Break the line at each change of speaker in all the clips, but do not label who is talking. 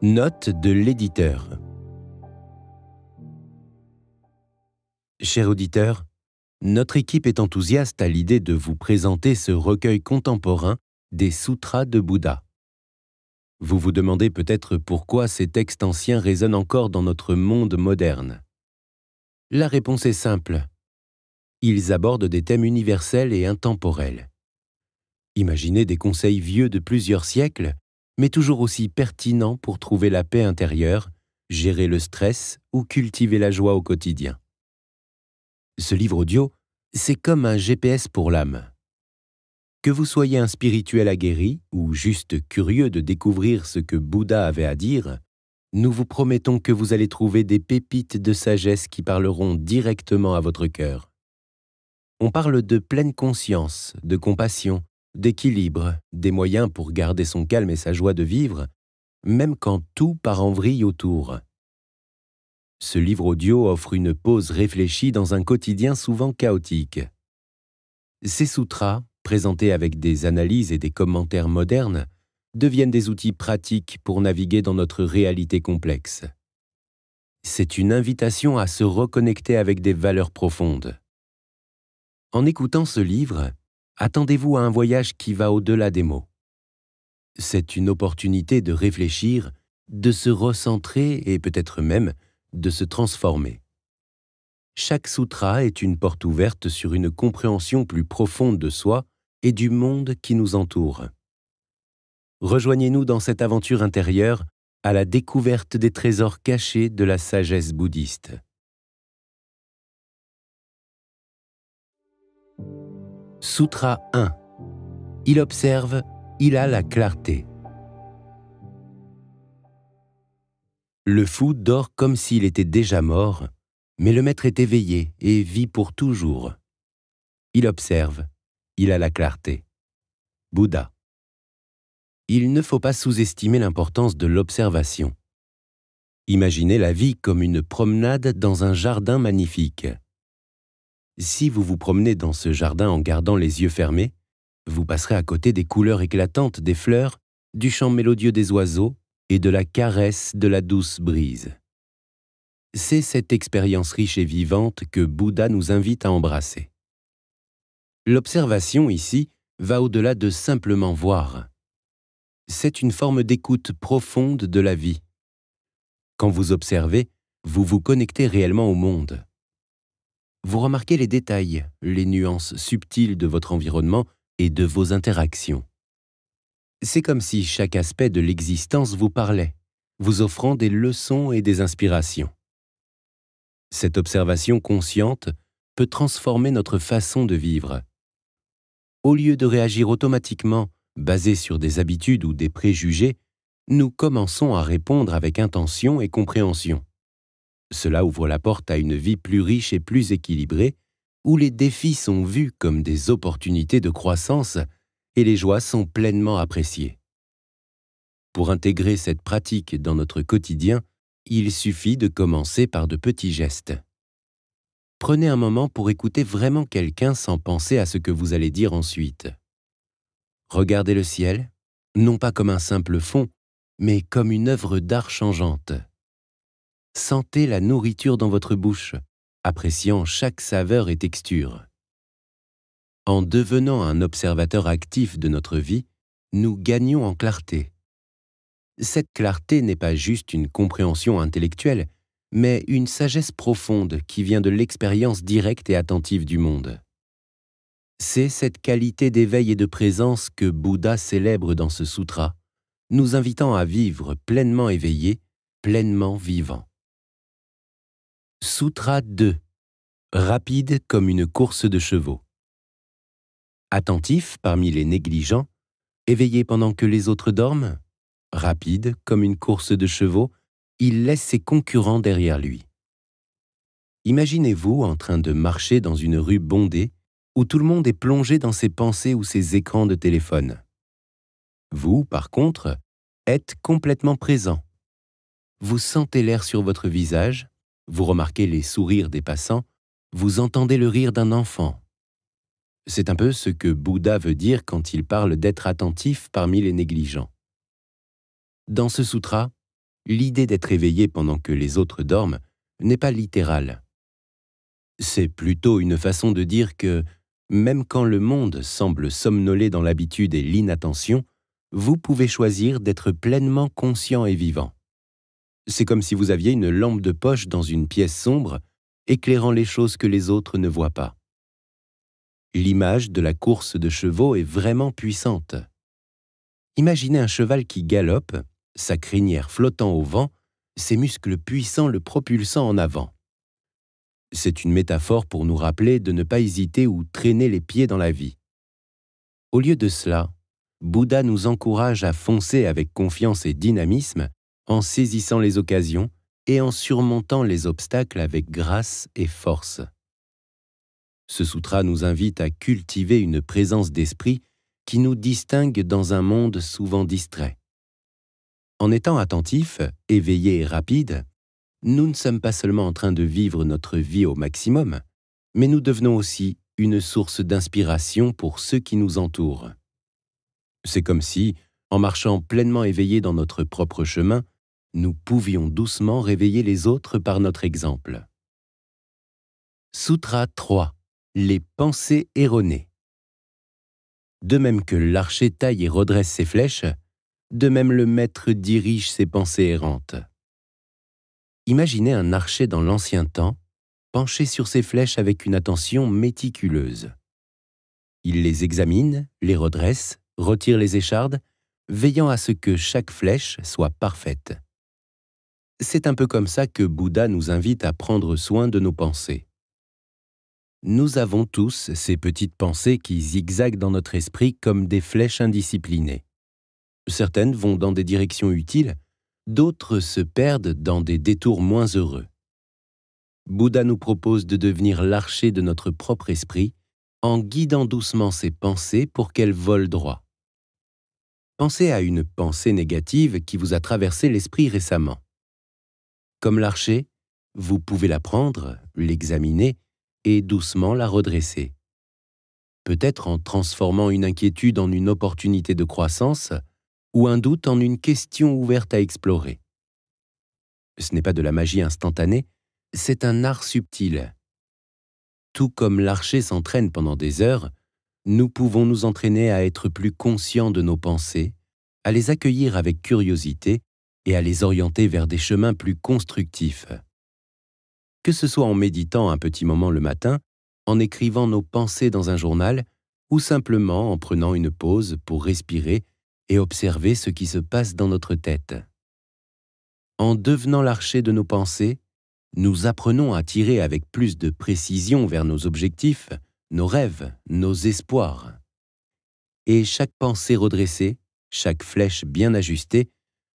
Note de l'éditeur. Cher auditeur, notre équipe est enthousiaste à l'idée de vous présenter ce recueil contemporain des Sutras de Bouddha. Vous vous demandez peut-être pourquoi ces textes anciens résonnent encore dans notre monde moderne. La réponse est simple. Ils abordent des thèmes universels et intemporels. Imaginez des conseils vieux de plusieurs siècles mais toujours aussi pertinent pour trouver la paix intérieure, gérer le stress ou cultiver la joie au quotidien. Ce livre audio, c'est comme un GPS pour l'âme. Que vous soyez un spirituel aguerri ou juste curieux de découvrir ce que Bouddha avait à dire, nous vous promettons que vous allez trouver des pépites de sagesse qui parleront directement à votre cœur. On parle de pleine conscience, de compassion, d'équilibre, des moyens pour garder son calme et sa joie de vivre, même quand tout part en vrille autour. Ce livre audio offre une pause réfléchie dans un quotidien souvent chaotique. Ces sutras, présentés avec des analyses et des commentaires modernes, deviennent des outils pratiques pour naviguer dans notre réalité complexe. C'est une invitation à se reconnecter avec des valeurs profondes. En écoutant ce livre, attendez-vous à un voyage qui va au-delà des mots. C'est une opportunité de réfléchir, de se recentrer et peut-être même de se transformer. Chaque sutra est une porte ouverte sur une compréhension plus profonde de soi et du monde qui nous entoure. Rejoignez-nous dans cette aventure intérieure à la découverte des trésors cachés de la sagesse bouddhiste. Sutra 1. Il observe, il a la clarté. Le fou dort comme s'il était déjà mort, mais le maître est éveillé et vit pour toujours. Il observe, il a la clarté. Bouddha. Il ne faut pas sous-estimer l'importance de l'observation. Imaginez la vie comme une promenade dans un jardin magnifique. Si vous vous promenez dans ce jardin en gardant les yeux fermés, vous passerez à côté des couleurs éclatantes des fleurs, du chant mélodieux des oiseaux et de la caresse de la douce brise. C'est cette expérience riche et vivante que Bouddha nous invite à embrasser. L'observation ici va au-delà de simplement voir. C'est une forme d'écoute profonde de la vie. Quand vous observez, vous vous connectez réellement au monde vous remarquez les détails, les nuances subtiles de votre environnement et de vos interactions. C'est comme si chaque aspect de l'existence vous parlait, vous offrant des leçons et des inspirations. Cette observation consciente peut transformer notre façon de vivre. Au lieu de réagir automatiquement, basé sur des habitudes ou des préjugés, nous commençons à répondre avec intention et compréhension. Cela ouvre la porte à une vie plus riche et plus équilibrée, où les défis sont vus comme des opportunités de croissance et les joies sont pleinement appréciées. Pour intégrer cette pratique dans notre quotidien, il suffit de commencer par de petits gestes. Prenez un moment pour écouter vraiment quelqu'un sans penser à ce que vous allez dire ensuite. Regardez le ciel, non pas comme un simple fond, mais comme une œuvre d'art changeante. Sentez la nourriture dans votre bouche, appréciant chaque saveur et texture. En devenant un observateur actif de notre vie, nous gagnons en clarté. Cette clarté n'est pas juste une compréhension intellectuelle, mais une sagesse profonde qui vient de l'expérience directe et attentive du monde. C'est cette qualité d'éveil et de présence que Bouddha célèbre dans ce sutra, nous invitant à vivre pleinement éveillé, pleinement vivant. Sutra 2 Rapide comme une course de chevaux. Attentif parmi les négligents, éveillé pendant que les autres dorment, rapide comme une course de chevaux, il laisse ses concurrents derrière lui. Imaginez-vous en train de marcher dans une rue bondée où tout le monde est plongé dans ses pensées ou ses écrans de téléphone. Vous, par contre, êtes complètement présent. Vous sentez l'air sur votre visage, vous remarquez les sourires des passants, vous entendez le rire d'un enfant. C'est un peu ce que Bouddha veut dire quand il parle d'être attentif parmi les négligents. Dans ce sutra, l'idée d'être éveillé pendant que les autres dorment n'est pas littérale. C'est plutôt une façon de dire que, même quand le monde semble somnoler dans l'habitude et l'inattention, vous pouvez choisir d'être pleinement conscient et vivant. C'est comme si vous aviez une lampe de poche dans une pièce sombre, éclairant les choses que les autres ne voient pas. L'image de la course de chevaux est vraiment puissante. Imaginez un cheval qui galope, sa crinière flottant au vent, ses muscles puissants le propulsant en avant. C'est une métaphore pour nous rappeler de ne pas hésiter ou traîner les pieds dans la vie. Au lieu de cela, Bouddha nous encourage à foncer avec confiance et dynamisme en saisissant les occasions et en surmontant les obstacles avec grâce et force. Ce soutra nous invite à cultiver une présence d'esprit qui nous distingue dans un monde souvent distrait. En étant attentifs, éveillés et rapides, nous ne sommes pas seulement en train de vivre notre vie au maximum, mais nous devenons aussi une source d'inspiration pour ceux qui nous entourent. C'est comme si, en marchant pleinement éveillés dans notre propre chemin, nous pouvions doucement réveiller les autres par notre exemple. Soutra 3. Les pensées erronées. De même que l'archer taille et redresse ses flèches, de même le maître dirige ses pensées errantes. Imaginez un archer dans l'ancien temps, penché sur ses flèches avec une attention méticuleuse. Il les examine, les redresse, retire les échardes, veillant à ce que chaque flèche soit parfaite. C'est un peu comme ça que Bouddha nous invite à prendre soin de nos pensées. Nous avons tous ces petites pensées qui zigzaguent dans notre esprit comme des flèches indisciplinées. Certaines vont dans des directions utiles, d'autres se perdent dans des détours moins heureux. Bouddha nous propose de devenir l'archer de notre propre esprit en guidant doucement ses pensées pour qu'elles volent droit. Pensez à une pensée négative qui vous a traversé l'esprit récemment. Comme l'archer, vous pouvez la prendre, l'examiner et doucement la redresser. Peut-être en transformant une inquiétude en une opportunité de croissance ou un doute en une question ouverte à explorer. Ce n'est pas de la magie instantanée, c'est un art subtil. Tout comme l'archer s'entraîne pendant des heures, nous pouvons nous entraîner à être plus conscients de nos pensées, à les accueillir avec curiosité et à les orienter vers des chemins plus constructifs. Que ce soit en méditant un petit moment le matin, en écrivant nos pensées dans un journal, ou simplement en prenant une pause pour respirer et observer ce qui se passe dans notre tête. En devenant l'archer de nos pensées, nous apprenons à tirer avec plus de précision vers nos objectifs, nos rêves, nos espoirs. Et chaque pensée redressée, chaque flèche bien ajustée,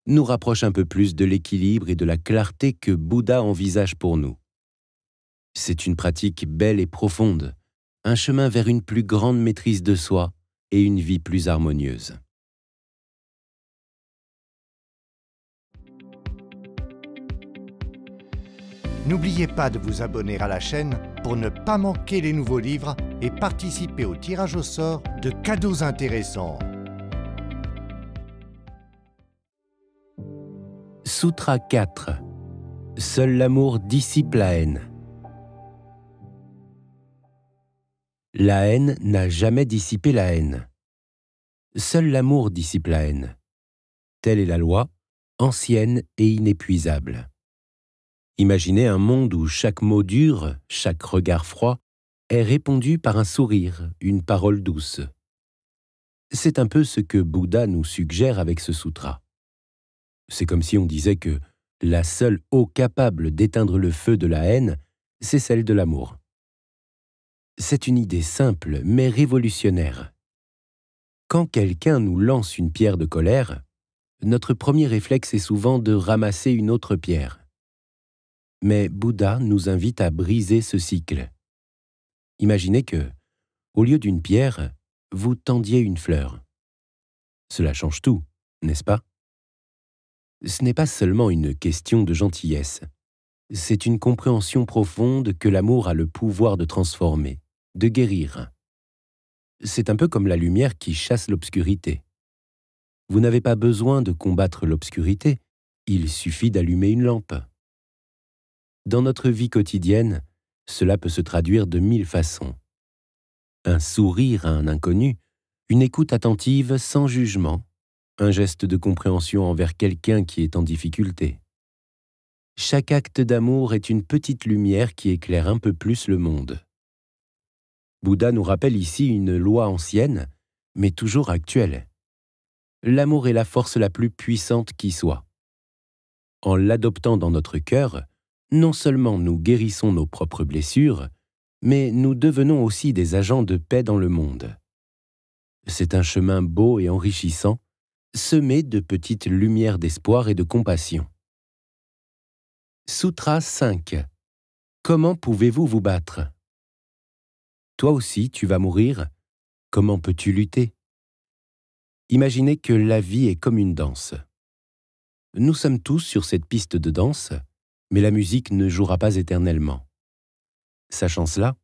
nous rapproche un peu plus de l'équilibre et de la clarté que Bouddha envisage pour nous. C'est une pratique belle et profonde, un chemin vers une plus grande maîtrise de soi et une vie plus harmonieuse. N'oubliez pas de vous abonner à la chaîne pour ne pas manquer les nouveaux livres et participer au tirage au sort de cadeaux intéressants. Sutra 4 Seul l'amour dissipe la haine. La haine n'a jamais dissipé la haine. Seul l'amour dissipe la haine. Telle est la loi, ancienne et inépuisable. Imaginez un monde où chaque mot dur, chaque regard froid, est répondu par un sourire, une parole douce. C'est un peu ce que Bouddha nous suggère avec ce sutra. C'est comme si on disait que la seule eau capable d'éteindre le feu de la haine, c'est celle de l'amour. C'est une idée simple mais révolutionnaire. Quand quelqu'un nous lance une pierre de colère, notre premier réflexe est souvent de ramasser une autre pierre. Mais Bouddha nous invite à briser ce cycle. Imaginez que, au lieu d'une pierre, vous tendiez une fleur. Cela change tout, n'est-ce pas ce n'est pas seulement une question de gentillesse. C'est une compréhension profonde que l'amour a le pouvoir de transformer, de guérir. C'est un peu comme la lumière qui chasse l'obscurité. Vous n'avez pas besoin de combattre l'obscurité, il suffit d'allumer une lampe. Dans notre vie quotidienne, cela peut se traduire de mille façons. Un sourire à un inconnu, une écoute attentive sans jugement, un geste de compréhension envers quelqu'un qui est en difficulté. Chaque acte d'amour est une petite lumière qui éclaire un peu plus le monde. Bouddha nous rappelle ici une loi ancienne, mais toujours actuelle. L'amour est la force la plus puissante qui soit. En l'adoptant dans notre cœur, non seulement nous guérissons nos propres blessures, mais nous devenons aussi des agents de paix dans le monde. C'est un chemin beau et enrichissant semé de petites lumières d'espoir et de compassion. Sutra 5 Comment pouvez-vous vous battre Toi aussi, tu vas mourir. Comment peux-tu lutter Imaginez que la vie est comme une danse. Nous sommes tous sur cette piste de danse, mais la musique ne jouera pas éternellement. Sachant cela,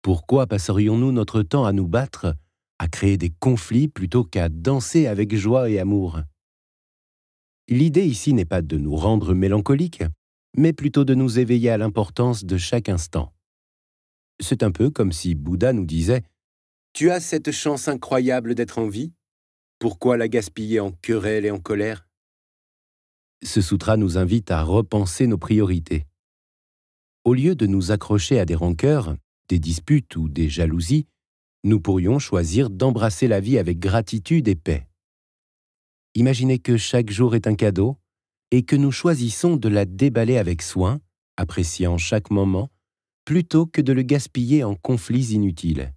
pourquoi passerions-nous notre temps à nous battre à créer des conflits plutôt qu'à danser avec joie et amour. L'idée ici n'est pas de nous rendre mélancoliques, mais plutôt de nous éveiller à l'importance de chaque instant. C'est un peu comme si Bouddha nous disait ⁇ Tu as cette chance incroyable d'être en vie Pourquoi la gaspiller en querelle et en colère ?⁇ Ce sutra nous invite à repenser nos priorités. Au lieu de nous accrocher à des rancœurs, des disputes ou des jalousies, nous pourrions choisir d'embrasser la vie avec gratitude et paix. Imaginez que chaque jour est un cadeau et que nous choisissons de la déballer avec soin, appréciant chaque moment, plutôt que de le gaspiller en conflits inutiles.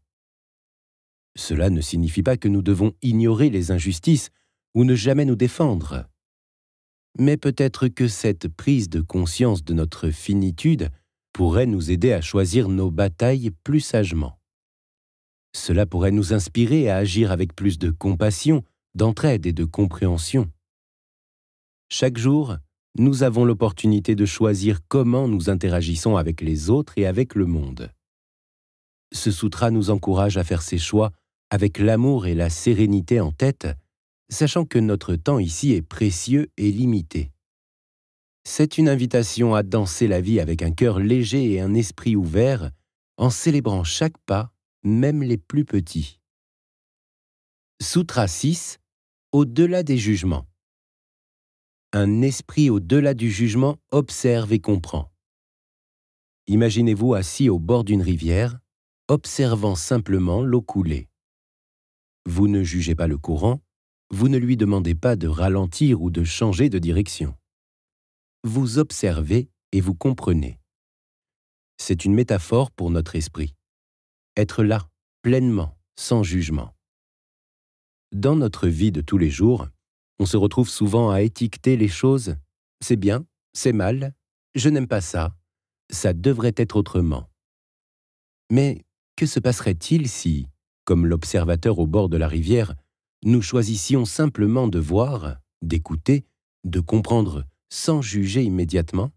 Cela ne signifie pas que nous devons ignorer les injustices ou ne jamais nous défendre. Mais peut-être que cette prise de conscience de notre finitude pourrait nous aider à choisir nos batailles plus sagement. Cela pourrait nous inspirer à agir avec plus de compassion, d'entraide et de compréhension. Chaque jour, nous avons l'opportunité de choisir comment nous interagissons avec les autres et avec le monde. Ce sutra nous encourage à faire ces choix avec l'amour et la sérénité en tête, sachant que notre temps ici est précieux et limité. C'est une invitation à danser la vie avec un cœur léger et un esprit ouvert, en célébrant chaque pas même les plus petits. Sutra 6 Au-delà des jugements. Un esprit au-delà du jugement observe et comprend. Imaginez-vous assis au bord d'une rivière, observant simplement l'eau couler. Vous ne jugez pas le courant, vous ne lui demandez pas de ralentir ou de changer de direction. Vous observez et vous comprenez. C'est une métaphore pour notre esprit être là, pleinement, sans jugement. Dans notre vie de tous les jours, on se retrouve souvent à étiqueter les choses. C'est bien, c'est mal, je n'aime pas ça, ça devrait être autrement. Mais que se passerait-il si, comme l'observateur au bord de la rivière, nous choisissions simplement de voir, d'écouter, de comprendre, sans juger immédiatement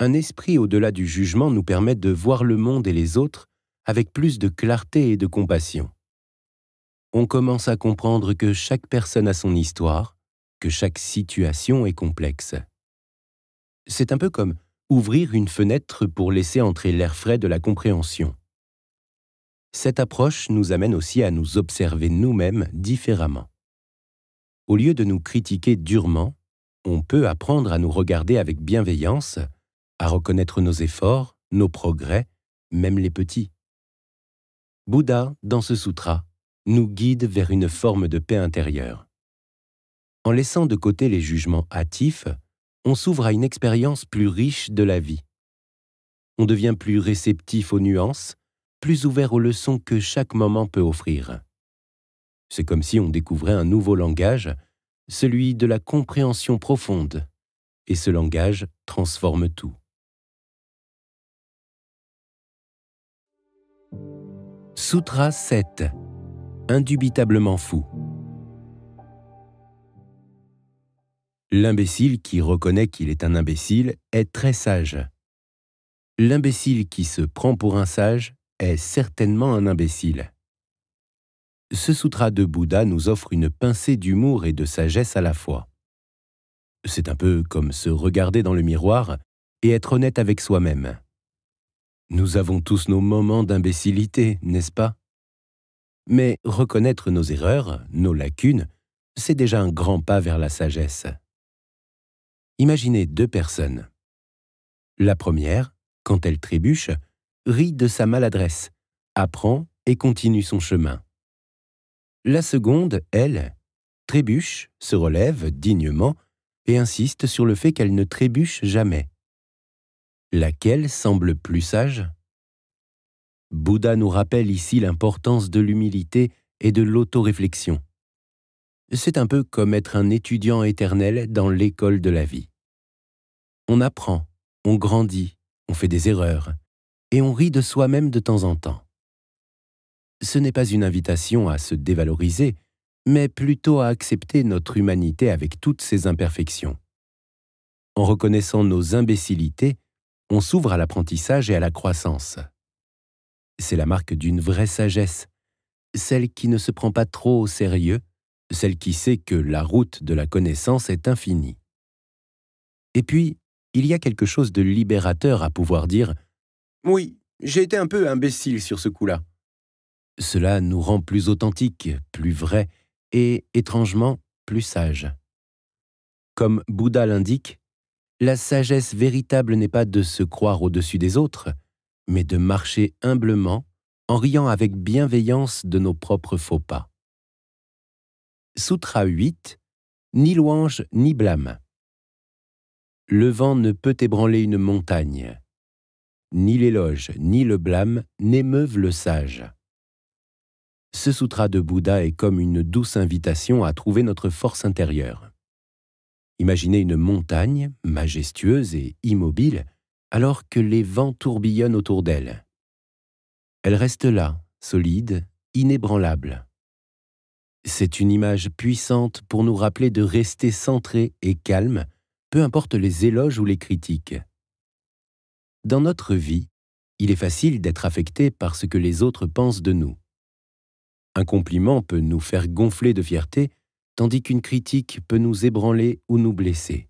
Un esprit au-delà du jugement nous permet de voir le monde et les autres avec plus de clarté et de compassion. On commence à comprendre que chaque personne a son histoire, que chaque situation est complexe. C'est un peu comme ouvrir une fenêtre pour laisser entrer l'air frais de la compréhension. Cette approche nous amène aussi à nous observer nous-mêmes différemment. Au lieu de nous critiquer durement, on peut apprendre à nous regarder avec bienveillance, à reconnaître nos efforts, nos progrès, même les petits. Bouddha, dans ce sutra, nous guide vers une forme de paix intérieure. En laissant de côté les jugements hâtifs, on s'ouvre à une expérience plus riche de la vie. On devient plus réceptif aux nuances, plus ouvert aux leçons que chaque moment peut offrir. C'est comme si on découvrait un nouveau langage, celui de la compréhension profonde, et ce langage transforme tout. Sutra 7 Indubitablement fou. L'imbécile qui reconnaît qu'il est un imbécile est très sage. L'imbécile qui se prend pour un sage est certainement un imbécile. Ce sutra de Bouddha nous offre une pincée d'humour et de sagesse à la fois. C'est un peu comme se regarder dans le miroir et être honnête avec soi-même. Nous avons tous nos moments d'imbécilité, n'est-ce pas Mais reconnaître nos erreurs, nos lacunes, c'est déjà un grand pas vers la sagesse. Imaginez deux personnes. La première, quand elle trébuche, rit de sa maladresse, apprend et continue son chemin. La seconde, elle, trébuche, se relève dignement et insiste sur le fait qu'elle ne trébuche jamais. Laquelle semble plus sage Bouddha nous rappelle ici l'importance de l'humilité et de l'autoréflexion. C'est un peu comme être un étudiant éternel dans l'école de la vie. On apprend, on grandit, on fait des erreurs, et on rit de soi-même de temps en temps. Ce n'est pas une invitation à se dévaloriser, mais plutôt à accepter notre humanité avec toutes ses imperfections. En reconnaissant nos imbécilités, on s'ouvre à l'apprentissage et à la croissance. C'est la marque d'une vraie sagesse, celle qui ne se prend pas trop au sérieux, celle qui sait que la route de la connaissance est infinie. Et puis, il y a quelque chose de libérateur à pouvoir dire ⁇ Oui, j'ai été un peu imbécile sur ce coup-là ⁇ Cela nous rend plus authentiques, plus vrais et, étrangement, plus sages. Comme Bouddha l'indique, la sagesse véritable n'est pas de se croire au-dessus des autres, mais de marcher humblement en riant avec bienveillance de nos propres faux pas. Sutra 8 Ni louange ni blâme. Le vent ne peut ébranler une montagne. Ni l'éloge ni le blâme n'émeuvent le sage. Ce sutra de Bouddha est comme une douce invitation à trouver notre force intérieure. Imaginez une montagne, majestueuse et immobile, alors que les vents tourbillonnent autour d'elle. Elle reste là, solide, inébranlable. C'est une image puissante pour nous rappeler de rester centré et calme, peu importe les éloges ou les critiques. Dans notre vie, il est facile d'être affecté par ce que les autres pensent de nous. Un compliment peut nous faire gonfler de fierté tandis qu'une critique peut nous ébranler ou nous blesser.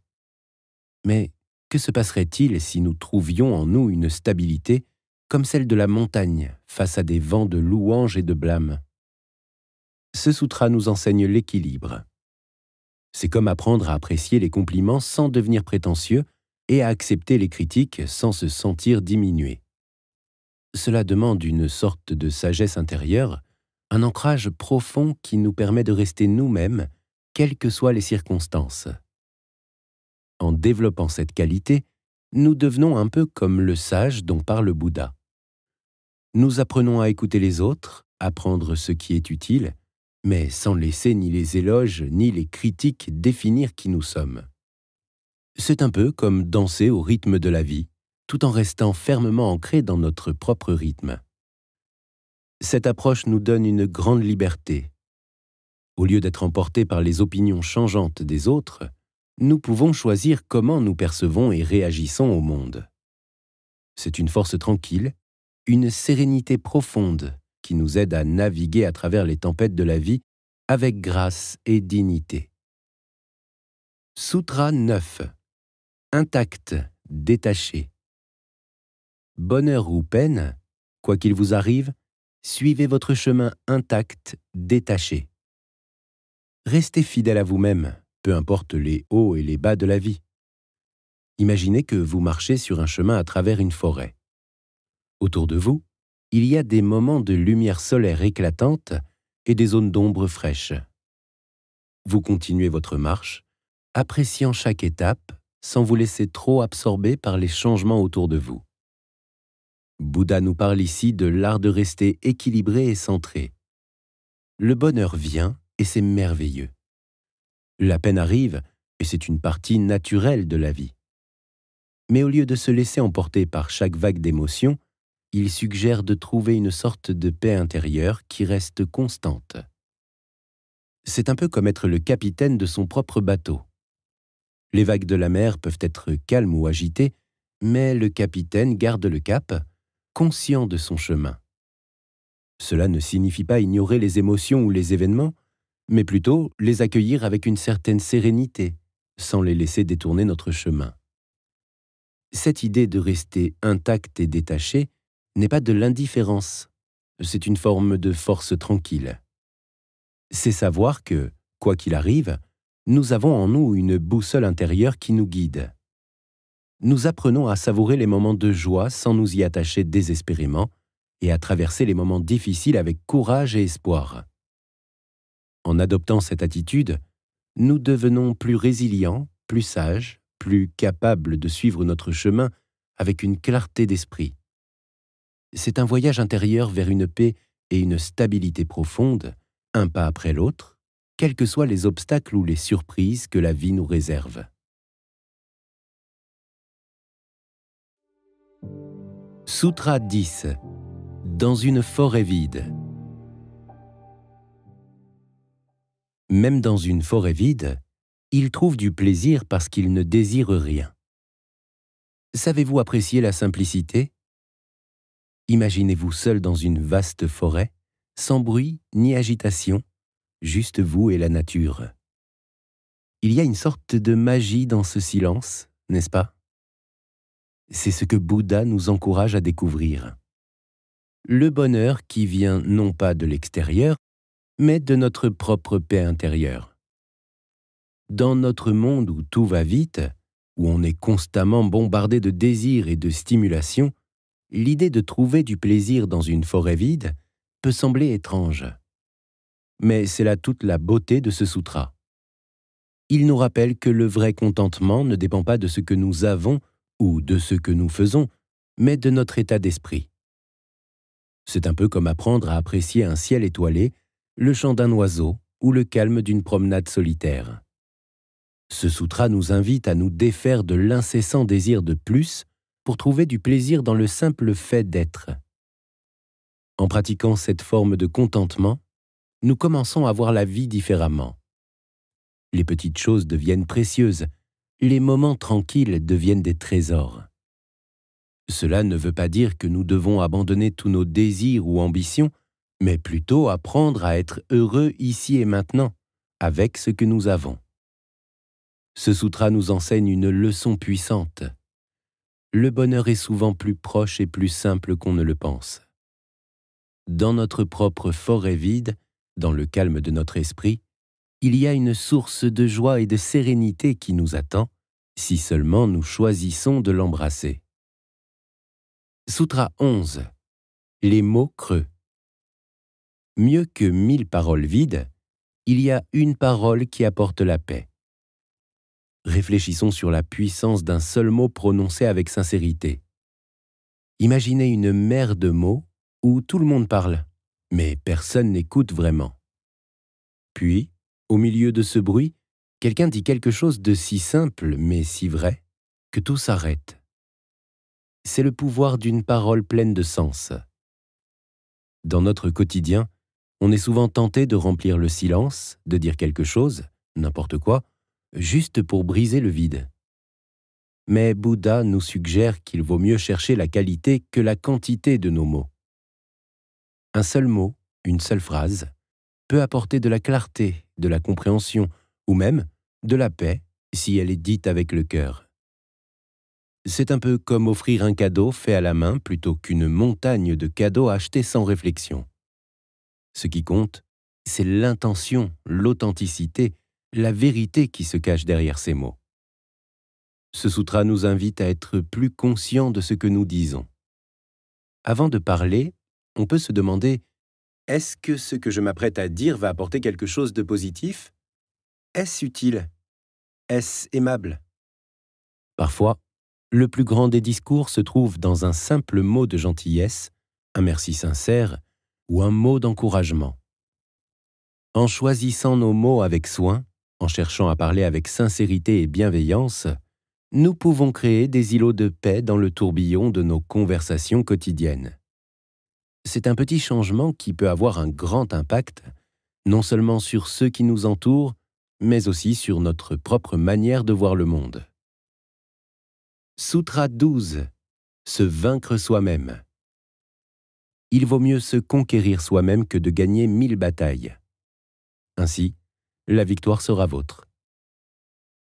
Mais que se passerait-il si nous trouvions en nous une stabilité comme celle de la montagne face à des vents de louanges et de blâmes Ce sutra nous enseigne l'équilibre. C'est comme apprendre à apprécier les compliments sans devenir prétentieux et à accepter les critiques sans se sentir diminué. Cela demande une sorte de sagesse intérieure un ancrage profond qui nous permet de rester nous-mêmes, quelles que soient les circonstances. En développant cette qualité, nous devenons un peu comme le sage dont parle Bouddha. Nous apprenons à écouter les autres, à prendre ce qui est utile, mais sans laisser ni les éloges ni les critiques définir qui nous sommes. C'est un peu comme danser au rythme de la vie, tout en restant fermement ancré dans notre propre rythme. Cette approche nous donne une grande liberté. Au lieu d'être emportés par les opinions changeantes des autres, nous pouvons choisir comment nous percevons et réagissons au monde. C'est une force tranquille, une sérénité profonde qui nous aide à naviguer à travers les tempêtes de la vie avec grâce et dignité. Sutra 9. Intact, détaché. Bonheur ou peine, quoi qu'il vous arrive, Suivez votre chemin intact, détaché. Restez fidèle à vous-même, peu importe les hauts et les bas de la vie. Imaginez que vous marchez sur un chemin à travers une forêt. Autour de vous, il y a des moments de lumière solaire éclatante et des zones d'ombre fraîches. Vous continuez votre marche, appréciant chaque étape sans vous laisser trop absorber par les changements autour de vous. Bouddha nous parle ici de l'art de rester équilibré et centré. Le bonheur vient et c'est merveilleux. La peine arrive et c'est une partie naturelle de la vie. Mais au lieu de se laisser emporter par chaque vague d'émotion, il suggère de trouver une sorte de paix intérieure qui reste constante. C'est un peu comme être le capitaine de son propre bateau. Les vagues de la mer peuvent être calmes ou agitées, mais le capitaine garde le cap, conscient de son chemin. Cela ne signifie pas ignorer les émotions ou les événements, mais plutôt les accueillir avec une certaine sérénité, sans les laisser détourner notre chemin. Cette idée de rester intact et détaché n'est pas de l'indifférence, c'est une forme de force tranquille. C'est savoir que, quoi qu'il arrive, nous avons en nous une boussole intérieure qui nous guide nous apprenons à savourer les moments de joie sans nous y attacher désespérément et à traverser les moments difficiles avec courage et espoir. En adoptant cette attitude, nous devenons plus résilients, plus sages, plus capables de suivre notre chemin avec une clarté d'esprit. C'est un voyage intérieur vers une paix et une stabilité profonde, un pas après l'autre, quels que soient les obstacles ou les surprises que la vie nous réserve. Sutra 10 Dans une forêt vide Même dans une forêt vide, il trouve du plaisir parce qu'il ne désire rien. Savez-vous apprécier la simplicité Imaginez-vous seul dans une vaste forêt, sans bruit ni agitation, juste vous et la nature. Il y a une sorte de magie dans ce silence, n'est-ce pas c'est ce que Bouddha nous encourage à découvrir. Le bonheur qui vient non pas de l'extérieur, mais de notre propre paix intérieure. Dans notre monde où tout va vite, où on est constamment bombardé de désirs et de stimulations, l'idée de trouver du plaisir dans une forêt vide peut sembler étrange. Mais c'est là toute la beauté de ce sutra. Il nous rappelle que le vrai contentement ne dépend pas de ce que nous avons ou de ce que nous faisons, mais de notre état d'esprit. C'est un peu comme apprendre à apprécier un ciel étoilé, le chant d'un oiseau ou le calme d'une promenade solitaire. Ce soutra nous invite à nous défaire de l'incessant désir de plus pour trouver du plaisir dans le simple fait d'être. En pratiquant cette forme de contentement, nous commençons à voir la vie différemment. Les petites choses deviennent précieuses les moments tranquilles deviennent des trésors. Cela ne veut pas dire que nous devons abandonner tous nos désirs ou ambitions, mais plutôt apprendre à être heureux ici et maintenant, avec ce que nous avons. Ce soutra nous enseigne une leçon puissante. Le bonheur est souvent plus proche et plus simple qu'on ne le pense. Dans notre propre forêt vide, dans le calme de notre esprit, il y a une source de joie et de sérénité qui nous attend, si seulement nous choisissons de l'embrasser. Soutra 11. Les mots creux. Mieux que mille paroles vides, il y a une parole qui apporte la paix. Réfléchissons sur la puissance d'un seul mot prononcé avec sincérité. Imaginez une mer de mots où tout le monde parle, mais personne n'écoute vraiment. Puis, au milieu de ce bruit, quelqu'un dit quelque chose de si simple mais si vrai que tout s'arrête. C'est le pouvoir d'une parole pleine de sens. Dans notre quotidien, on est souvent tenté de remplir le silence, de dire quelque chose, n'importe quoi, juste pour briser le vide. Mais Bouddha nous suggère qu'il vaut mieux chercher la qualité que la quantité de nos mots. Un seul mot, une seule phrase, peut apporter de la clarté, de la compréhension, ou même de la paix si elle est dite avec le cœur. C'est un peu comme offrir un cadeau fait à la main plutôt qu'une montagne de cadeaux achetés sans réflexion. Ce qui compte, c'est l'intention, l'authenticité, la vérité qui se cache derrière ces mots. Ce soutra nous invite à être plus conscients de ce que nous disons. Avant de parler, on peut se demander est-ce que ce que je m'apprête à dire va apporter quelque chose de positif est-ce utile Est-ce aimable Parfois, le plus grand des discours se trouve dans un simple mot de gentillesse, un merci sincère ou un mot d'encouragement. En choisissant nos mots avec soin, en cherchant à parler avec sincérité et bienveillance, nous pouvons créer des îlots de paix dans le tourbillon de nos conversations quotidiennes. C'est un petit changement qui peut avoir un grand impact, non seulement sur ceux qui nous entourent, mais aussi sur notre propre manière de voir le monde. Sutra 12. Se vaincre soi-même. Il vaut mieux se conquérir soi-même que de gagner mille batailles. Ainsi, la victoire sera vôtre.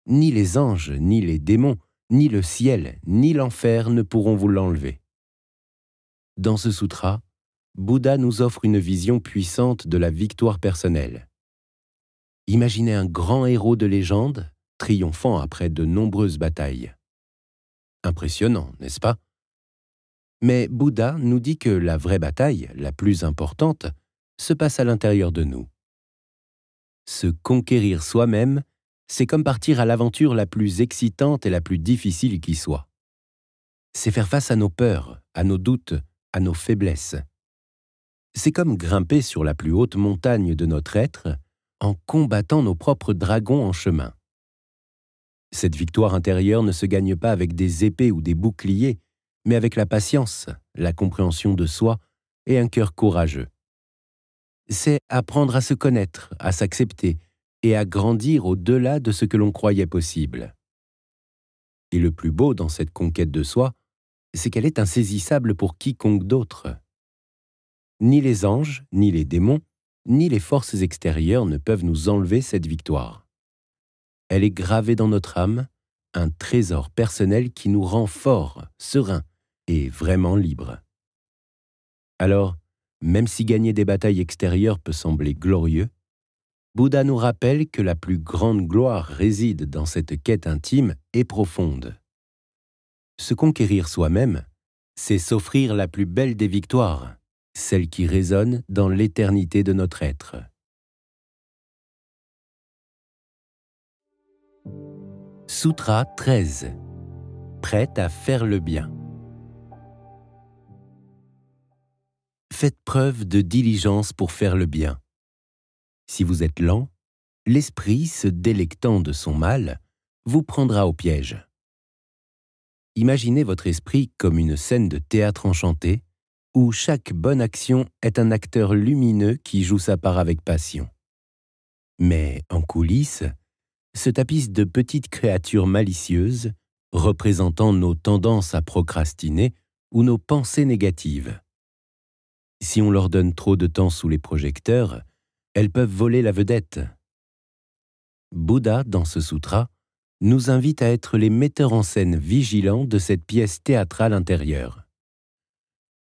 Ni les anges, ni les démons, ni le ciel, ni l'enfer ne pourront vous l'enlever. Dans ce sutra, Bouddha nous offre une vision puissante de la victoire personnelle. Imaginez un grand héros de légende triomphant après de nombreuses batailles. Impressionnant, n'est-ce pas Mais Bouddha nous dit que la vraie bataille, la plus importante, se passe à l'intérieur de nous. Se conquérir soi-même, c'est comme partir à l'aventure la plus excitante et la plus difficile qui soit. C'est faire face à nos peurs, à nos doutes, à nos faiblesses. C'est comme grimper sur la plus haute montagne de notre être en combattant nos propres dragons en chemin. Cette victoire intérieure ne se gagne pas avec des épées ou des boucliers, mais avec la patience, la compréhension de soi et un cœur courageux. C'est apprendre à se connaître, à s'accepter et à grandir au-delà de ce que l'on croyait possible. Et le plus beau dans cette conquête de soi, c'est qu'elle est insaisissable pour quiconque d'autre. Ni les anges, ni les démons, ni les forces extérieures ne peuvent nous enlever cette victoire. Elle est gravée dans notre âme, un trésor personnel qui nous rend forts, sereins et vraiment libres. Alors, même si gagner des batailles extérieures peut sembler glorieux, Bouddha nous rappelle que la plus grande gloire réside dans cette quête intime et profonde. Se conquérir soi-même, c'est s'offrir la plus belle des victoires, celle qui résonne dans l'éternité de notre être. Sutra 13 Prête à faire le bien. Faites preuve de diligence pour faire le bien. Si vous êtes lent, l'esprit, se délectant de son mal, vous prendra au piège. Imaginez votre esprit comme une scène de théâtre enchantée où chaque bonne action est un acteur lumineux qui joue sa part avec passion. Mais en coulisses, se tapissent de petites créatures malicieuses représentant nos tendances à procrastiner ou nos pensées négatives. Si on leur donne trop de temps sous les projecteurs, elles peuvent voler la vedette. Bouddha, dans ce sutra, nous invite à être les metteurs en scène vigilants de cette pièce théâtrale intérieure.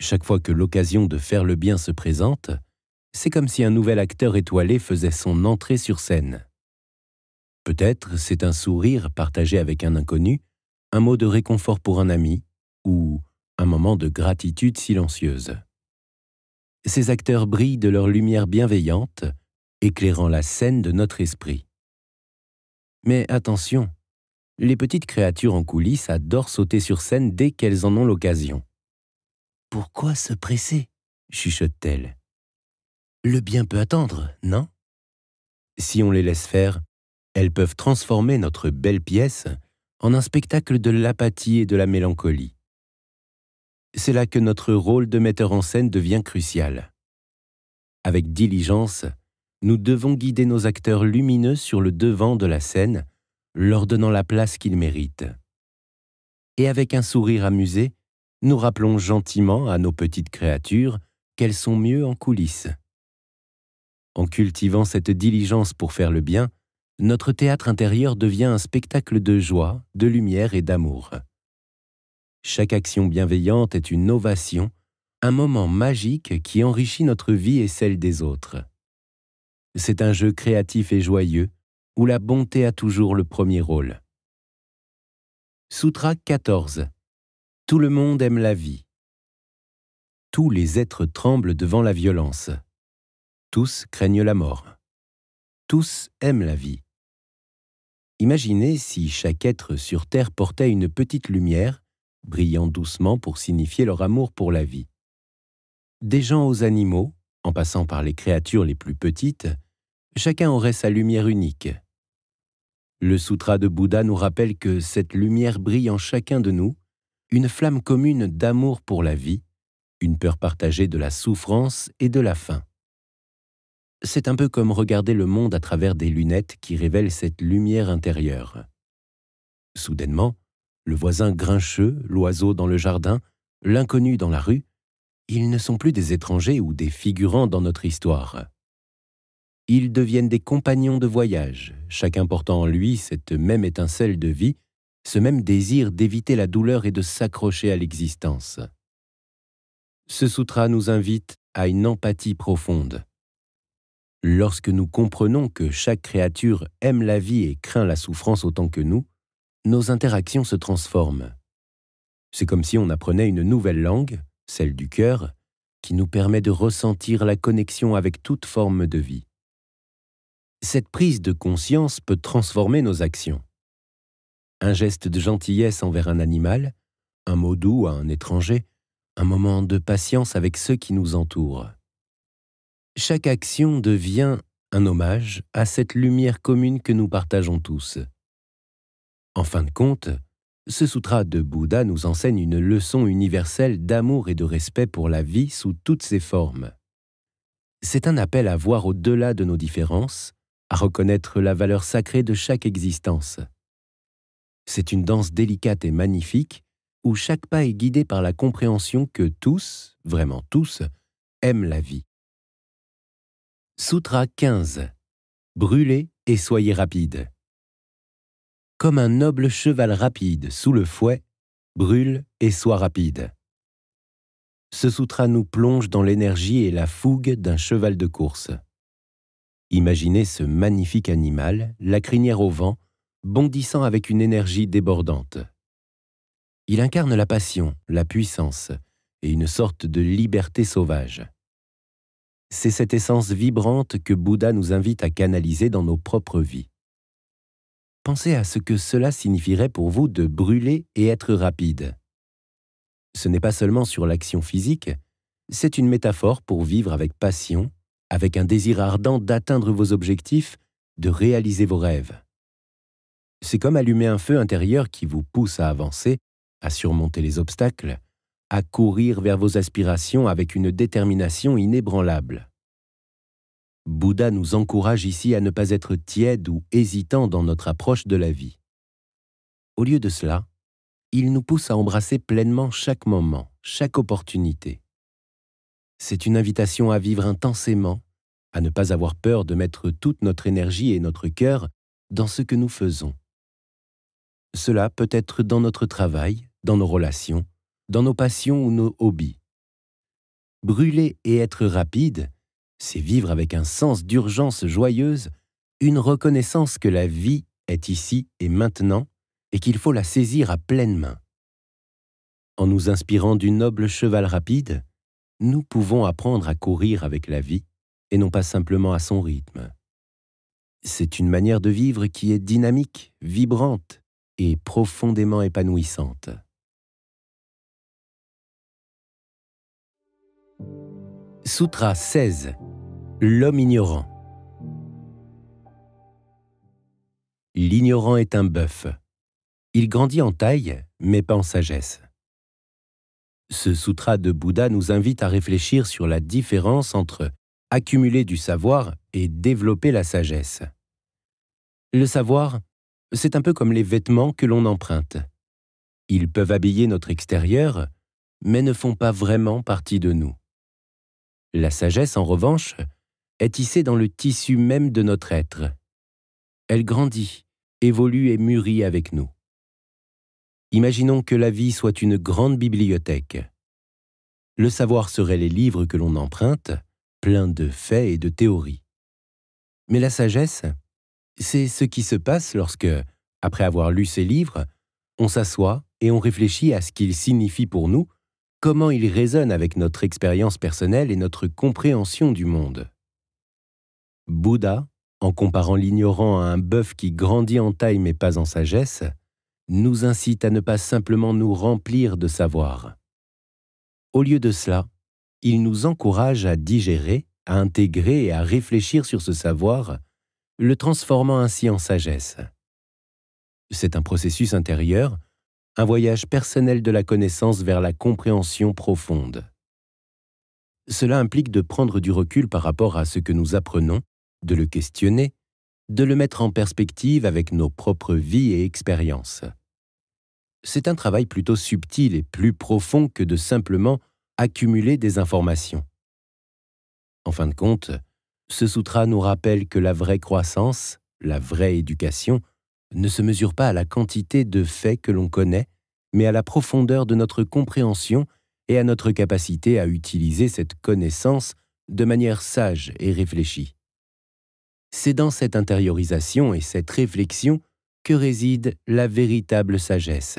Chaque fois que l'occasion de faire le bien se présente, c'est comme si un nouvel acteur étoilé faisait son entrée sur scène. Peut-être c'est un sourire partagé avec un inconnu, un mot de réconfort pour un ami, ou un moment de gratitude silencieuse. Ces acteurs brillent de leur lumière bienveillante, éclairant la scène de notre esprit. Mais attention, les petites créatures en coulisses adorent sauter sur scène dès qu'elles en ont l'occasion. Pourquoi se presser chuchote-t-elle. Le bien peut attendre, non Si on les laisse faire, elles peuvent transformer notre belle pièce en un spectacle de l'apathie et de la mélancolie. C'est là que notre rôle de metteur en scène devient crucial. Avec diligence, nous devons guider nos acteurs lumineux sur le devant de la scène, leur donnant la place qu'ils méritent. Et avec un sourire amusé, nous rappelons gentiment à nos petites créatures qu'elles sont mieux en coulisses. En cultivant cette diligence pour faire le bien, notre théâtre intérieur devient un spectacle de joie, de lumière et d'amour. Chaque action bienveillante est une ovation, un moment magique qui enrichit notre vie et celle des autres. C'est un jeu créatif et joyeux, où la bonté a toujours le premier rôle. Soutra 14 tout le monde aime la vie. Tous les êtres tremblent devant la violence. Tous craignent la mort. Tous aiment la vie. Imaginez si chaque être sur Terre portait une petite lumière, brillant doucement pour signifier leur amour pour la vie. Des gens aux animaux, en passant par les créatures les plus petites, chacun aurait sa lumière unique. Le sutra de Bouddha nous rappelle que cette lumière brille en chacun de nous une flamme commune d'amour pour la vie, une peur partagée de la souffrance et de la faim. C'est un peu comme regarder le monde à travers des lunettes qui révèlent cette lumière intérieure. Soudainement, le voisin grincheux, l'oiseau dans le jardin, l'inconnu dans la rue, ils ne sont plus des étrangers ou des figurants dans notre histoire. Ils deviennent des compagnons de voyage, chacun portant en lui cette même étincelle de vie ce même désir d'éviter la douleur et de s'accrocher à l'existence. Ce sutra nous invite à une empathie profonde. Lorsque nous comprenons que chaque créature aime la vie et craint la souffrance autant que nous, nos interactions se transforment. C'est comme si on apprenait une nouvelle langue, celle du cœur, qui nous permet de ressentir la connexion avec toute forme de vie. Cette prise de conscience peut transformer nos actions un geste de gentillesse envers un animal, un mot doux à un étranger, un moment de patience avec ceux qui nous entourent. Chaque action devient un hommage à cette lumière commune que nous partageons tous. En fin de compte, ce sutra de Bouddha nous enseigne une leçon universelle d'amour et de respect pour la vie sous toutes ses formes. C'est un appel à voir au-delà de nos différences, à reconnaître la valeur sacrée de chaque existence. C'est une danse délicate et magnifique où chaque pas est guidé par la compréhension que tous, vraiment tous, aiment la vie. Sutra 15. Brûlez et soyez rapide. Comme un noble cheval rapide sous le fouet, brûle et sois rapide. Ce soutra nous plonge dans l'énergie et la fougue d'un cheval de course. Imaginez ce magnifique animal, la crinière au vent, bondissant avec une énergie débordante. Il incarne la passion, la puissance et une sorte de liberté sauvage. C'est cette essence vibrante que Bouddha nous invite à canaliser dans nos propres vies. Pensez à ce que cela signifierait pour vous de brûler et être rapide. Ce n'est pas seulement sur l'action physique, c'est une métaphore pour vivre avec passion, avec un désir ardent d'atteindre vos objectifs, de réaliser vos rêves. C'est comme allumer un feu intérieur qui vous pousse à avancer, à surmonter les obstacles, à courir vers vos aspirations avec une détermination inébranlable. Bouddha nous encourage ici à ne pas être tiède ou hésitant dans notre approche de la vie. Au lieu de cela, il nous pousse à embrasser pleinement chaque moment, chaque opportunité. C'est une invitation à vivre intensément, à ne pas avoir peur de mettre toute notre énergie et notre cœur dans ce que nous faisons, cela peut être dans notre travail, dans nos relations, dans nos passions ou nos hobbies. Brûler et être rapide, c'est vivre avec un sens d'urgence joyeuse, une reconnaissance que la vie est ici et maintenant et qu'il faut la saisir à pleine main. En nous inspirant du noble cheval rapide, nous pouvons apprendre à courir avec la vie et non pas simplement à son rythme. C'est une manière de vivre qui est dynamique, vibrante, profondément épanouissante. Sutra 16 L'homme ignorant L'ignorant est un bœuf. Il grandit en taille, mais pas en sagesse. Ce sutra de Bouddha nous invite à réfléchir sur la différence entre accumuler du savoir et développer la sagesse. Le savoir, c'est un peu comme les vêtements que l'on emprunte. Ils peuvent habiller notre extérieur, mais ne font pas vraiment partie de nous. La sagesse, en revanche, est tissée dans le tissu même de notre être. Elle grandit, évolue et mûrit avec nous. Imaginons que la vie soit une grande bibliothèque. Le savoir serait les livres que l'on emprunte, pleins de faits et de théories. Mais la sagesse, c'est ce qui se passe lorsque, après avoir lu ces livres, on s'assoit et on réfléchit à ce qu'ils signifient pour nous, comment ils résonnent avec notre expérience personnelle et notre compréhension du monde. Bouddha, en comparant l'ignorant à un bœuf qui grandit en taille mais pas en sagesse, nous incite à ne pas simplement nous remplir de savoir. Au lieu de cela, il nous encourage à digérer, à intégrer et à réfléchir sur ce savoir le transformant ainsi en sagesse. C'est un processus intérieur, un voyage personnel de la connaissance vers la compréhension profonde. Cela implique de prendre du recul par rapport à ce que nous apprenons, de le questionner, de le mettre en perspective avec nos propres vies et expériences. C'est un travail plutôt subtil et plus profond que de simplement accumuler des informations. En fin de compte, ce sutra nous rappelle que la vraie croissance, la vraie éducation, ne se mesure pas à la quantité de faits que l'on connaît, mais à la profondeur de notre compréhension et à notre capacité à utiliser cette connaissance de manière sage et réfléchie. C'est dans cette intériorisation et cette réflexion que réside la véritable sagesse.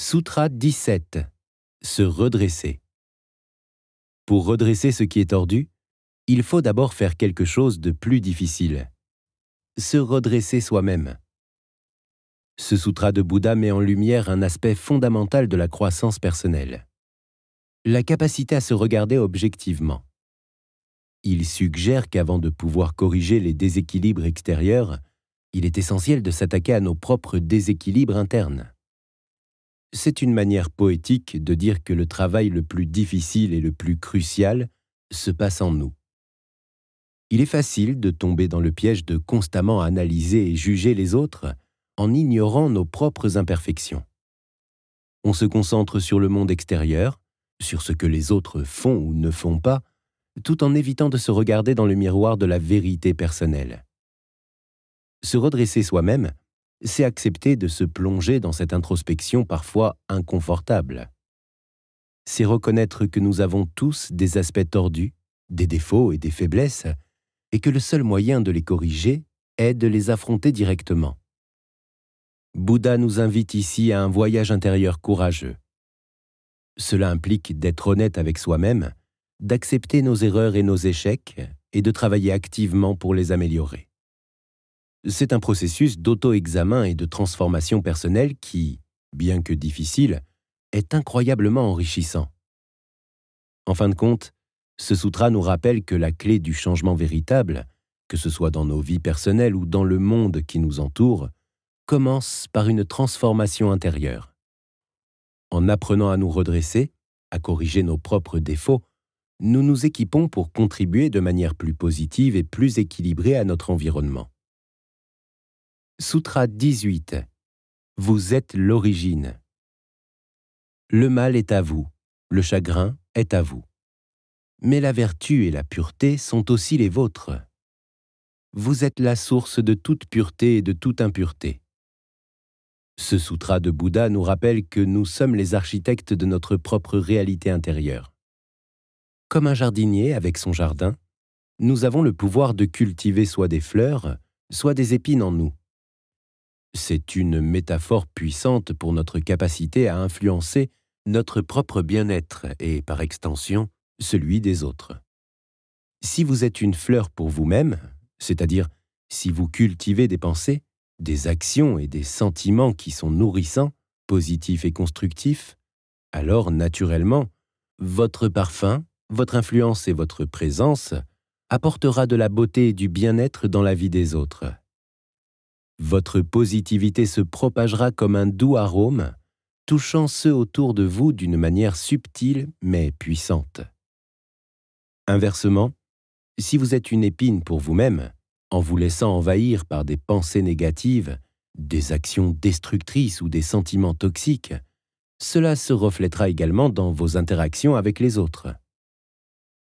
Sutra 17. Se redresser. Pour redresser ce qui est tordu, il faut d'abord faire quelque chose de plus difficile. Se redresser soi-même. Ce sutra de Bouddha met en lumière un aspect fondamental de la croissance personnelle. La capacité à se regarder objectivement. Il suggère qu'avant de pouvoir corriger les déséquilibres extérieurs, il est essentiel de s'attaquer à nos propres déséquilibres internes. C'est une manière poétique de dire que le travail le plus difficile et le plus crucial se passe en nous. Il est facile de tomber dans le piège de constamment analyser et juger les autres en ignorant nos propres imperfections. On se concentre sur le monde extérieur, sur ce que les autres font ou ne font pas, tout en évitant de se regarder dans le miroir de la vérité personnelle. Se redresser soi-même, c'est accepter de se plonger dans cette introspection parfois inconfortable. C'est reconnaître que nous avons tous des aspects tordus, des défauts et des faiblesses, et que le seul moyen de les corriger est de les affronter directement. Bouddha nous invite ici à un voyage intérieur courageux. Cela implique d'être honnête avec soi-même, d'accepter nos erreurs et nos échecs, et de travailler activement pour les améliorer. C'est un processus d'auto-examen et de transformation personnelle qui, bien que difficile, est incroyablement enrichissant. En fin de compte, ce sutra nous rappelle que la clé du changement véritable, que ce soit dans nos vies personnelles ou dans le monde qui nous entoure, commence par une transformation intérieure. En apprenant à nous redresser, à corriger nos propres défauts, nous nous équipons pour contribuer de manière plus positive et plus équilibrée à notre environnement. Sutra 18 Vous êtes l'origine. Le mal est à vous, le chagrin est à vous mais la vertu et la pureté sont aussi les vôtres. Vous êtes la source de toute pureté et de toute impureté. Ce sutra de Bouddha nous rappelle que nous sommes les architectes de notre propre réalité intérieure. Comme un jardinier avec son jardin, nous avons le pouvoir de cultiver soit des fleurs, soit des épines en nous. C'est une métaphore puissante pour notre capacité à influencer notre propre bien-être et, par extension, celui des autres. Si vous êtes une fleur pour vous-même, c'est-à-dire si vous cultivez des pensées, des actions et des sentiments qui sont nourrissants, positifs et constructifs, alors naturellement, votre parfum, votre influence et votre présence apportera de la beauté et du bien-être dans la vie des autres. Votre positivité se propagera comme un doux arôme, touchant ceux autour de vous d'une manière subtile mais puissante. Inversement, si vous êtes une épine pour vous-même, en vous laissant envahir par des pensées négatives, des actions destructrices ou des sentiments toxiques, cela se reflètera également dans vos interactions avec les autres.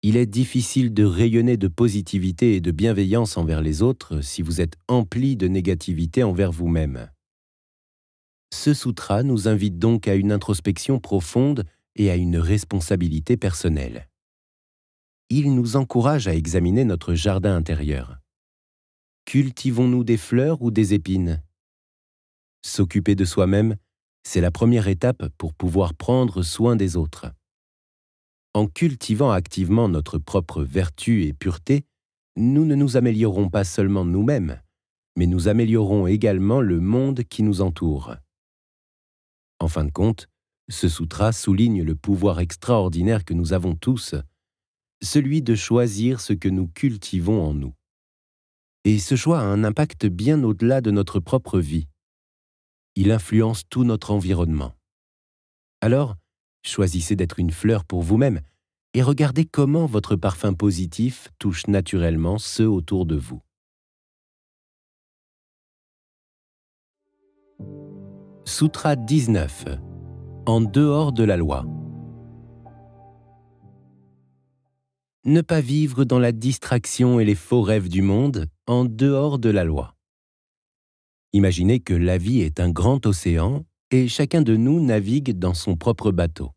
Il est difficile de rayonner de positivité et de bienveillance envers les autres si vous êtes empli de négativité envers vous-même. Ce sutra nous invite donc à une introspection profonde et à une responsabilité personnelle il nous encourage à examiner notre jardin intérieur. Cultivons-nous des fleurs ou des épines S'occuper de soi-même, c'est la première étape pour pouvoir prendre soin des autres. En cultivant activement notre propre vertu et pureté, nous ne nous améliorons pas seulement nous-mêmes, mais nous améliorons également le monde qui nous entoure. En fin de compte, ce sutra souligne le pouvoir extraordinaire que nous avons tous celui de choisir ce que nous cultivons en nous. Et ce choix a un impact bien au-delà de notre propre vie. Il influence tout notre environnement. Alors, choisissez d'être une fleur pour vous-même et regardez comment votre parfum positif touche naturellement ceux autour de vous. Sutra 19 En dehors de la loi. ne pas vivre dans la distraction et les faux rêves du monde en dehors de la loi. Imaginez que la vie est un grand océan et chacun de nous navigue dans son propre bateau.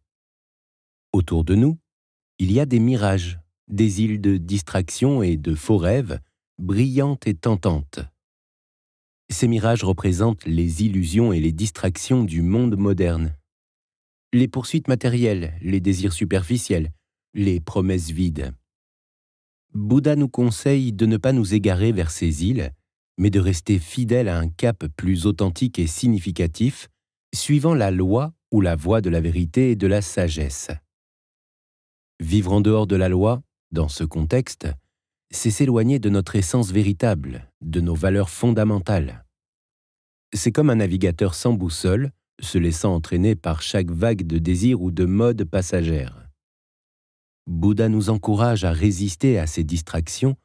Autour de nous, il y a des mirages, des îles de distraction et de faux rêves, brillantes et tentantes. Ces mirages représentent les illusions et les distractions du monde moderne. Les poursuites matérielles, les désirs superficiels, les promesses vides. Bouddha nous conseille de ne pas nous égarer vers ces îles, mais de rester fidèles à un cap plus authentique et significatif, suivant la loi ou la voie de la vérité et de la sagesse. Vivre en dehors de la loi, dans ce contexte, c'est s'éloigner de notre essence véritable, de nos valeurs fondamentales. C'est comme un navigateur sans boussole, se laissant entraîner par chaque vague de désir ou de mode passagère. Bouddha nous encourage à résister à ces distractions,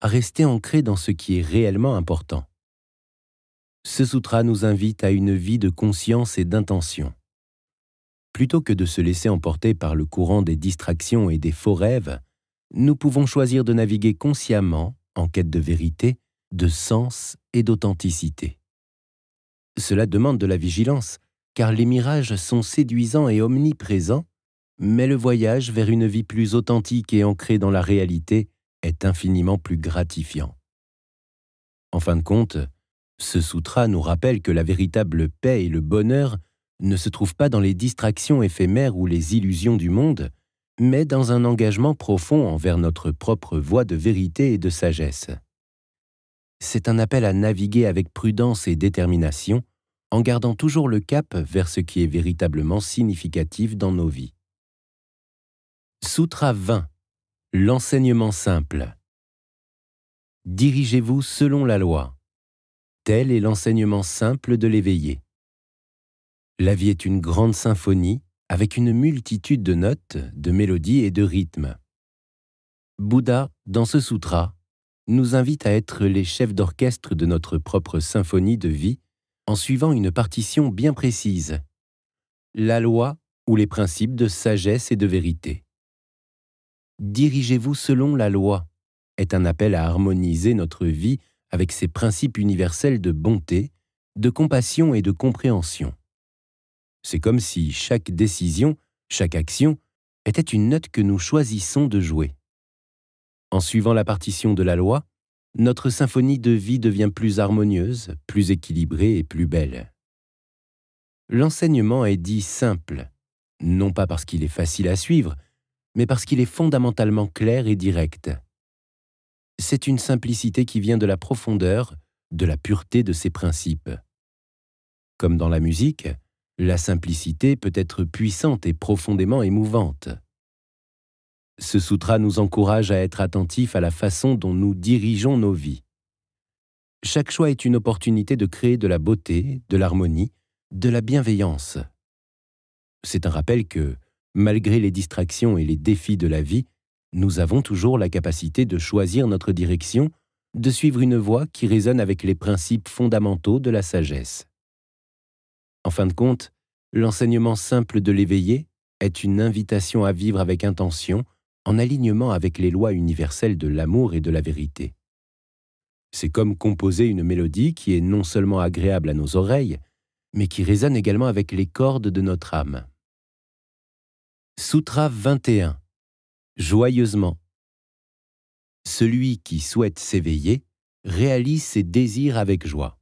à rester ancrés dans ce qui est réellement important. Ce sutra nous invite à une vie de conscience et d'intention. Plutôt que de se laisser emporter par le courant des distractions et des faux rêves, nous pouvons choisir de naviguer consciemment en quête de vérité, de sens et d'authenticité. Cela demande de la vigilance, car les mirages sont séduisants et omniprésents, mais le voyage vers une vie plus authentique et ancrée dans la réalité est infiniment plus gratifiant. En fin de compte, ce sutra nous rappelle que la véritable paix et le bonheur ne se trouvent pas dans les distractions éphémères ou les illusions du monde, mais dans un engagement profond envers notre propre voie de vérité et de sagesse. C'est un appel à naviguer avec prudence et détermination, en gardant toujours le cap vers ce qui est véritablement significatif dans nos vies. Sutra 20. L'enseignement simple. Dirigez-vous selon la loi. Tel est l'enseignement simple de l'éveillé. La vie est une grande symphonie avec une multitude de notes, de mélodies et de rythmes. Bouddha, dans ce sutra, nous invite à être les chefs d'orchestre de notre propre symphonie de vie en suivant une partition bien précise. La loi ou les principes de sagesse et de vérité. Dirigez-vous selon la loi est un appel à harmoniser notre vie avec ces principes universels de bonté, de compassion et de compréhension. C'est comme si chaque décision, chaque action, était une note que nous choisissons de jouer. En suivant la partition de la loi, notre symphonie de vie devient plus harmonieuse, plus équilibrée et plus belle. L'enseignement est dit simple, non pas parce qu'il est facile à suivre, mais parce qu'il est fondamentalement clair et direct. C'est une simplicité qui vient de la profondeur, de la pureté de ses principes. Comme dans la musique, la simplicité peut être puissante et profondément émouvante. Ce soutra nous encourage à être attentifs à la façon dont nous dirigeons nos vies. Chaque choix est une opportunité de créer de la beauté, de l'harmonie, de la bienveillance. C'est un rappel que malgré les distractions et les défis de la vie, nous avons toujours la capacité de choisir notre direction, de suivre une voie qui résonne avec les principes fondamentaux de la sagesse. En fin de compte, l'enseignement simple de l'éveillé est une invitation à vivre avec intention, en alignement avec les lois universelles de l'amour et de la vérité. C'est comme composer une mélodie qui est non seulement agréable à nos oreilles, mais qui résonne également avec les cordes de notre âme. Sutra 21 Joyeusement Celui qui souhaite s'éveiller réalise ses désirs avec joie.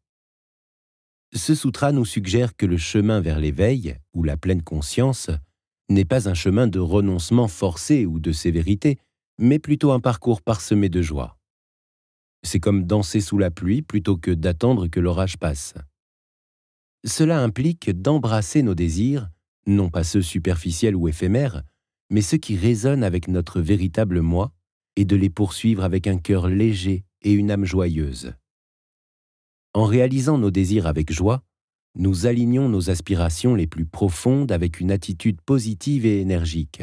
Ce sutra nous suggère que le chemin vers l'éveil ou la pleine conscience n'est pas un chemin de renoncement forcé ou de sévérité, mais plutôt un parcours parsemé de joie. C'est comme danser sous la pluie plutôt que d'attendre que l'orage passe. Cela implique d'embrasser nos désirs non pas ceux superficiels ou éphémères, mais ceux qui résonnent avec notre véritable moi, et de les poursuivre avec un cœur léger et une âme joyeuse. En réalisant nos désirs avec joie, nous alignons nos aspirations les plus profondes avec une attitude positive et énergique.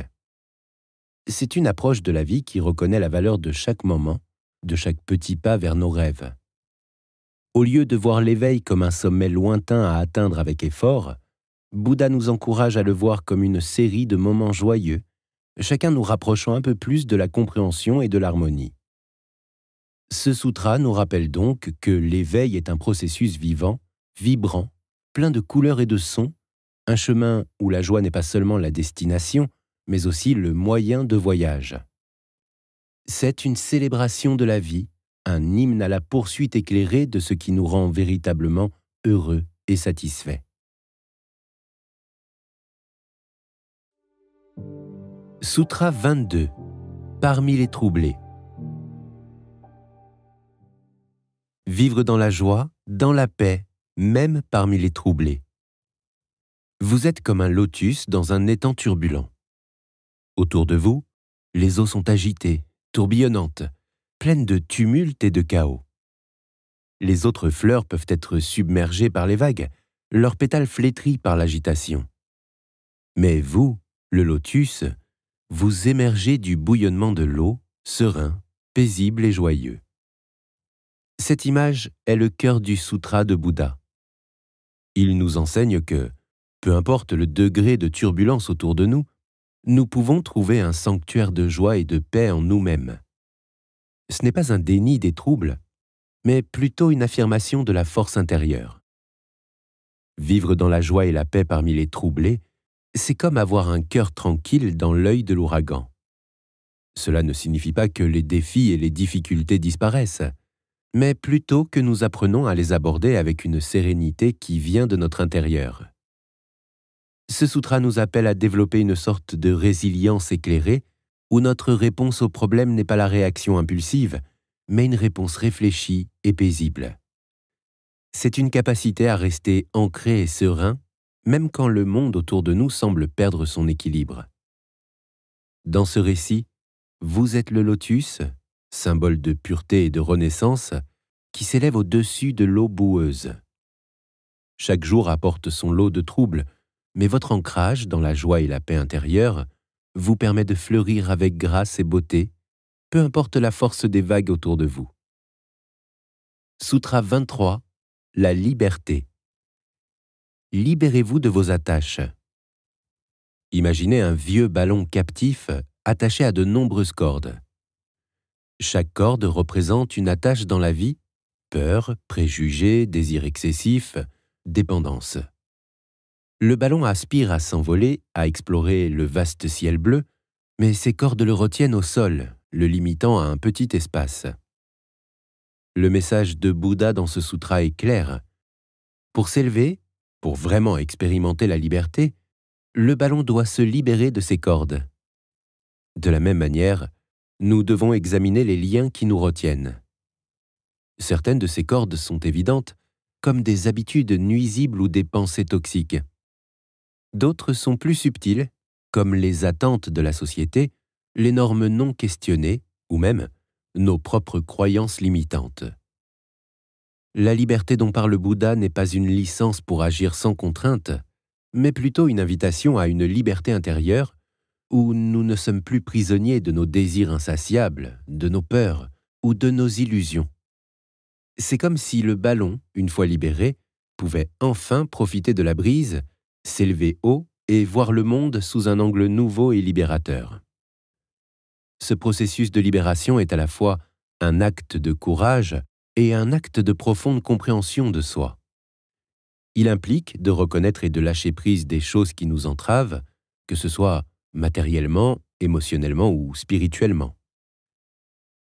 C'est une approche de la vie qui reconnaît la valeur de chaque moment, de chaque petit pas vers nos rêves. Au lieu de voir l'éveil comme un sommet lointain à atteindre avec effort, Bouddha nous encourage à le voir comme une série de moments joyeux, chacun nous rapprochant un peu plus de la compréhension et de l'harmonie. Ce sutra nous rappelle donc que l'éveil est un processus vivant, vibrant, plein de couleurs et de sons, un chemin où la joie n'est pas seulement la destination, mais aussi le moyen de voyage. C'est une célébration de la vie, un hymne à la poursuite éclairée de ce qui nous rend véritablement heureux et satisfaits. Sutra 22 Parmi les troublés Vivre dans la joie, dans la paix, même parmi les troublés. Vous êtes comme un lotus dans un étang turbulent. Autour de vous, les eaux sont agitées, tourbillonnantes, pleines de tumulte et de chaos. Les autres fleurs peuvent être submergées par les vagues, leurs pétales flétris par l'agitation. Mais vous, le lotus, vous émergez du bouillonnement de l'eau, serein, paisible et joyeux. Cette image est le cœur du sutra de Bouddha. Il nous enseigne que, peu importe le degré de turbulence autour de nous, nous pouvons trouver un sanctuaire de joie et de paix en nous-mêmes. Ce n'est pas un déni des troubles, mais plutôt une affirmation de la force intérieure. Vivre dans la joie et la paix parmi les troublés c'est comme avoir un cœur tranquille dans l'œil de l'ouragan. Cela ne signifie pas que les défis et les difficultés disparaissent, mais plutôt que nous apprenons à les aborder avec une sérénité qui vient de notre intérieur. Ce sutra nous appelle à développer une sorte de résilience éclairée, où notre réponse au problème n'est pas la réaction impulsive, mais une réponse réfléchie et paisible. C'est une capacité à rester ancré et serein même quand le monde autour de nous semble perdre son équilibre. Dans ce récit, vous êtes le lotus, symbole de pureté et de renaissance, qui s'élève au-dessus de l'eau boueuse. Chaque jour apporte son lot de troubles, mais votre ancrage dans la joie et la paix intérieure vous permet de fleurir avec grâce et beauté, peu importe la force des vagues autour de vous. Soutra 23 La liberté Libérez-vous de vos attaches. Imaginez un vieux ballon captif attaché à de nombreuses cordes. Chaque corde représente une attache dans la vie, peur, préjugés, désir excessif, dépendance. Le ballon aspire à s'envoler, à explorer le vaste ciel bleu, mais ses cordes le retiennent au sol, le limitant à un petit espace. Le message de Bouddha dans ce sutra est clair. Pour s'élever, pour vraiment expérimenter la liberté, le ballon doit se libérer de ses cordes. De la même manière, nous devons examiner les liens qui nous retiennent. Certaines de ces cordes sont évidentes, comme des habitudes nuisibles ou des pensées toxiques. D'autres sont plus subtiles, comme les attentes de la société, les normes non questionnées, ou même nos propres croyances limitantes. La liberté dont parle Bouddha n'est pas une licence pour agir sans contrainte, mais plutôt une invitation à une liberté intérieure où nous ne sommes plus prisonniers de nos désirs insatiables, de nos peurs ou de nos illusions. C'est comme si le ballon, une fois libéré, pouvait enfin profiter de la brise, s'élever haut et voir le monde sous un angle nouveau et libérateur. Ce processus de libération est à la fois un acte de courage et un acte de profonde compréhension de soi. Il implique de reconnaître et de lâcher prise des choses qui nous entravent, que ce soit matériellement, émotionnellement ou spirituellement.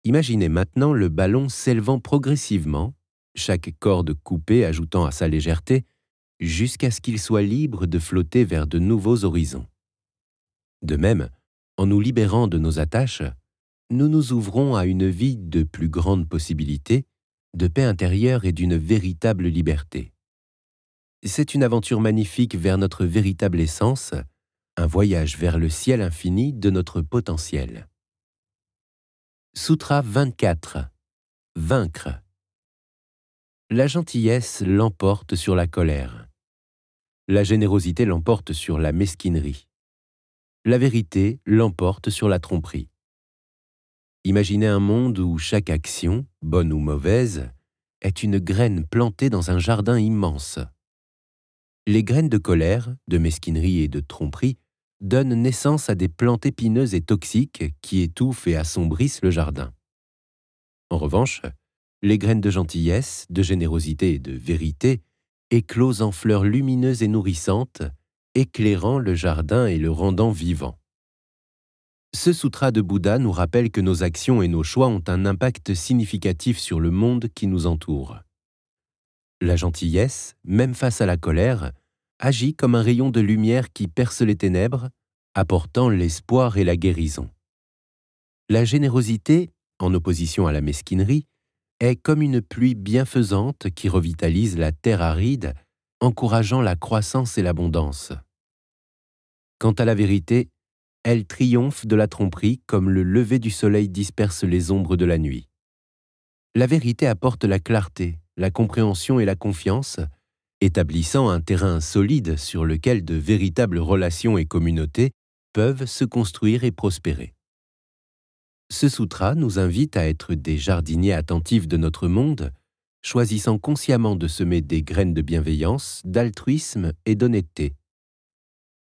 Imaginez maintenant le ballon s'élevant progressivement, chaque corde coupée ajoutant à sa légèreté, jusqu'à ce qu'il soit libre de flotter vers de nouveaux horizons. De même, en nous libérant de nos attaches, nous nous ouvrons à une vie de plus grandes possibilités de paix intérieure et d'une véritable liberté. C'est une aventure magnifique vers notre véritable essence, un voyage vers le ciel infini de notre potentiel. Sutra 24 Vaincre La gentillesse l'emporte sur la colère. La générosité l'emporte sur la mesquinerie. La vérité l'emporte sur la tromperie. Imaginez un monde où chaque action, bonne ou mauvaise, est une graine plantée dans un jardin immense. Les graines de colère, de mesquinerie et de tromperie donnent naissance à des plantes épineuses et toxiques qui étouffent et assombrissent le jardin. En revanche, les graines de gentillesse, de générosité et de vérité éclosent en fleurs lumineuses et nourrissantes, éclairant le jardin et le rendant vivant ce sutra de Bouddha nous rappelle que nos actions et nos choix ont un impact significatif sur le monde qui nous entoure. La gentillesse, même face à la colère, agit comme un rayon de lumière qui perce les ténèbres, apportant l'espoir et la guérison. La générosité, en opposition à la mesquinerie, est comme une pluie bienfaisante qui revitalise la terre aride, encourageant la croissance et l'abondance. Quant à la vérité, elle triomphe de la tromperie comme le lever du soleil disperse les ombres de la nuit. La vérité apporte la clarté, la compréhension et la confiance, établissant un terrain solide sur lequel de véritables relations et communautés peuvent se construire et prospérer. Ce soutra nous invite à être des jardiniers attentifs de notre monde, choisissant consciemment de semer des graines de bienveillance, d'altruisme et d'honnêteté.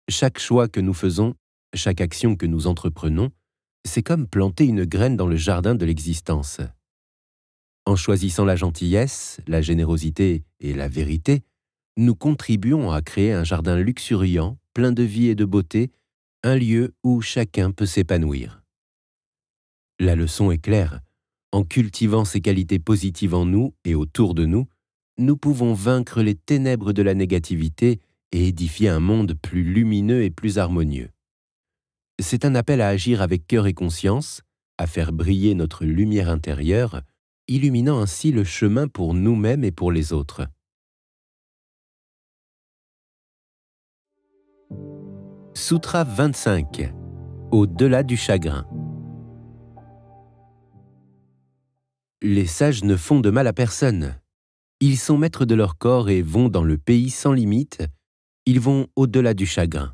Chaque choix que nous faisons chaque action que nous entreprenons, c'est comme planter une graine dans le jardin de l'existence. En choisissant la gentillesse, la générosité et la vérité, nous contribuons à créer un jardin luxuriant, plein de vie et de beauté, un lieu où chacun peut s'épanouir. La leçon est claire. En cultivant ces qualités positives en nous et autour de nous, nous pouvons vaincre les ténèbres de la négativité et édifier un monde plus lumineux et plus harmonieux c'est un appel à agir avec cœur et conscience, à faire briller notre lumière intérieure, illuminant ainsi le chemin pour nous-mêmes et pour les autres. Sutra 25 Au-delà du chagrin Les sages ne font de mal à personne. Ils sont maîtres de leur corps et vont dans le pays sans limite. Ils vont au-delà du chagrin.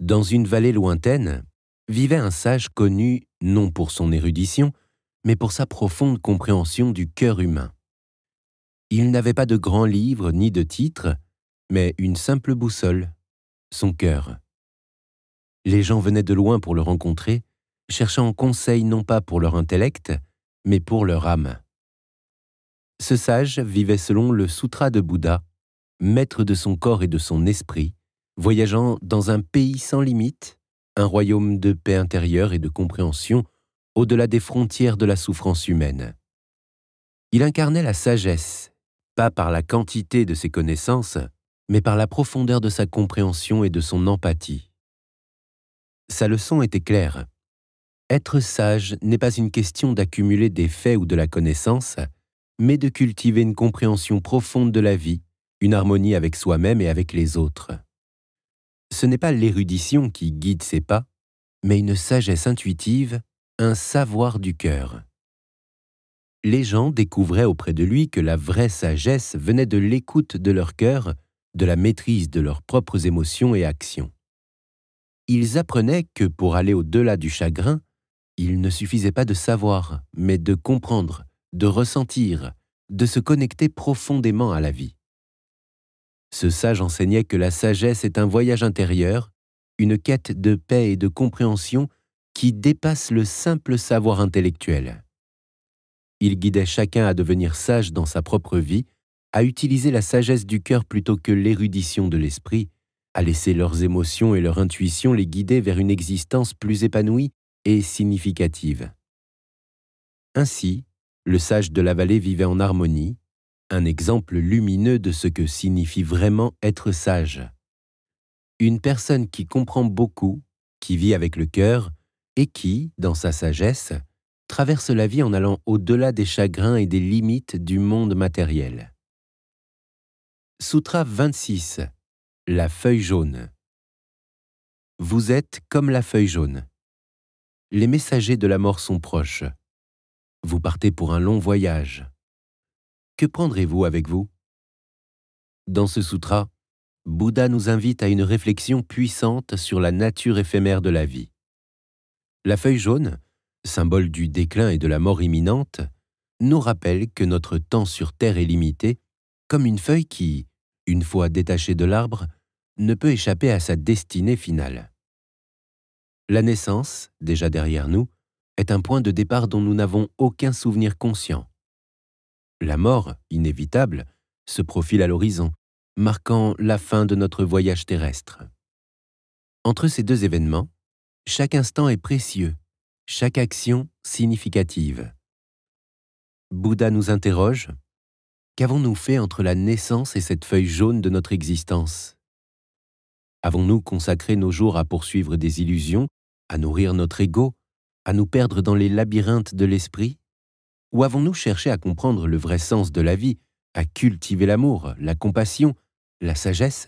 Dans une vallée lointaine, vivait un sage connu non pour son érudition, mais pour sa profonde compréhension du cœur humain. Il n'avait pas de grands livres ni de titres, mais une simple boussole, son cœur. Les gens venaient de loin pour le rencontrer, cherchant conseil non pas pour leur intellect, mais pour leur âme. Ce sage vivait selon le Sutra de Bouddha, maître de son corps et de son esprit, voyageant dans un pays sans limite, un royaume de paix intérieure et de compréhension au-delà des frontières de la souffrance humaine. Il incarnait la sagesse, pas par la quantité de ses connaissances, mais par la profondeur de sa compréhension et de son empathie. Sa leçon était claire. Être sage n'est pas une question d'accumuler des faits ou de la connaissance, mais de cultiver une compréhension profonde de la vie, une harmonie avec soi-même et avec les autres ce n'est pas l'érudition qui guide ses pas, mais une sagesse intuitive, un savoir du cœur. Les gens découvraient auprès de lui que la vraie sagesse venait de l'écoute de leur cœur, de la maîtrise de leurs propres émotions et actions. Ils apprenaient que pour aller au-delà du chagrin, il ne suffisait pas de savoir, mais de comprendre, de ressentir, de se connecter profondément à la vie. Ce sage enseignait que la sagesse est un voyage intérieur, une quête de paix et de compréhension qui dépasse le simple savoir intellectuel. Il guidait chacun à devenir sage dans sa propre vie, à utiliser la sagesse du cœur plutôt que l'érudition de l'esprit, à laisser leurs émotions et leur intuition les guider vers une existence plus épanouie et significative. Ainsi, le sage de la vallée vivait en harmonie, un exemple lumineux de ce que signifie vraiment être sage. Une personne qui comprend beaucoup, qui vit avec le cœur, et qui, dans sa sagesse, traverse la vie en allant au-delà des chagrins et des limites du monde matériel. Sutra 26 La feuille jaune Vous êtes comme la feuille jaune. Les messagers de la mort sont proches. Vous partez pour un long voyage que prendrez-vous avec vous Dans ce sutra, Bouddha nous invite à une réflexion puissante sur la nature éphémère de la vie. La feuille jaune, symbole du déclin et de la mort imminente, nous rappelle que notre temps sur Terre est limité, comme une feuille qui, une fois détachée de l'arbre, ne peut échapper à sa destinée finale. La naissance, déjà derrière nous, est un point de départ dont nous n'avons aucun souvenir conscient. La mort, inévitable, se profile à l'horizon, marquant la fin de notre voyage terrestre. Entre ces deux événements, chaque instant est précieux, chaque action significative. Bouddha nous interroge, qu'avons-nous fait entre la naissance et cette feuille jaune de notre existence Avons-nous consacré nos jours à poursuivre des illusions, à nourrir notre ego, à nous perdre dans les labyrinthes de l'esprit ou avons-nous cherché à comprendre le vrai sens de la vie, à cultiver l'amour, la compassion, la sagesse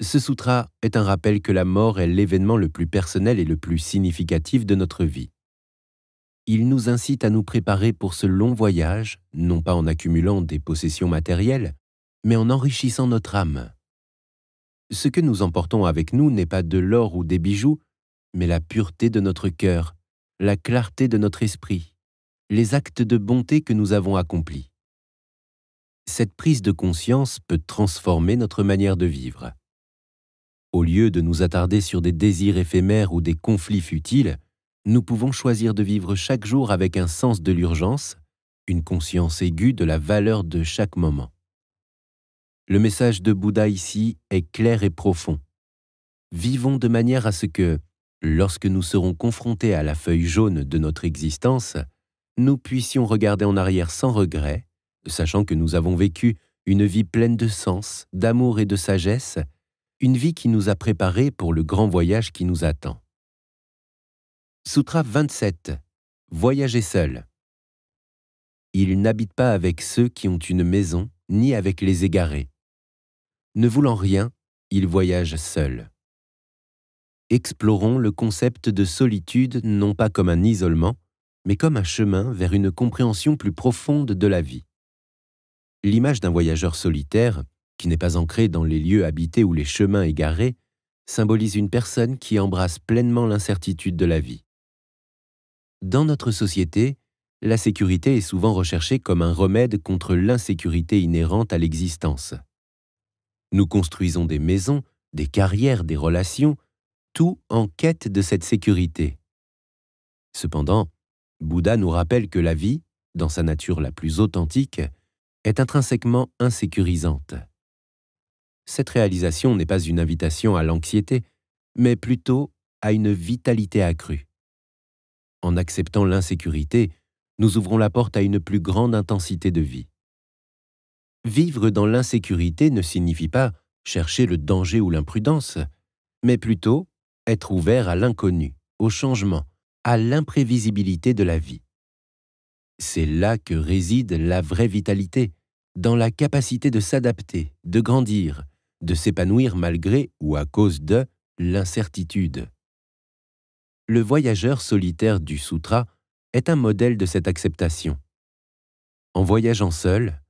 Ce soutra est un rappel que la mort est l'événement le plus personnel et le plus significatif de notre vie. Il nous incite à nous préparer pour ce long voyage, non pas en accumulant des possessions matérielles, mais en enrichissant notre âme. Ce que nous emportons avec nous n'est pas de l'or ou des bijoux, mais la pureté de notre cœur, la clarté de notre esprit, les actes de bonté que nous avons accomplis. Cette prise de conscience peut transformer notre manière de vivre. Au lieu de nous attarder sur des désirs éphémères ou des conflits futiles, nous pouvons choisir de vivre chaque jour avec un sens de l'urgence, une conscience aiguë de la valeur de chaque moment. Le message de Bouddha ici est clair et profond. Vivons de manière à ce que, lorsque nous serons confrontés à la feuille jaune de notre existence, nous puissions regarder en arrière sans regret, sachant que nous avons vécu une vie pleine de sens, d'amour et de sagesse, une vie qui nous a préparés pour le grand voyage qui nous attend. Soutra 27. Voyager seul. Il n'habite pas avec ceux qui ont une maison, ni avec les égarés. Ne voulant rien, il voyage seul. Explorons le concept de solitude non pas comme un isolement, mais comme un chemin vers une compréhension plus profonde de la vie. L'image d'un voyageur solitaire, qui n'est pas ancré dans les lieux habités ou les chemins égarés, symbolise une personne qui embrasse pleinement l'incertitude de la vie. Dans notre société, la sécurité est souvent recherchée comme un remède contre l'insécurité inhérente à l'existence. Nous construisons des maisons, des carrières, des relations, tout en quête de cette sécurité. Cependant, Bouddha nous rappelle que la vie, dans sa nature la plus authentique, est intrinsèquement insécurisante. Cette réalisation n'est pas une invitation à l'anxiété, mais plutôt à une vitalité accrue. En acceptant l'insécurité, nous ouvrons la porte à une plus grande intensité de vie. Vivre dans l'insécurité ne signifie pas chercher le danger ou l'imprudence, mais plutôt être ouvert à l'inconnu, au changement, à l'imprévisibilité de la vie. C'est là que réside la vraie vitalité, dans la capacité de s'adapter, de grandir, de s'épanouir malgré ou à cause de l'incertitude. Le voyageur solitaire du Sutra est un modèle de cette acceptation. En voyageant seul,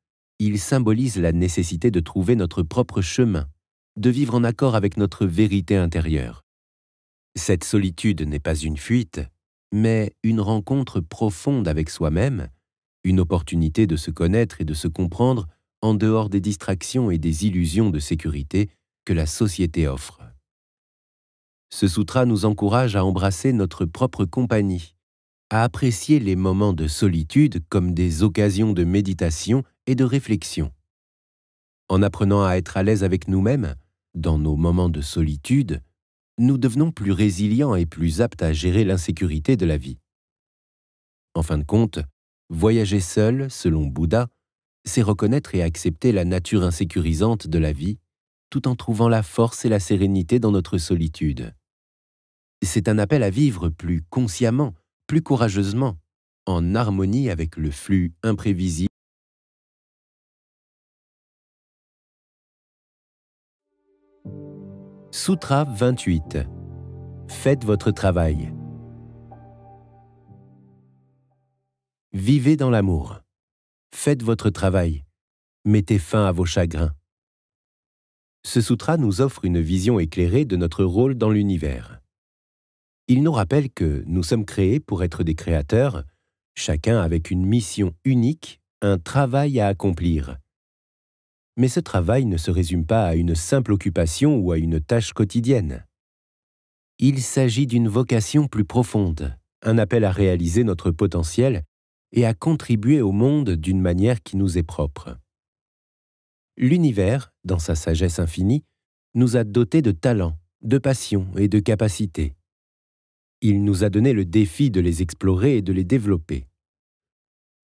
il symbolise la nécessité de trouver notre propre chemin, de vivre en accord avec notre vérité intérieure. Cette solitude n'est pas une fuite, mais une rencontre profonde avec soi-même, une opportunité de se connaître et de se comprendre en dehors des distractions et des illusions de sécurité que la société offre. Ce sutra nous encourage à embrasser notre propre compagnie, à apprécier les moments de solitude comme des occasions de méditation et de réflexion. En apprenant à être à l'aise avec nous-mêmes, dans nos moments de solitude, nous devenons plus résilients et plus aptes à gérer l'insécurité de la vie. En fin de compte, voyager seul, selon Bouddha, c'est reconnaître et accepter la nature insécurisante de la vie, tout en trouvant la force et la sérénité dans notre solitude. C'est un appel à vivre plus consciemment, plus courageusement, en harmonie avec le flux imprévisible Sutra 28. Faites votre travail. Vivez dans l'amour. Faites votre travail. Mettez fin à vos chagrins. Ce sutra nous offre une vision éclairée de notre rôle dans l'univers. Il nous rappelle que nous sommes créés pour être des créateurs, chacun avec une mission unique, un travail à accomplir, mais ce travail ne se résume pas à une simple occupation ou à une tâche quotidienne. Il s'agit d'une vocation plus profonde, un appel à réaliser notre potentiel et à contribuer au monde d'une manière qui nous est propre. L'univers, dans sa sagesse infinie, nous a dotés de talents, de passions et de capacités. Il nous a donné le défi de les explorer et de les développer.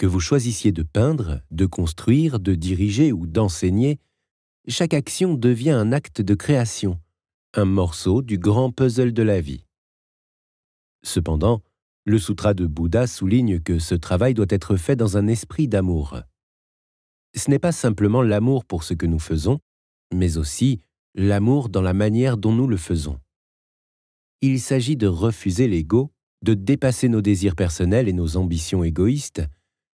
Que vous choisissiez de peindre, de construire, de diriger ou d'enseigner, chaque action devient un acte de création, un morceau du grand puzzle de la vie. Cependant, le Sutra de Bouddha souligne que ce travail doit être fait dans un esprit d'amour. Ce n'est pas simplement l'amour pour ce que nous faisons, mais aussi l'amour dans la manière dont nous le faisons. Il s'agit de refuser l'ego, de dépasser nos désirs personnels et nos ambitions égoïstes,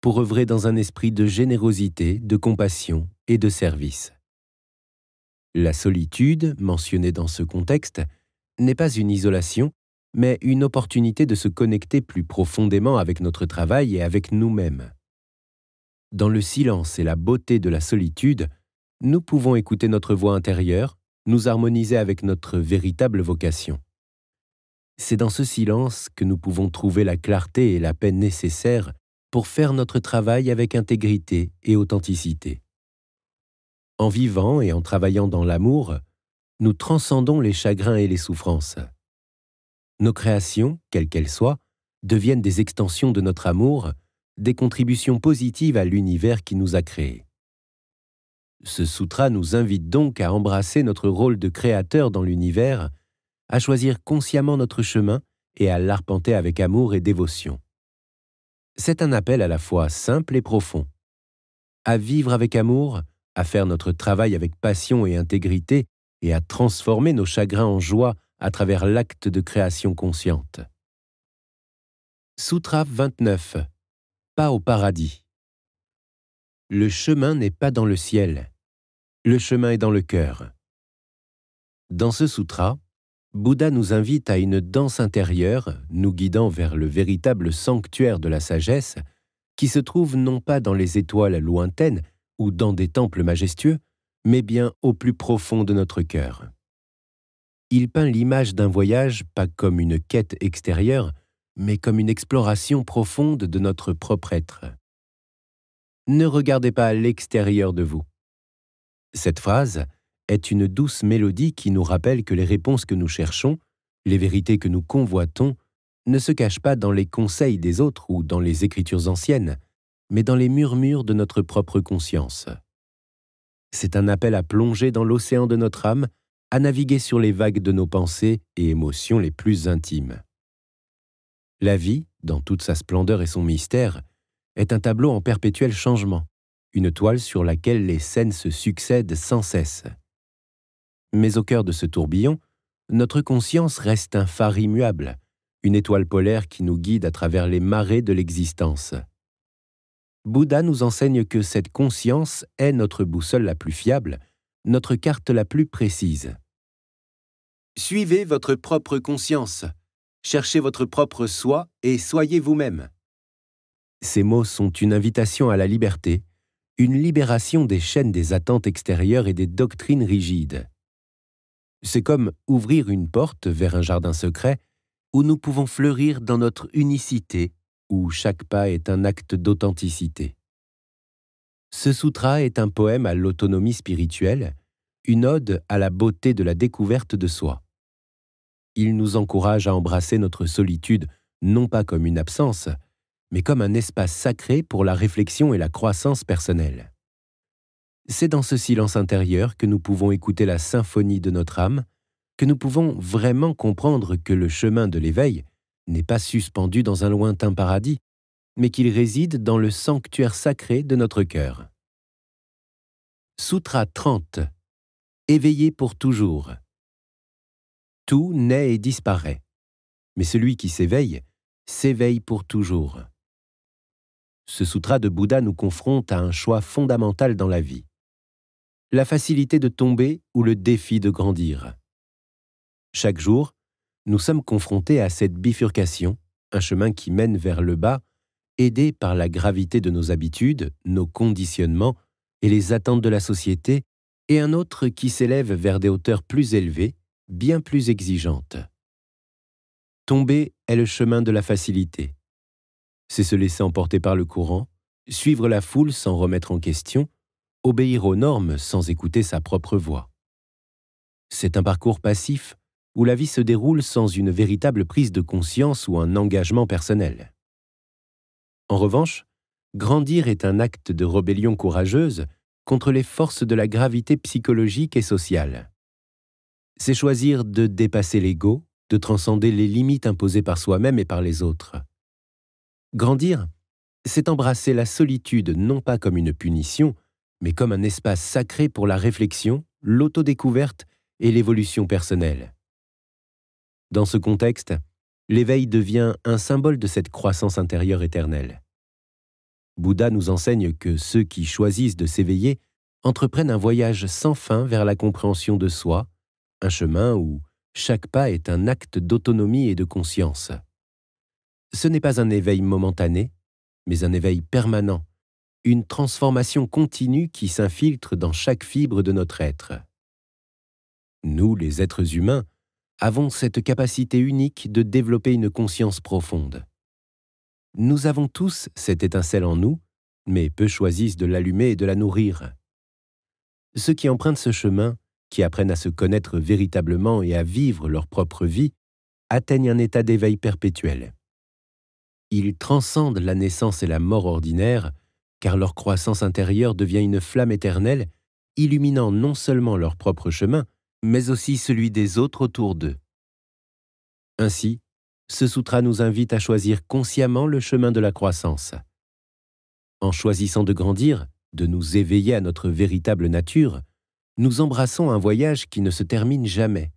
pour œuvrer dans un esprit de générosité, de compassion et de service. La solitude, mentionnée dans ce contexte, n'est pas une isolation, mais une opportunité de se connecter plus profondément avec notre travail et avec nous-mêmes. Dans le silence et la beauté de la solitude, nous pouvons écouter notre voix intérieure, nous harmoniser avec notre véritable vocation. C'est dans ce silence que nous pouvons trouver la clarté et la paix nécessaires pour faire notre travail avec intégrité et authenticité. En vivant et en travaillant dans l'amour, nous transcendons les chagrins et les souffrances. Nos créations, quelles qu'elles soient, deviennent des extensions de notre amour, des contributions positives à l'univers qui nous a créés. Ce sutra nous invite donc à embrasser notre rôle de créateur dans l'univers, à choisir consciemment notre chemin et à l'arpenter avec amour et dévotion c'est un appel à la fois simple et profond. À vivre avec amour, à faire notre travail avec passion et intégrité, et à transformer nos chagrins en joie à travers l'acte de création consciente. Sutra 29. Pas au paradis. Le chemin n'est pas dans le ciel. Le chemin est dans le cœur. Dans ce sutra, Bouddha nous invite à une danse intérieure, nous guidant vers le véritable sanctuaire de la sagesse, qui se trouve non pas dans les étoiles lointaines ou dans des temples majestueux, mais bien au plus profond de notre cœur. Il peint l'image d'un voyage pas comme une quête extérieure, mais comme une exploration profonde de notre propre être. Ne regardez pas à l'extérieur de vous. Cette phrase, est une douce mélodie qui nous rappelle que les réponses que nous cherchons, les vérités que nous convoitons, ne se cachent pas dans les conseils des autres ou dans les écritures anciennes, mais dans les murmures de notre propre conscience. C'est un appel à plonger dans l'océan de notre âme, à naviguer sur les vagues de nos pensées et émotions les plus intimes. La vie, dans toute sa splendeur et son mystère, est un tableau en perpétuel changement, une toile sur laquelle les scènes se succèdent sans cesse. Mais au cœur de ce tourbillon, notre conscience reste un phare immuable, une étoile polaire qui nous guide à travers les marées de l'existence. Bouddha nous enseigne que cette conscience est notre boussole la plus fiable, notre carte la plus précise. Suivez votre propre conscience, cherchez votre propre soi et soyez vous-même. Ces mots sont une invitation à la liberté, une libération des chaînes des attentes extérieures et des doctrines rigides. C'est comme ouvrir une porte vers un jardin secret où nous pouvons fleurir dans notre unicité, où chaque pas est un acte d'authenticité. Ce soutra est un poème à l'autonomie spirituelle, une ode à la beauté de la découverte de soi. Il nous encourage à embrasser notre solitude non pas comme une absence, mais comme un espace sacré pour la réflexion et la croissance personnelle. C'est dans ce silence intérieur que nous pouvons écouter la symphonie de notre âme, que nous pouvons vraiment comprendre que le chemin de l'éveil n'est pas suspendu dans un lointain paradis, mais qu'il réside dans le sanctuaire sacré de notre cœur. Sutra 30 Éveillé pour toujours Tout naît et disparaît, mais celui qui s'éveille s'éveille pour toujours. Ce sutra de Bouddha nous confronte à un choix fondamental dans la vie la facilité de tomber ou le défi de grandir. Chaque jour, nous sommes confrontés à cette bifurcation, un chemin qui mène vers le bas, aidé par la gravité de nos habitudes, nos conditionnements et les attentes de la société, et un autre qui s'élève vers des hauteurs plus élevées, bien plus exigeantes. Tomber est le chemin de la facilité. C'est se laisser emporter par le courant, suivre la foule sans remettre en question, obéir aux normes sans écouter sa propre voix. C'est un parcours passif où la vie se déroule sans une véritable prise de conscience ou un engagement personnel. En revanche, grandir est un acte de rébellion courageuse contre les forces de la gravité psychologique et sociale. C'est choisir de dépasser l'ego, de transcender les limites imposées par soi-même et par les autres. Grandir, c'est embrasser la solitude non pas comme une punition, mais comme un espace sacré pour la réflexion, l'autodécouverte et l'évolution personnelle. Dans ce contexte, l'éveil devient un symbole de cette croissance intérieure éternelle. Bouddha nous enseigne que ceux qui choisissent de s'éveiller entreprennent un voyage sans fin vers la compréhension de soi, un chemin où chaque pas est un acte d'autonomie et de conscience. Ce n'est pas un éveil momentané, mais un éveil permanent, une transformation continue qui s'infiltre dans chaque fibre de notre être. Nous, les êtres humains, avons cette capacité unique de développer une conscience profonde. Nous avons tous cette étincelle en nous, mais peu choisissent de l'allumer et de la nourrir. Ceux qui empruntent ce chemin, qui apprennent à se connaître véritablement et à vivre leur propre vie, atteignent un état d'éveil perpétuel. Ils transcendent la naissance et la mort ordinaires car leur croissance intérieure devient une flamme éternelle, illuminant non seulement leur propre chemin, mais aussi celui des autres autour d'eux. Ainsi, ce soutra nous invite à choisir consciemment le chemin de la croissance. En choisissant de grandir, de nous éveiller à notre véritable nature, nous embrassons un voyage qui ne se termine jamais,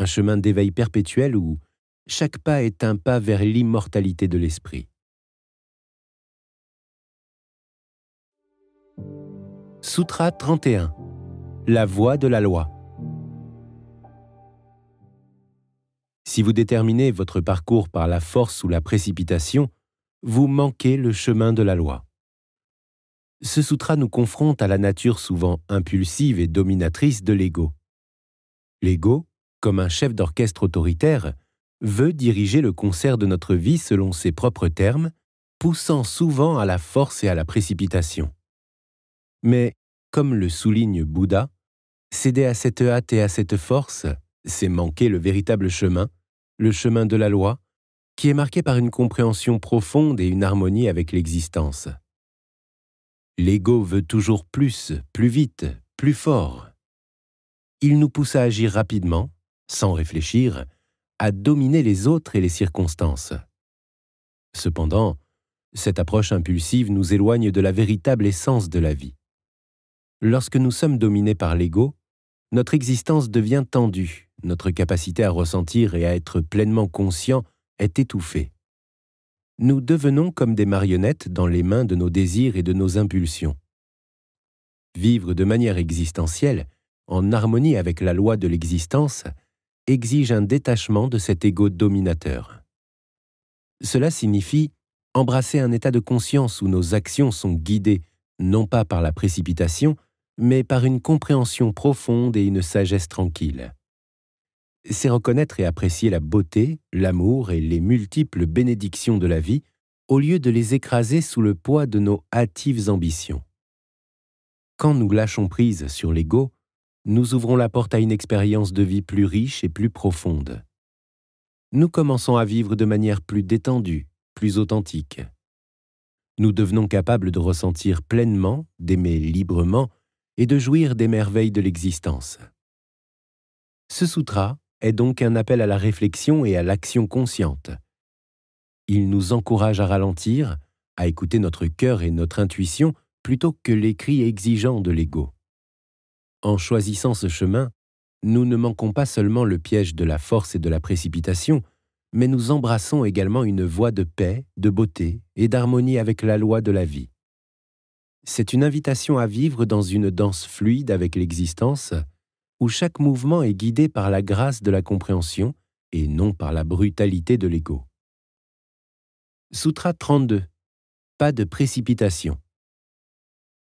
un chemin d'éveil perpétuel où chaque pas est un pas vers l'immortalité de l'esprit. Sutra 31 La voie de la loi. Si vous déterminez votre parcours par la force ou la précipitation, vous manquez le chemin de la loi. Ce sutra nous confronte à la nature souvent impulsive et dominatrice de l'ego. L'ego, comme un chef d'orchestre autoritaire, veut diriger le concert de notre vie selon ses propres termes, poussant souvent à la force et à la précipitation. Mais, comme le souligne Bouddha, céder à cette hâte et à cette force, c'est manquer le véritable chemin, le chemin de la loi, qui est marqué par une compréhension profonde et une harmonie avec l'existence. L'ego veut toujours plus, plus vite, plus fort. Il nous pousse à agir rapidement, sans réfléchir, à dominer les autres et les circonstances. Cependant, cette approche impulsive nous éloigne de la véritable essence de la vie. Lorsque nous sommes dominés par l'ego, notre existence devient tendue, notre capacité à ressentir et à être pleinement conscient est étouffée. Nous devenons comme des marionnettes dans les mains de nos désirs et de nos impulsions. Vivre de manière existentielle, en harmonie avec la loi de l'existence, exige un détachement de cet ego dominateur. Cela signifie embrasser un état de conscience où nos actions sont guidées non pas par la précipitation, mais par une compréhension profonde et une sagesse tranquille. C'est reconnaître et apprécier la beauté, l'amour et les multiples bénédictions de la vie, au lieu de les écraser sous le poids de nos hâtives ambitions. Quand nous lâchons prise sur l'ego, nous ouvrons la porte à une expérience de vie plus riche et plus profonde. Nous commençons à vivre de manière plus détendue, plus authentique nous devenons capables de ressentir pleinement, d'aimer librement et de jouir des merveilles de l'existence. Ce soutra est donc un appel à la réflexion et à l'action consciente. Il nous encourage à ralentir, à écouter notre cœur et notre intuition plutôt que les cris exigeants de l'ego. En choisissant ce chemin, nous ne manquons pas seulement le piège de la force et de la précipitation, mais nous embrassons également une voie de paix, de beauté et d'harmonie avec la loi de la vie. C'est une invitation à vivre dans une danse fluide avec l'existence, où chaque mouvement est guidé par la grâce de la compréhension et non par la brutalité de l'ego. Soutra 32. Pas de précipitation.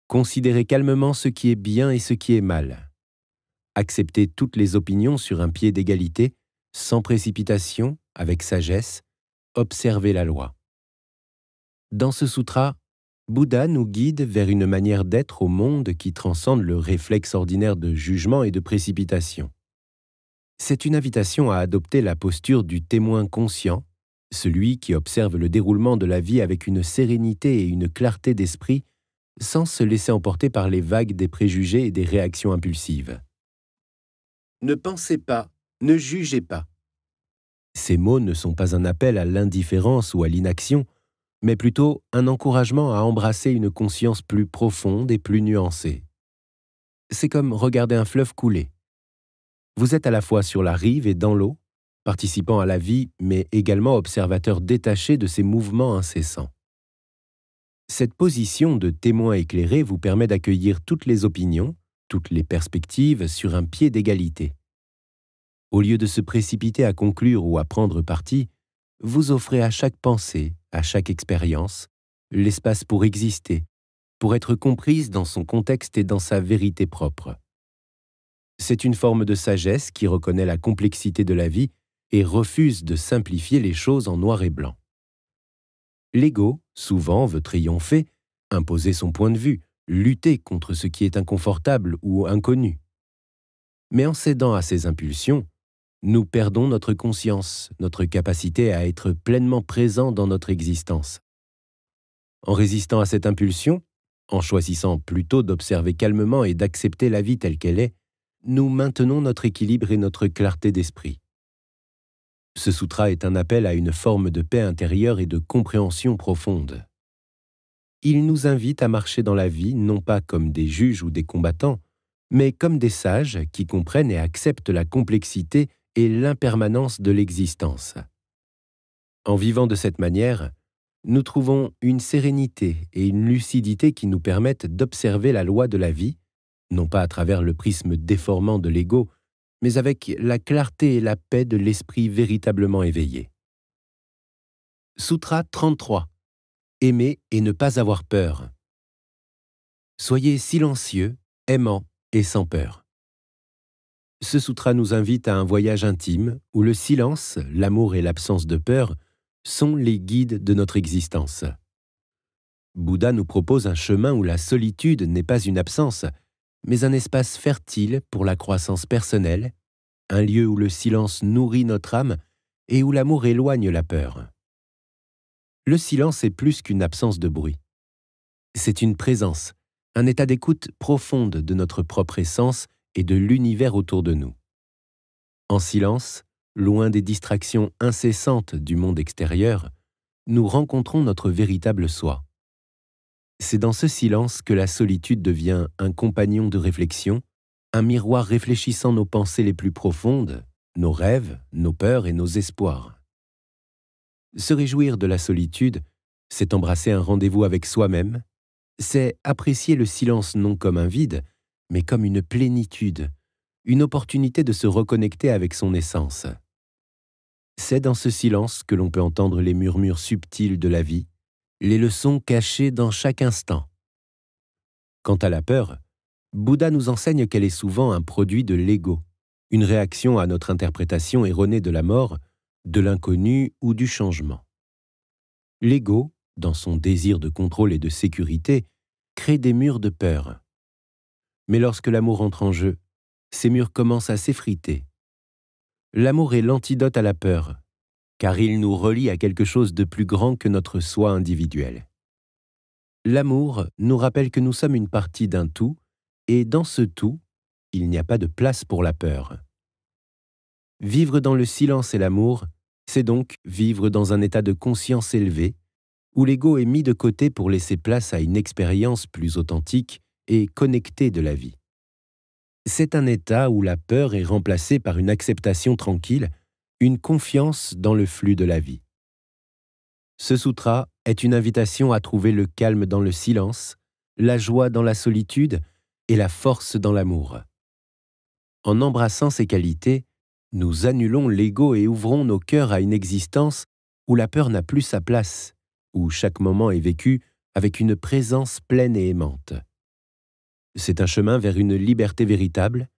Considérez calmement ce qui est bien et ce qui est mal. Acceptez toutes les opinions sur un pied d'égalité, sans précipitation avec sagesse, observez la loi. Dans ce sutra, Bouddha nous guide vers une manière d'être au monde qui transcende le réflexe ordinaire de jugement et de précipitation. C'est une invitation à adopter la posture du témoin conscient, celui qui observe le déroulement de la vie avec une sérénité et une clarté d'esprit, sans se laisser emporter par les vagues des préjugés et des réactions impulsives. Ne pensez pas, ne jugez pas. Ces mots ne sont pas un appel à l'indifférence ou à l'inaction, mais plutôt un encouragement à embrasser une conscience plus profonde et plus nuancée. C'est comme regarder un fleuve couler. Vous êtes à la fois sur la rive et dans l'eau, participant à la vie, mais également observateur détaché de ses mouvements incessants. Cette position de témoin éclairé vous permet d'accueillir toutes les opinions, toutes les perspectives sur un pied d'égalité. Au lieu de se précipiter à conclure ou à prendre parti, vous offrez à chaque pensée, à chaque expérience, l'espace pour exister, pour être comprise dans son contexte et dans sa vérité propre. C'est une forme de sagesse qui reconnaît la complexité de la vie et refuse de simplifier les choses en noir et blanc. L'ego, souvent, veut triompher, imposer son point de vue, lutter contre ce qui est inconfortable ou inconnu. Mais en cédant à ses impulsions, nous perdons notre conscience, notre capacité à être pleinement présent dans notre existence. En résistant à cette impulsion, en choisissant plutôt d'observer calmement et d'accepter la vie telle qu'elle est, nous maintenons notre équilibre et notre clarté d'esprit. Ce sutra est un appel à une forme de paix intérieure et de compréhension profonde. Il nous invite à marcher dans la vie non pas comme des juges ou des combattants, mais comme des sages qui comprennent et acceptent la complexité et l'impermanence de l'existence. En vivant de cette manière, nous trouvons une sérénité et une lucidité qui nous permettent d'observer la loi de la vie, non pas à travers le prisme déformant de l'ego, mais avec la clarté et la paix de l'esprit véritablement éveillé. Sutra 33 Aimer et ne pas avoir peur. Soyez silencieux, aimant et sans peur. Ce sutra nous invite à un voyage intime où le silence, l'amour et l'absence de peur sont les guides de notre existence. Bouddha nous propose un chemin où la solitude n'est pas une absence, mais un espace fertile pour la croissance personnelle, un lieu où le silence nourrit notre âme et où l'amour éloigne la peur. Le silence est plus qu'une absence de bruit. C'est une présence, un état d'écoute profonde de notre propre essence et de l'univers autour de nous. En silence, loin des distractions incessantes du monde extérieur, nous rencontrons notre véritable soi. C'est dans ce silence que la solitude devient un compagnon de réflexion, un miroir réfléchissant nos pensées les plus profondes, nos rêves, nos peurs et nos espoirs. Se réjouir de la solitude, c'est embrasser un rendez-vous avec soi-même, c'est apprécier le silence non comme un vide, mais comme une plénitude, une opportunité de se reconnecter avec son essence. C'est dans ce silence que l'on peut entendre les murmures subtils de la vie, les leçons cachées dans chaque instant. Quant à la peur, Bouddha nous enseigne qu'elle est souvent un produit de l'ego, une réaction à notre interprétation erronée de la mort, de l'inconnu ou du changement. L'ego, dans son désir de contrôle et de sécurité, crée des murs de peur. Mais lorsque l'amour entre en jeu, ces murs commencent à s'effriter. L'amour est l'antidote à la peur, car il nous relie à quelque chose de plus grand que notre soi individuel. L'amour nous rappelle que nous sommes une partie d'un tout, et dans ce tout, il n'y a pas de place pour la peur. Vivre dans le silence et l'amour, c'est donc vivre dans un état de conscience élevé, où l'ego est mis de côté pour laisser place à une expérience plus authentique et connecté de la vie. C'est un état où la peur est remplacée par une acceptation tranquille, une confiance dans le flux de la vie. Ce sutra est une invitation à trouver le calme dans le silence, la joie dans la solitude et la force dans l'amour. En embrassant ces qualités, nous annulons l'ego et ouvrons nos cœurs à une existence où la peur n'a plus sa place, où chaque moment est vécu avec une présence pleine et aimante. C'est un chemin vers une liberté véritable,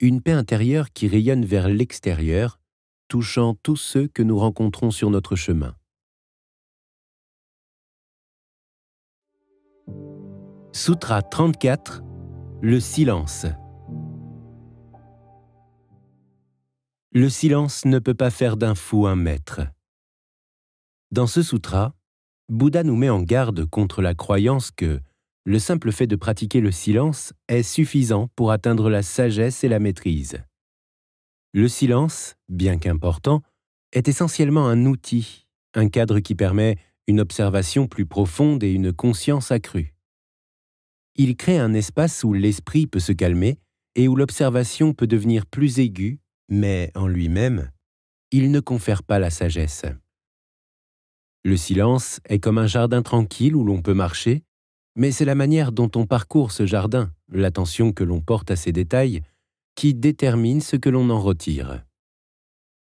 une paix intérieure qui rayonne vers l'extérieur, touchant tous ceux que nous rencontrons sur notre chemin. Sutra 34 Le silence Le silence ne peut pas faire d'un fou un maître. Dans ce sutra, Bouddha nous met en garde contre la croyance que le simple fait de pratiquer le silence est suffisant pour atteindre la sagesse et la maîtrise. Le silence, bien qu'important, est essentiellement un outil, un cadre qui permet une observation plus profonde et une conscience accrue. Il crée un espace où l'esprit peut se calmer et où l'observation peut devenir plus aiguë, mais en lui-même, il ne confère pas la sagesse. Le silence est comme un jardin tranquille où l'on peut marcher, mais c'est la manière dont on parcourt ce jardin, l'attention que l'on porte à ces détails, qui détermine ce que l'on en retire.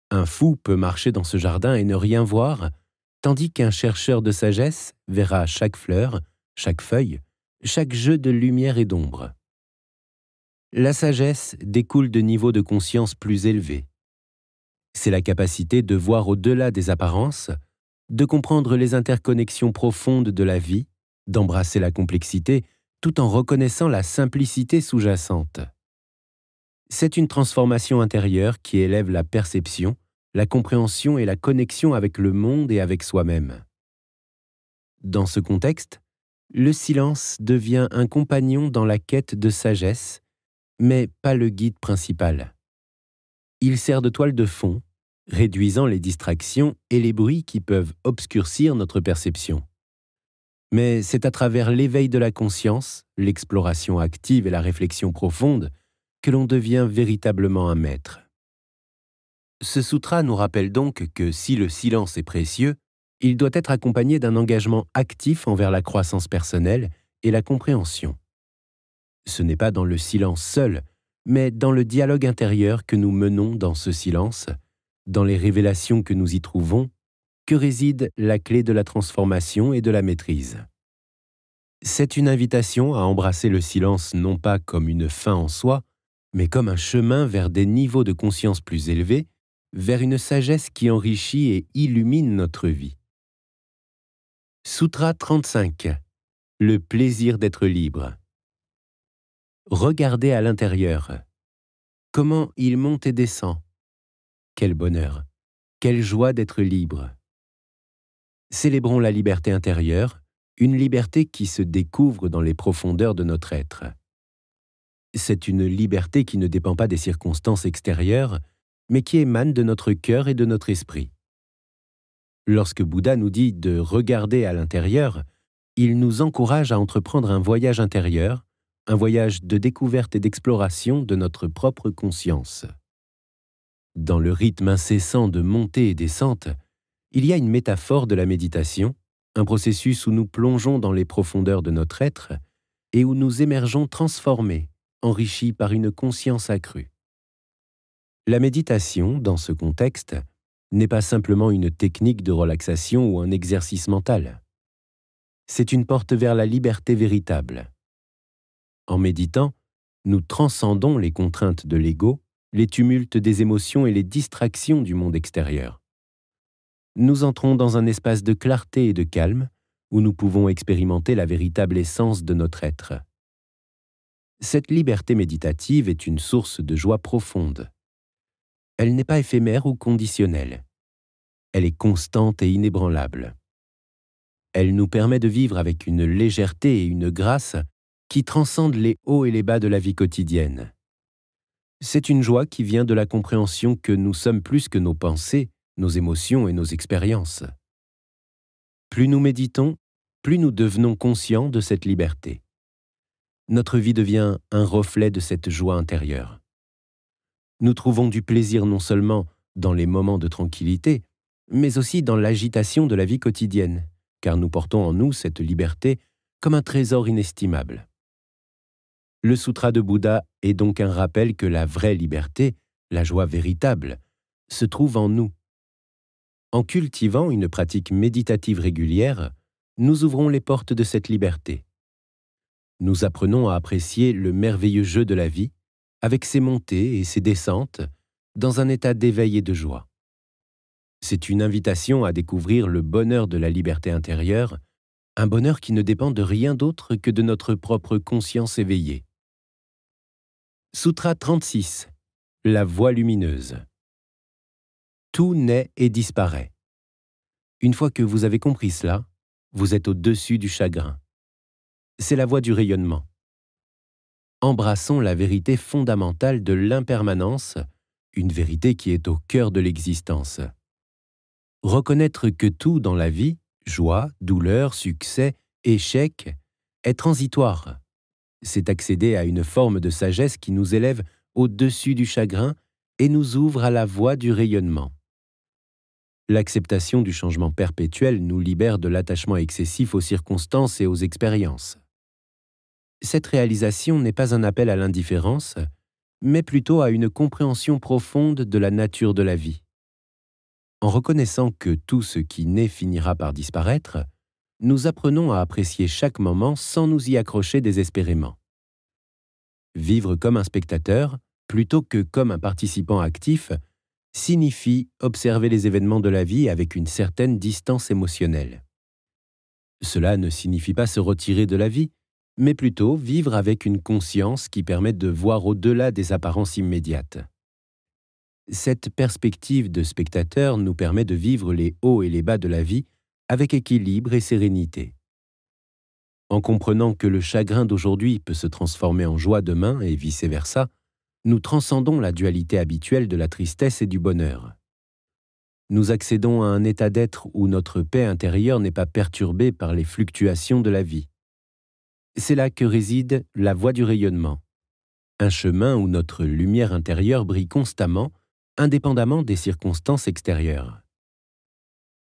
Un fou peut marcher dans ce jardin et ne rien voir, tandis qu'un chercheur de sagesse verra chaque fleur, chaque feuille, chaque jeu de lumière et d'ombre. La sagesse découle de niveaux de conscience plus élevés. C'est la capacité de voir au-delà des apparences, de comprendre les interconnexions profondes de la vie d'embrasser la complexité tout en reconnaissant la simplicité sous-jacente. C'est une transformation intérieure qui élève la perception, la compréhension et la connexion avec le monde et avec soi-même. Dans ce contexte, le silence devient un compagnon dans la quête de sagesse, mais pas le guide principal. Il sert de toile de fond, réduisant les distractions et les bruits qui peuvent obscurcir notre perception mais c'est à travers l'éveil de la conscience, l'exploration active et la réflexion profonde que l'on devient véritablement un maître. Ce soutra nous rappelle donc que si le silence est précieux, il doit être accompagné d'un engagement actif envers la croissance personnelle et la compréhension. Ce n'est pas dans le silence seul, mais dans le dialogue intérieur que nous menons dans ce silence, dans les révélations que nous y trouvons que réside la clé de la transformation et de la maîtrise. C'est une invitation à embrasser le silence non pas comme une fin en soi, mais comme un chemin vers des niveaux de conscience plus élevés, vers une sagesse qui enrichit et illumine notre vie. Sutra 35 Le plaisir d'être libre. Regardez à l'intérieur. Comment il monte et descend. Quel bonheur. Quelle joie d'être libre. Célébrons la liberté intérieure, une liberté qui se découvre dans les profondeurs de notre être. C'est une liberté qui ne dépend pas des circonstances extérieures, mais qui émane de notre cœur et de notre esprit. Lorsque Bouddha nous dit de regarder à l'intérieur, il nous encourage à entreprendre un voyage intérieur, un voyage de découverte et d'exploration de notre propre conscience. Dans le rythme incessant de montée et descente, il y a une métaphore de la méditation, un processus où nous plongeons dans les profondeurs de notre être et où nous émergeons transformés, enrichis par une conscience accrue. La méditation, dans ce contexte, n'est pas simplement une technique de relaxation ou un exercice mental. C'est une porte vers la liberté véritable. En méditant, nous transcendons les contraintes de l'ego, les tumultes des émotions et les distractions du monde extérieur nous entrons dans un espace de clarté et de calme où nous pouvons expérimenter la véritable essence de notre être. Cette liberté méditative est une source de joie profonde. Elle n'est pas éphémère ou conditionnelle. Elle est constante et inébranlable. Elle nous permet de vivre avec une légèreté et une grâce qui transcendent les hauts et les bas de la vie quotidienne. C'est une joie qui vient de la compréhension que nous sommes plus que nos pensées nos émotions et nos expériences. Plus nous méditons, plus nous devenons conscients de cette liberté. Notre vie devient un reflet de cette joie intérieure. Nous trouvons du plaisir non seulement dans les moments de tranquillité, mais aussi dans l'agitation de la vie quotidienne, car nous portons en nous cette liberté comme un trésor inestimable. Le Sutra de Bouddha est donc un rappel que la vraie liberté, la joie véritable, se trouve en nous, en cultivant une pratique méditative régulière, nous ouvrons les portes de cette liberté. Nous apprenons à apprécier le merveilleux jeu de la vie, avec ses montées et ses descentes, dans un état d'éveil et de joie. C'est une invitation à découvrir le bonheur de la liberté intérieure, un bonheur qui ne dépend de rien d'autre que de notre propre conscience éveillée. Sutra 36 La voie lumineuse tout naît et disparaît. Une fois que vous avez compris cela, vous êtes au-dessus du chagrin. C'est la voie du rayonnement. Embrassons la vérité fondamentale de l'impermanence, une vérité qui est au cœur de l'existence. Reconnaître que tout dans la vie, joie, douleur, succès, échec, est transitoire. C'est accéder à une forme de sagesse qui nous élève au-dessus du chagrin et nous ouvre à la voie du rayonnement l'acceptation du changement perpétuel nous libère de l'attachement excessif aux circonstances et aux expériences. Cette réalisation n'est pas un appel à l'indifférence, mais plutôt à une compréhension profonde de la nature de la vie. En reconnaissant que tout ce qui naît finira par disparaître, nous apprenons à apprécier chaque moment sans nous y accrocher désespérément. Vivre comme un spectateur, plutôt que comme un participant actif, signifie observer les événements de la vie avec une certaine distance émotionnelle. Cela ne signifie pas se retirer de la vie, mais plutôt vivre avec une conscience qui permet de voir au-delà des apparences immédiates. Cette perspective de spectateur nous permet de vivre les hauts et les bas de la vie avec équilibre et sérénité. En comprenant que le chagrin d'aujourd'hui peut se transformer en joie demain et vice-versa, nous transcendons la dualité habituelle de la tristesse et du bonheur. Nous accédons à un état d'être où notre paix intérieure n'est pas perturbée par les fluctuations de la vie. C'est là que réside la voie du rayonnement, un chemin où notre lumière intérieure brille constamment, indépendamment des circonstances extérieures.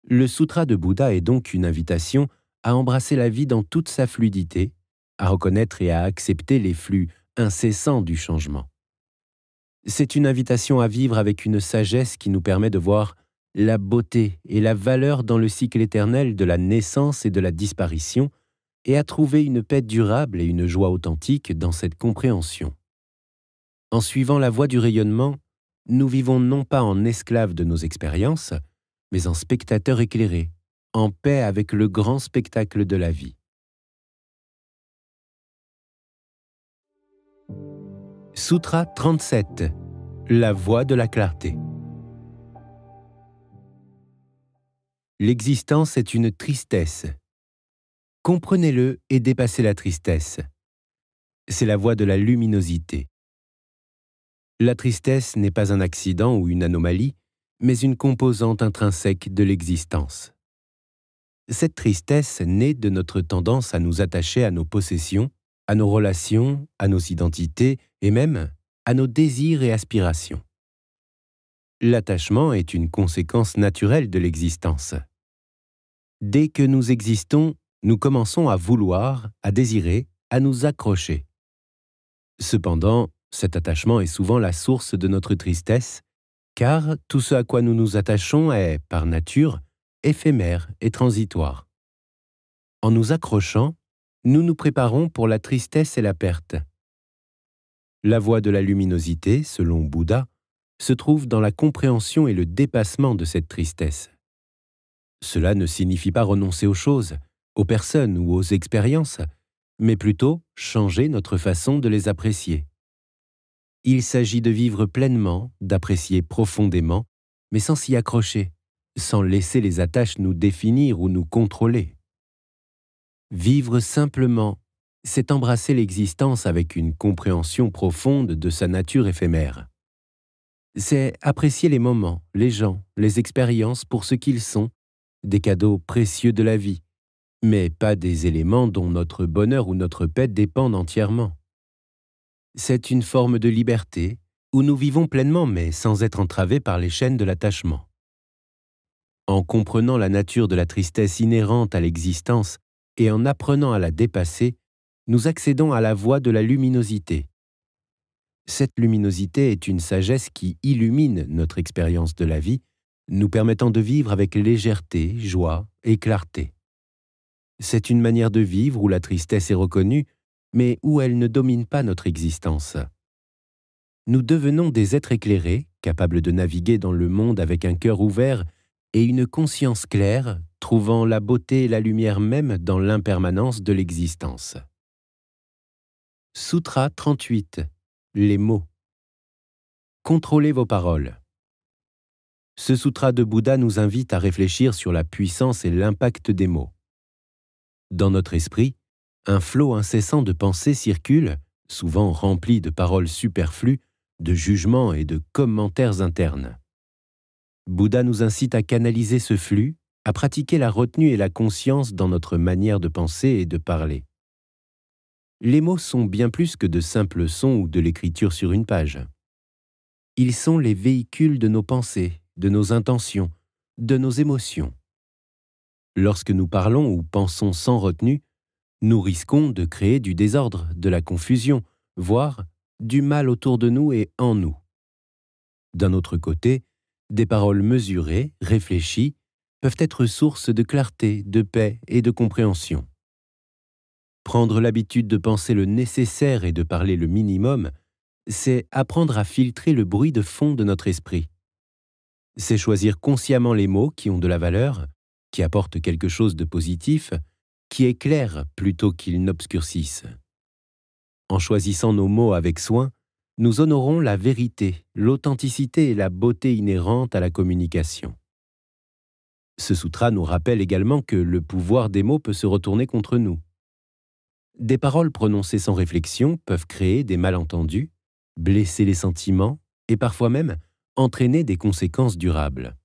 Le Sutra de Bouddha est donc une invitation à embrasser la vie dans toute sa fluidité, à reconnaître et à accepter les flux incessants du changement. C'est une invitation à vivre avec une sagesse qui nous permet de voir la beauté et la valeur dans le cycle éternel de la naissance et de la disparition, et à trouver une paix durable et une joie authentique dans cette compréhension. En suivant la voie du rayonnement, nous vivons non pas en esclaves de nos expériences, mais en spectateurs éclairés, en paix avec le grand spectacle de la vie. Sutra 37 La voie de la clarté L'existence est une tristesse. Comprenez-le et dépassez la tristesse. C'est la voie de la luminosité. La tristesse n'est pas un accident ou une anomalie, mais une composante intrinsèque de l'existence. Cette tristesse naît de notre tendance à nous attacher à nos possessions, à nos relations, à nos identités et même à nos désirs et aspirations. L'attachement est une conséquence naturelle de l'existence. Dès que nous existons, nous commençons à vouloir, à désirer, à nous accrocher. Cependant, cet attachement est souvent la source de notre tristesse, car tout ce à quoi nous nous attachons est, par nature, éphémère et transitoire. En nous accrochant, nous nous préparons pour la tristesse et la perte. La voie de la luminosité, selon Bouddha, se trouve dans la compréhension et le dépassement de cette tristesse. Cela ne signifie pas renoncer aux choses, aux personnes ou aux expériences, mais plutôt changer notre façon de les apprécier. Il s'agit de vivre pleinement, d'apprécier profondément, mais sans s'y accrocher, sans laisser les attaches nous définir ou nous contrôler. Vivre simplement, c'est embrasser l'existence avec une compréhension profonde de sa nature éphémère. C'est apprécier les moments, les gens, les expériences pour ce qu'ils sont, des cadeaux précieux de la vie, mais pas des éléments dont notre bonheur ou notre paix dépendent entièrement. C'est une forme de liberté où nous vivons pleinement mais sans être entravés par les chaînes de l'attachement. En comprenant la nature de la tristesse inhérente à l'existence, et en apprenant à la dépasser, nous accédons à la voie de la luminosité. Cette luminosité est une sagesse qui illumine notre expérience de la vie, nous permettant de vivre avec légèreté, joie et clarté. C'est une manière de vivre où la tristesse est reconnue, mais où elle ne domine pas notre existence. Nous devenons des êtres éclairés, capables de naviguer dans le monde avec un cœur ouvert et une conscience claire trouvant la beauté et la lumière même dans l'impermanence de l'existence. Sutra 38. Les mots. Contrôlez vos paroles. Ce sutra de Bouddha nous invite à réfléchir sur la puissance et l'impact des mots. Dans notre esprit, un flot incessant de pensées circule, souvent rempli de paroles superflues, de jugements et de commentaires internes. Bouddha nous incite à canaliser ce flux à pratiquer la retenue et la conscience dans notre manière de penser et de parler. Les mots sont bien plus que de simples sons ou de l'écriture sur une page. Ils sont les véhicules de nos pensées, de nos intentions, de nos émotions. Lorsque nous parlons ou pensons sans retenue, nous risquons de créer du désordre, de la confusion, voire du mal autour de nous et en nous. D'un autre côté, des paroles mesurées, réfléchies, peuvent être source de clarté, de paix et de compréhension. Prendre l'habitude de penser le nécessaire et de parler le minimum, c'est apprendre à filtrer le bruit de fond de notre esprit. C'est choisir consciemment les mots qui ont de la valeur, qui apportent quelque chose de positif, qui éclairent plutôt qu'ils n'obscurcissent. En choisissant nos mots avec soin, nous honorons la vérité, l'authenticité et la beauté inhérente à la communication. Ce sutra nous rappelle également que le pouvoir des mots peut se retourner contre nous. Des paroles prononcées sans réflexion peuvent créer des malentendus, blesser les sentiments et parfois même entraîner des conséquences durables.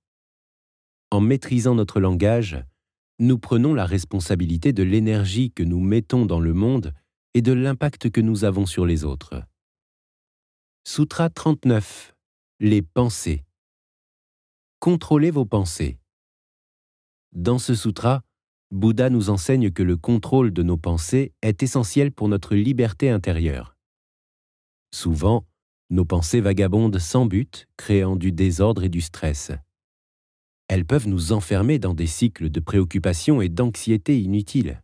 En maîtrisant notre langage, nous prenons la responsabilité de l'énergie que nous mettons dans le monde et de l'impact que nous avons sur les autres. Sutra 39. Les pensées. Contrôlez vos pensées. Dans ce sutra, Bouddha nous enseigne que le contrôle de nos pensées est essentiel pour notre liberté intérieure. Souvent, nos pensées vagabondent sans but, créant du désordre et du stress. Elles peuvent nous enfermer dans des cycles de préoccupations et d'anxiété inutiles.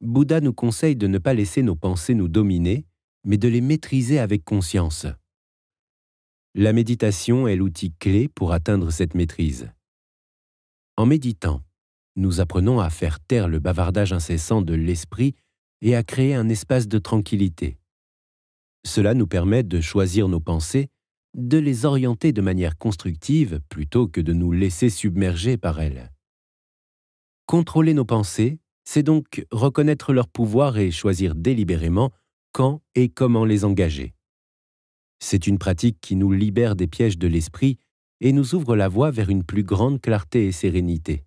Bouddha nous conseille de ne pas laisser nos pensées nous dominer, mais de les maîtriser avec conscience. La méditation est l'outil clé pour atteindre cette maîtrise. En méditant, nous apprenons à faire taire le bavardage incessant de l'esprit et à créer un espace de tranquillité. Cela nous permet de choisir nos pensées, de les orienter de manière constructive plutôt que de nous laisser submerger par elles. Contrôler nos pensées, c'est donc reconnaître leur pouvoir et choisir délibérément quand et comment les engager. C'est une pratique qui nous libère des pièges de l'esprit et nous ouvre la voie vers une plus grande clarté et sérénité.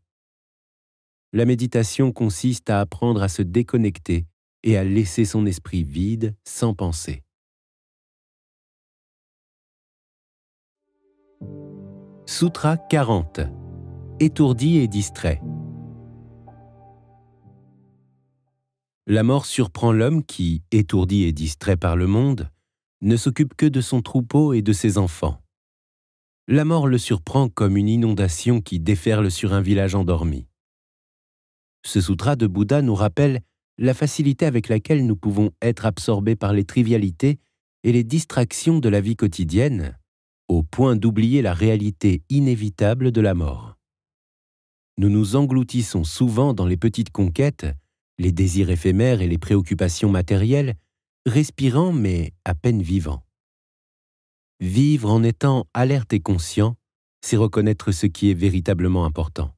La méditation consiste à apprendre à se déconnecter et à laisser son esprit vide sans penser. Sutra 40 Étourdi et distrait La mort surprend l'homme qui, étourdi et distrait par le monde, ne s'occupe que de son troupeau et de ses enfants la mort le surprend comme une inondation qui déferle sur un village endormi. Ce sutra de Bouddha nous rappelle la facilité avec laquelle nous pouvons être absorbés par les trivialités et les distractions de la vie quotidienne, au point d'oublier la réalité inévitable de la mort. Nous nous engloutissons souvent dans les petites conquêtes, les désirs éphémères et les préoccupations matérielles, respirant mais à peine vivant. Vivre en étant alerte et conscient, c'est reconnaître ce qui est véritablement important.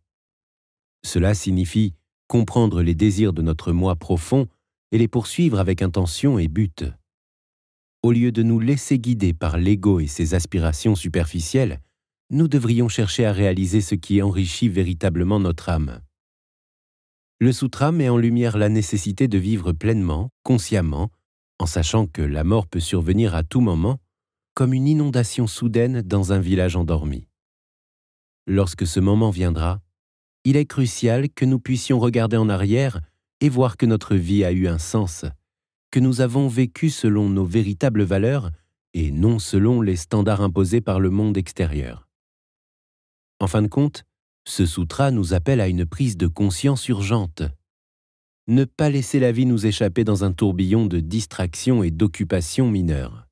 Cela signifie comprendre les désirs de notre moi profond et les poursuivre avec intention et but. Au lieu de nous laisser guider par l'ego et ses aspirations superficielles, nous devrions chercher à réaliser ce qui enrichit véritablement notre âme. Le sutra met en lumière la nécessité de vivre pleinement, consciemment, en sachant que la mort peut survenir à tout moment comme une inondation soudaine dans un village endormi. Lorsque ce moment viendra, il est crucial que nous puissions regarder en arrière et voir que notre vie a eu un sens, que nous avons vécu selon nos véritables valeurs et non selon les standards imposés par le monde extérieur. En fin de compte, ce sutra nous appelle à une prise de conscience urgente. Ne pas laisser la vie nous échapper dans un tourbillon de distractions et d'occupations mineures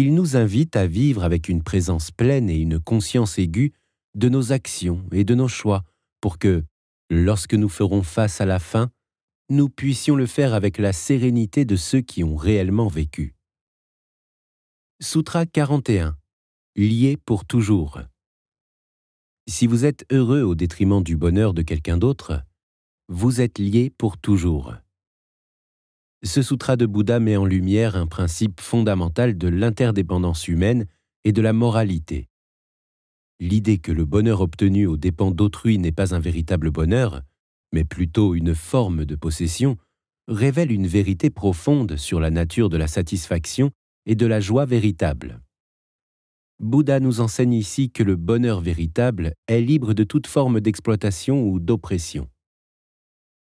il nous invite à vivre avec une présence pleine et une conscience aiguë de nos actions et de nos choix, pour que, lorsque nous ferons face à la fin, nous puissions le faire avec la sérénité de ceux qui ont réellement vécu. Sutra 41 Lié pour toujours Si vous êtes heureux au détriment du bonheur de quelqu'un d'autre, vous êtes lié pour toujours ce sutra de Bouddha met en lumière un principe fondamental de l'interdépendance humaine et de la moralité. L'idée que le bonheur obtenu aux dépens d'autrui n'est pas un véritable bonheur, mais plutôt une forme de possession, révèle une vérité profonde sur la nature de la satisfaction et de la joie véritable. Bouddha nous enseigne ici que le bonheur véritable est libre de toute forme d'exploitation ou d'oppression.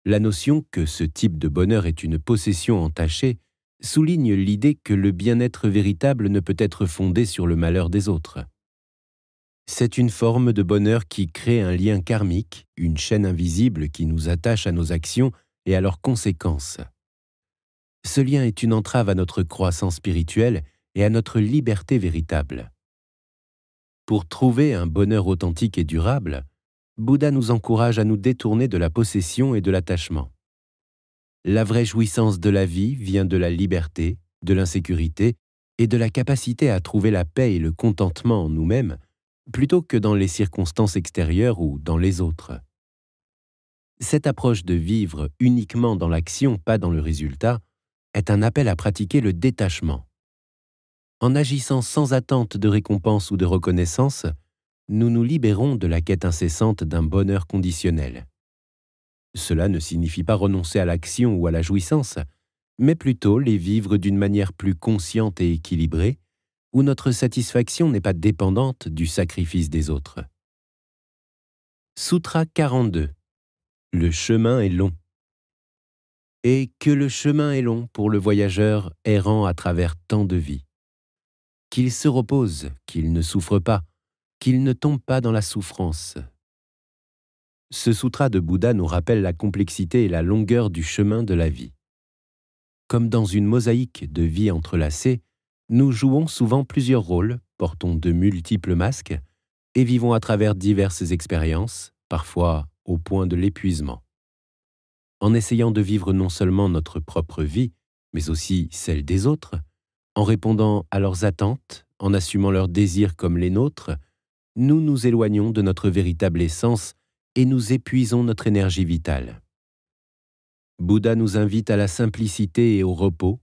La notion que ce type de bonheur est une possession entachée souligne l'idée que le bien-être véritable ne peut être fondé sur le malheur des autres. C'est une forme de bonheur qui crée un lien karmique, une chaîne invisible qui nous attache à nos actions et à leurs conséquences. Ce lien est une entrave à notre croissance spirituelle et à notre liberté véritable. Pour trouver un bonheur authentique et durable, Bouddha nous encourage à nous détourner de la possession et de l'attachement. La vraie jouissance de la vie vient de la liberté, de l'insécurité et de la capacité à trouver la paix et le contentement en nous-mêmes, plutôt que dans les circonstances extérieures ou dans les autres. Cette approche de vivre uniquement dans l'action, pas dans le résultat, est un appel à pratiquer le détachement. En agissant sans attente de récompense ou de reconnaissance, nous nous libérons de la quête incessante d'un bonheur conditionnel. Cela ne signifie pas renoncer à l'action ou à la jouissance, mais plutôt les vivre d'une manière plus consciente et équilibrée, où notre satisfaction n'est pas dépendante du sacrifice des autres. Sutra 42 Le chemin est long et que le chemin est long pour le voyageur errant à travers tant de vies. Qu'il se repose, qu'il ne souffre pas, qu'il ne tombe pas dans la souffrance. Ce soutra de Bouddha nous rappelle la complexité et la longueur du chemin de la vie. Comme dans une mosaïque de vies entrelacées, nous jouons souvent plusieurs rôles, portons de multiples masques et vivons à travers diverses expériences, parfois au point de l'épuisement. En essayant de vivre non seulement notre propre vie, mais aussi celle des autres, en répondant à leurs attentes, en assumant leurs désirs comme les nôtres, nous nous éloignons de notre véritable essence et nous épuisons notre énergie vitale. Bouddha nous invite à la simplicité et au repos,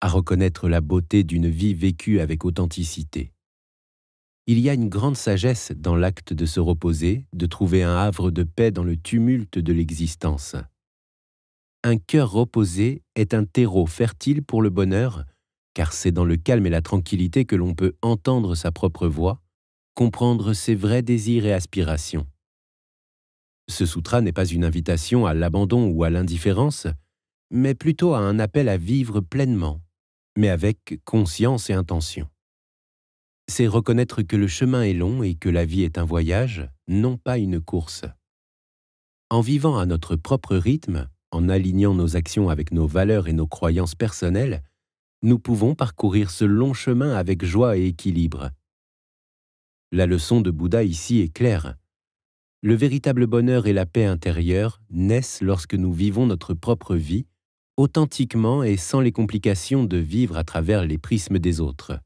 à reconnaître la beauté d'une vie vécue avec authenticité. Il y a une grande sagesse dans l'acte de se reposer, de trouver un havre de paix dans le tumulte de l'existence. Un cœur reposé est un terreau fertile pour le bonheur, car c'est dans le calme et la tranquillité que l'on peut entendre sa propre voix, comprendre ses vrais désirs et aspirations. Ce soutra n'est pas une invitation à l'abandon ou à l'indifférence, mais plutôt à un appel à vivre pleinement, mais avec conscience et intention. C'est reconnaître que le chemin est long et que la vie est un voyage, non pas une course. En vivant à notre propre rythme, en alignant nos actions avec nos valeurs et nos croyances personnelles, nous pouvons parcourir ce long chemin avec joie et équilibre, la leçon de Bouddha ici est claire. Le véritable bonheur et la paix intérieure naissent lorsque nous vivons notre propre vie, authentiquement et sans les complications de vivre à travers les prismes des autres.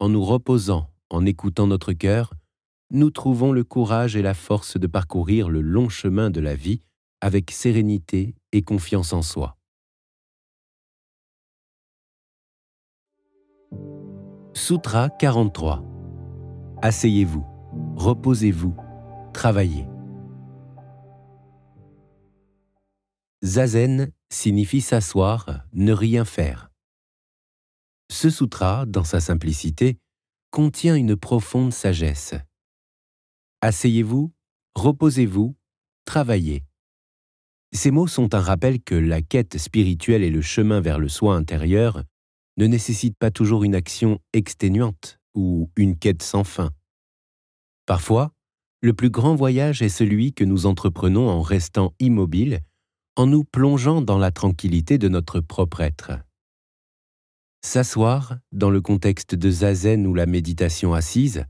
En nous reposant, en écoutant notre cœur, nous trouvons le courage et la force de parcourir le long chemin de la vie avec sérénité et confiance en soi. Sutra 43 Asseyez-vous, reposez-vous, travaillez. Zazen signifie s'asseoir, ne rien faire. Ce sutra, dans sa simplicité, contient une profonde sagesse. Asseyez-vous, reposez-vous, travaillez. Ces mots sont un rappel que la quête spirituelle et le chemin vers le soi intérieur ne nécessitent pas toujours une action exténuante ou une quête sans fin. Parfois, le plus grand voyage est celui que nous entreprenons en restant immobile, en nous plongeant dans la tranquillité de notre propre être. S'asseoir, dans le contexte de zazen ou la méditation assise,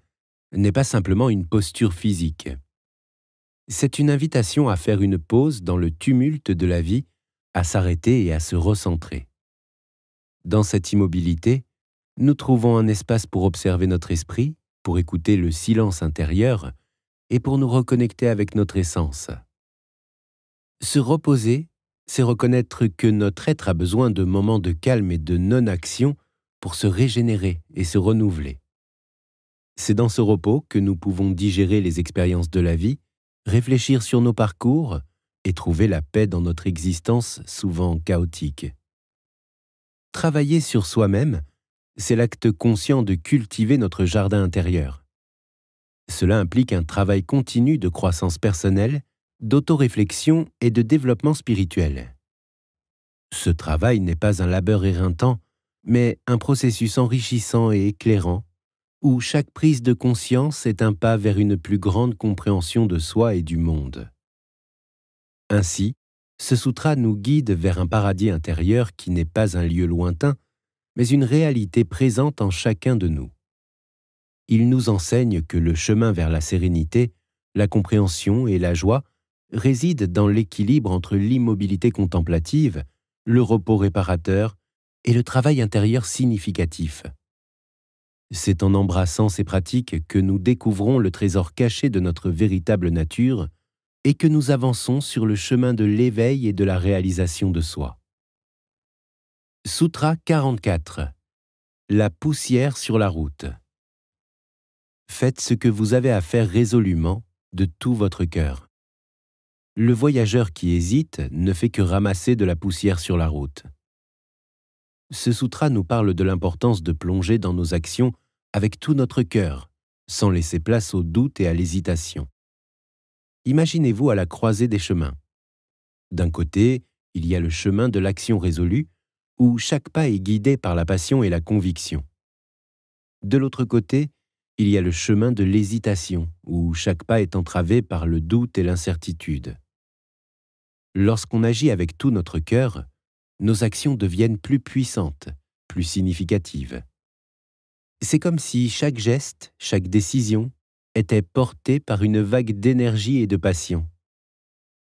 n'est pas simplement une posture physique. C'est une invitation à faire une pause dans le tumulte de la vie, à s'arrêter et à se recentrer. Dans cette immobilité, nous trouvons un espace pour observer notre esprit, pour écouter le silence intérieur et pour nous reconnecter avec notre essence. Se reposer, c'est reconnaître que notre être a besoin de moments de calme et de non-action pour se régénérer et se renouveler. C'est dans ce repos que nous pouvons digérer les expériences de la vie, réfléchir sur nos parcours et trouver la paix dans notre existence souvent chaotique. Travailler sur soi-même, c'est l'acte conscient de cultiver notre jardin intérieur. Cela implique un travail continu de croissance personnelle, d'autoréflexion et de développement spirituel. Ce travail n'est pas un labeur éreintant, mais un processus enrichissant et éclairant, où chaque prise de conscience est un pas vers une plus grande compréhension de soi et du monde. Ainsi, ce soutra nous guide vers un paradis intérieur qui n'est pas un lieu lointain, mais une réalité présente en chacun de nous. Il nous enseigne que le chemin vers la sérénité, la compréhension et la joie réside dans l'équilibre entre l'immobilité contemplative, le repos réparateur et le travail intérieur significatif. C'est en embrassant ces pratiques que nous découvrons le trésor caché de notre véritable nature et que nous avançons sur le chemin de l'éveil et de la réalisation de soi. Sutra 44 La poussière sur la route Faites ce que vous avez à faire résolument de tout votre cœur. Le voyageur qui hésite ne fait que ramasser de la poussière sur la route. Ce sutra nous parle de l'importance de plonger dans nos actions avec tout notre cœur, sans laisser place au doute et à l'hésitation. Imaginez-vous à la croisée des chemins. D'un côté, il y a le chemin de l'action résolue, où chaque pas est guidé par la passion et la conviction. De l'autre côté, il y a le chemin de l'hésitation, où chaque pas est entravé par le doute et l'incertitude. Lorsqu'on agit avec tout notre cœur, nos actions deviennent plus puissantes, plus significatives. C'est comme si chaque geste, chaque décision, était porté par une vague d'énergie et de passion.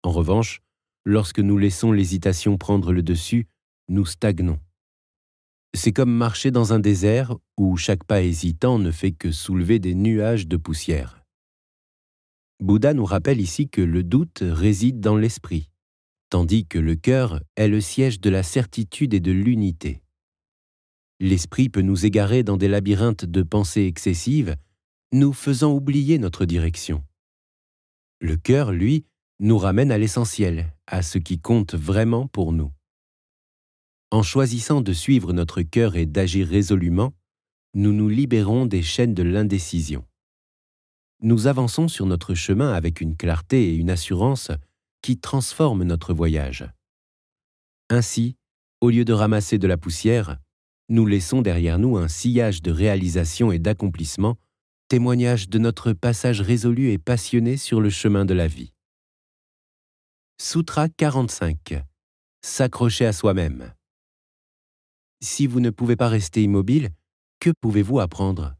En revanche, lorsque nous laissons l'hésitation prendre le dessus, nous stagnons. C'est comme marcher dans un désert où chaque pas hésitant ne fait que soulever des nuages de poussière. Bouddha nous rappelle ici que le doute réside dans l'esprit, tandis que le cœur est le siège de la certitude et de l'unité. L'esprit peut nous égarer dans des labyrinthes de pensées excessives, nous faisant oublier notre direction. Le cœur, lui, nous ramène à l'essentiel, à ce qui compte vraiment pour nous. En choisissant de suivre notre cœur et d'agir résolument, nous nous libérons des chaînes de l'indécision. Nous avançons sur notre chemin avec une clarté et une assurance qui transforment notre voyage. Ainsi, au lieu de ramasser de la poussière, nous laissons derrière nous un sillage de réalisation et d'accomplissement, témoignage de notre passage résolu et passionné sur le chemin de la vie. Sutra 45 S'accrocher à soi-même. Si vous ne pouvez pas rester immobile, que pouvez-vous apprendre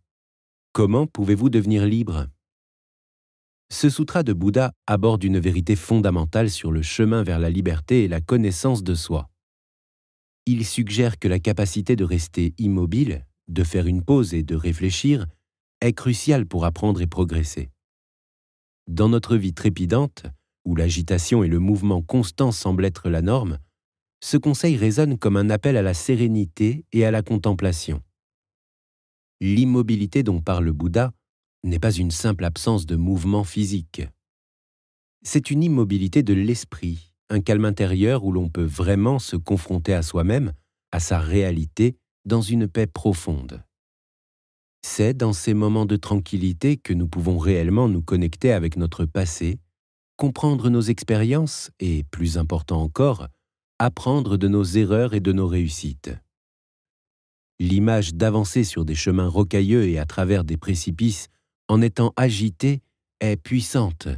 Comment pouvez-vous devenir libre Ce sutra de Bouddha aborde une vérité fondamentale sur le chemin vers la liberté et la connaissance de soi. Il suggère que la capacité de rester immobile, de faire une pause et de réfléchir est cruciale pour apprendre et progresser. Dans notre vie trépidante, où l'agitation et le mouvement constant semblent être la norme, ce conseil résonne comme un appel à la sérénité et à la contemplation. L'immobilité dont parle Bouddha n'est pas une simple absence de mouvement physique. C'est une immobilité de l'esprit, un calme intérieur où l'on peut vraiment se confronter à soi-même, à sa réalité, dans une paix profonde. C'est dans ces moments de tranquillité que nous pouvons réellement nous connecter avec notre passé, comprendre nos expériences et, plus important encore, apprendre de nos erreurs et de nos réussites. L'image d'avancer sur des chemins rocailleux et à travers des précipices en étant agité est puissante.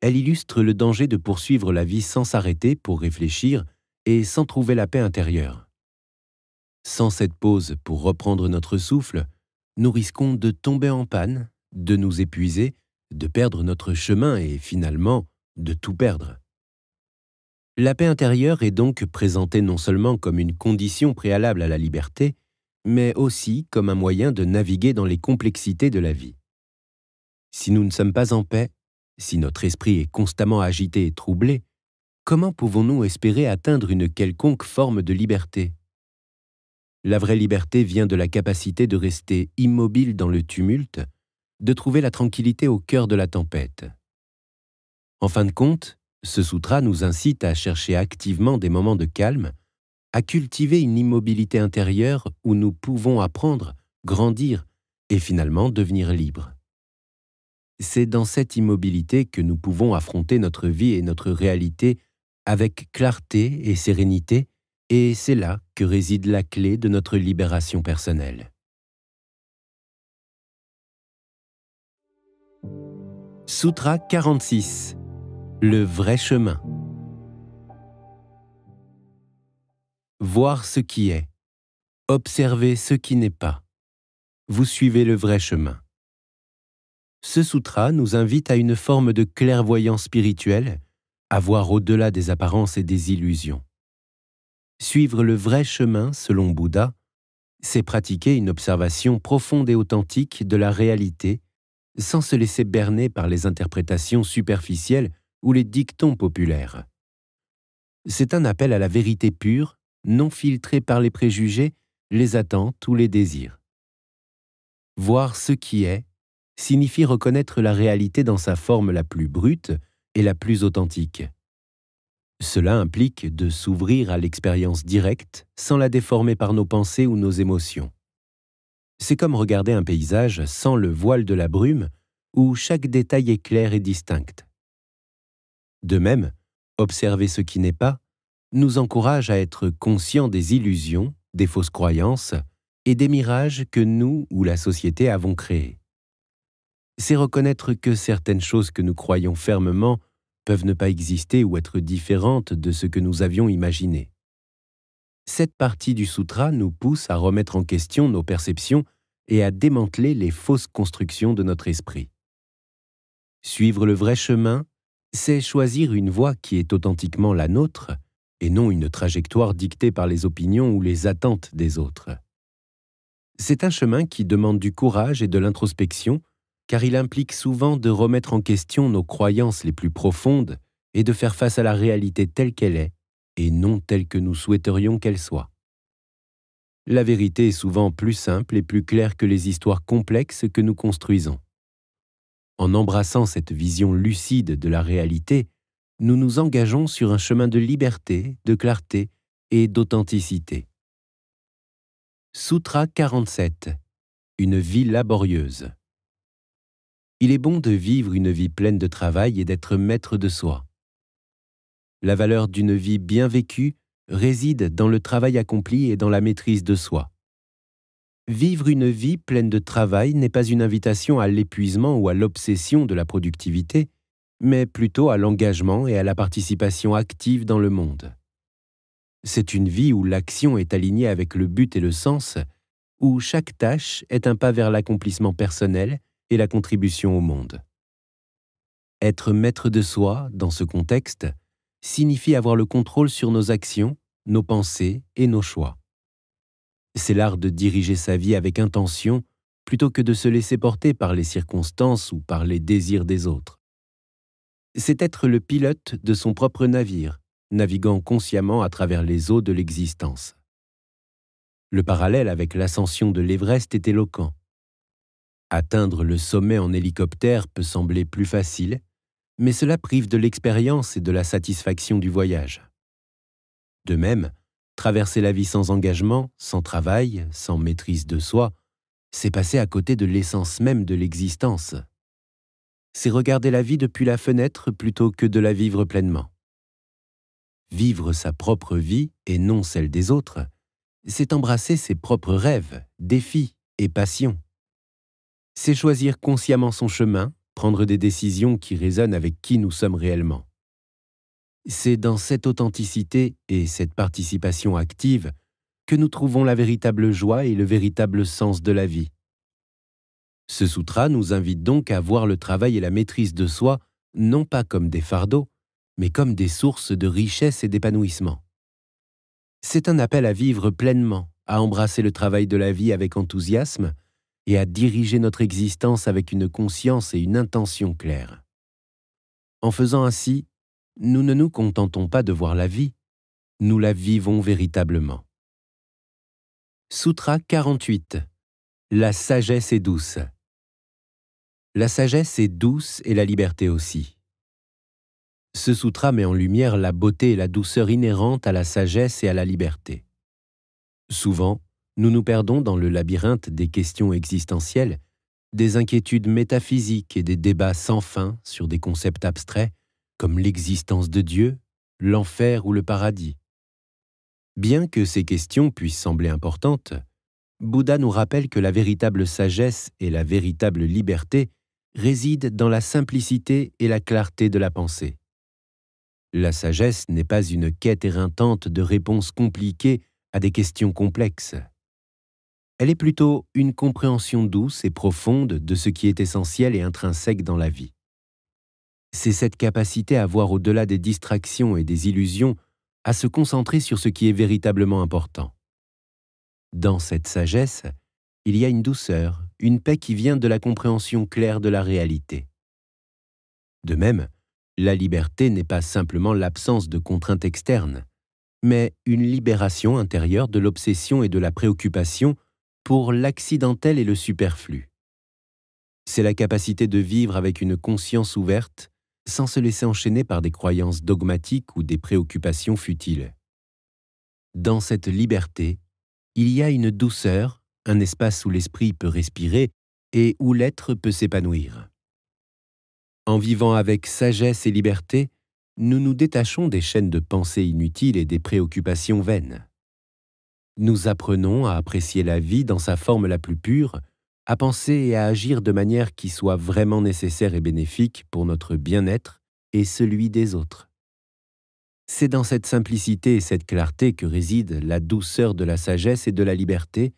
Elle illustre le danger de poursuivre la vie sans s'arrêter pour réfléchir et sans trouver la paix intérieure. Sans cette pause pour reprendre notre souffle, nous risquons de tomber en panne, de nous épuiser, de perdre notre chemin et finalement de tout perdre. La paix intérieure est donc présentée non seulement comme une condition préalable à la liberté, mais aussi comme un moyen de naviguer dans les complexités de la vie. Si nous ne sommes pas en paix, si notre esprit est constamment agité et troublé, comment pouvons-nous espérer atteindre une quelconque forme de liberté La vraie liberté vient de la capacité de rester immobile dans le tumulte, de trouver la tranquillité au cœur de la tempête. En fin de compte, ce sutra nous incite à chercher activement des moments de calme, à cultiver une immobilité intérieure où nous pouvons apprendre, grandir et finalement devenir libres. C'est dans cette immobilité que nous pouvons affronter notre vie et notre réalité avec clarté et sérénité, et c'est là que réside la clé de notre libération personnelle. Sutra 46 le vrai chemin. Voir ce qui est. Observer ce qui n'est pas. Vous suivez le vrai chemin. Ce sutra nous invite à une forme de clairvoyance spirituelle, à voir au-delà des apparences et des illusions. Suivre le vrai chemin, selon Bouddha, c'est pratiquer une observation profonde et authentique de la réalité, sans se laisser berner par les interprétations superficielles ou les dictons populaires. C'est un appel à la vérité pure, non filtrée par les préjugés, les attentes ou les désirs. Voir ce qui est signifie reconnaître la réalité dans sa forme la plus brute et la plus authentique. Cela implique de s'ouvrir à l'expérience directe sans la déformer par nos pensées ou nos émotions. C'est comme regarder un paysage sans le voile de la brume, où chaque détail est clair et distinct. De même, observer ce qui n'est pas nous encourage à être conscients des illusions, des fausses croyances et des mirages que nous ou la société avons créés. C'est reconnaître que certaines choses que nous croyons fermement peuvent ne pas exister ou être différentes de ce que nous avions imaginé. Cette partie du sutra nous pousse à remettre en question nos perceptions et à démanteler les fausses constructions de notre esprit. Suivre le vrai chemin c'est choisir une voie qui est authentiquement la nôtre et non une trajectoire dictée par les opinions ou les attentes des autres. C'est un chemin qui demande du courage et de l'introspection, car il implique souvent de remettre en question nos croyances les plus profondes et de faire face à la réalité telle qu'elle est et non telle que nous souhaiterions qu'elle soit. La vérité est souvent plus simple et plus claire que les histoires complexes que nous construisons. En embrassant cette vision lucide de la réalité, nous nous engageons sur un chemin de liberté, de clarté et d'authenticité. Soutra 47 Une vie laborieuse Il est bon de vivre une vie pleine de travail et d'être maître de soi. La valeur d'une vie bien vécue réside dans le travail accompli et dans la maîtrise de soi. Vivre une vie pleine de travail n'est pas une invitation à l'épuisement ou à l'obsession de la productivité, mais plutôt à l'engagement et à la participation active dans le monde. C'est une vie où l'action est alignée avec le but et le sens, où chaque tâche est un pas vers l'accomplissement personnel et la contribution au monde. Être maître de soi, dans ce contexte, signifie avoir le contrôle sur nos actions, nos pensées et nos choix. C'est l'art de diriger sa vie avec intention plutôt que de se laisser porter par les circonstances ou par les désirs des autres. C'est être le pilote de son propre navire, naviguant consciemment à travers les eaux de l'existence. Le parallèle avec l'ascension de l'Everest est éloquent. Atteindre le sommet en hélicoptère peut sembler plus facile, mais cela prive de l'expérience et de la satisfaction du voyage. De même, Traverser la vie sans engagement, sans travail, sans maîtrise de soi, c'est passer à côté de l'essence même de l'existence. C'est regarder la vie depuis la fenêtre plutôt que de la vivre pleinement. Vivre sa propre vie et non celle des autres, c'est embrasser ses propres rêves, défis et passions. C'est choisir consciemment son chemin, prendre des décisions qui résonnent avec qui nous sommes réellement. C'est dans cette authenticité et cette participation active que nous trouvons la véritable joie et le véritable sens de la vie. Ce sutra nous invite donc à voir le travail et la maîtrise de soi non pas comme des fardeaux, mais comme des sources de richesse et d'épanouissement. C'est un appel à vivre pleinement, à embrasser le travail de la vie avec enthousiasme et à diriger notre existence avec une conscience et une intention claires. En faisant ainsi, nous ne nous contentons pas de voir la vie, nous la vivons véritablement. Sutra 48 La sagesse est douce. La sagesse est douce et la liberté aussi. Ce soutra met en lumière la beauté et la douceur inhérentes à la sagesse et à la liberté. Souvent, nous nous perdons dans le labyrinthe des questions existentielles, des inquiétudes métaphysiques et des débats sans fin sur des concepts abstraits comme l'existence de Dieu, l'enfer ou le paradis. Bien que ces questions puissent sembler importantes, Bouddha nous rappelle que la véritable sagesse et la véritable liberté résident dans la simplicité et la clarté de la pensée. La sagesse n'est pas une quête éreintante de réponses compliquées à des questions complexes. Elle est plutôt une compréhension douce et profonde de ce qui est essentiel et intrinsèque dans la vie c'est cette capacité à voir au-delà des distractions et des illusions, à se concentrer sur ce qui est véritablement important. Dans cette sagesse, il y a une douceur, une paix qui vient de la compréhension claire de la réalité. De même, la liberté n'est pas simplement l'absence de contraintes externes, mais une libération intérieure de l'obsession et de la préoccupation pour l'accidentel et le superflu. C'est la capacité de vivre avec une conscience ouverte sans se laisser enchaîner par des croyances dogmatiques ou des préoccupations futiles. Dans cette liberté, il y a une douceur, un espace où l'esprit peut respirer et où l'être peut s'épanouir. En vivant avec sagesse et liberté, nous nous détachons des chaînes de pensées inutiles et des préoccupations vaines. Nous apprenons à apprécier la vie dans sa forme la plus pure, à penser et à agir de manière qui soit vraiment nécessaire et bénéfique pour notre bien-être et celui des autres. C'est dans cette simplicité et cette clarté que réside la douceur de la sagesse et de la liberté,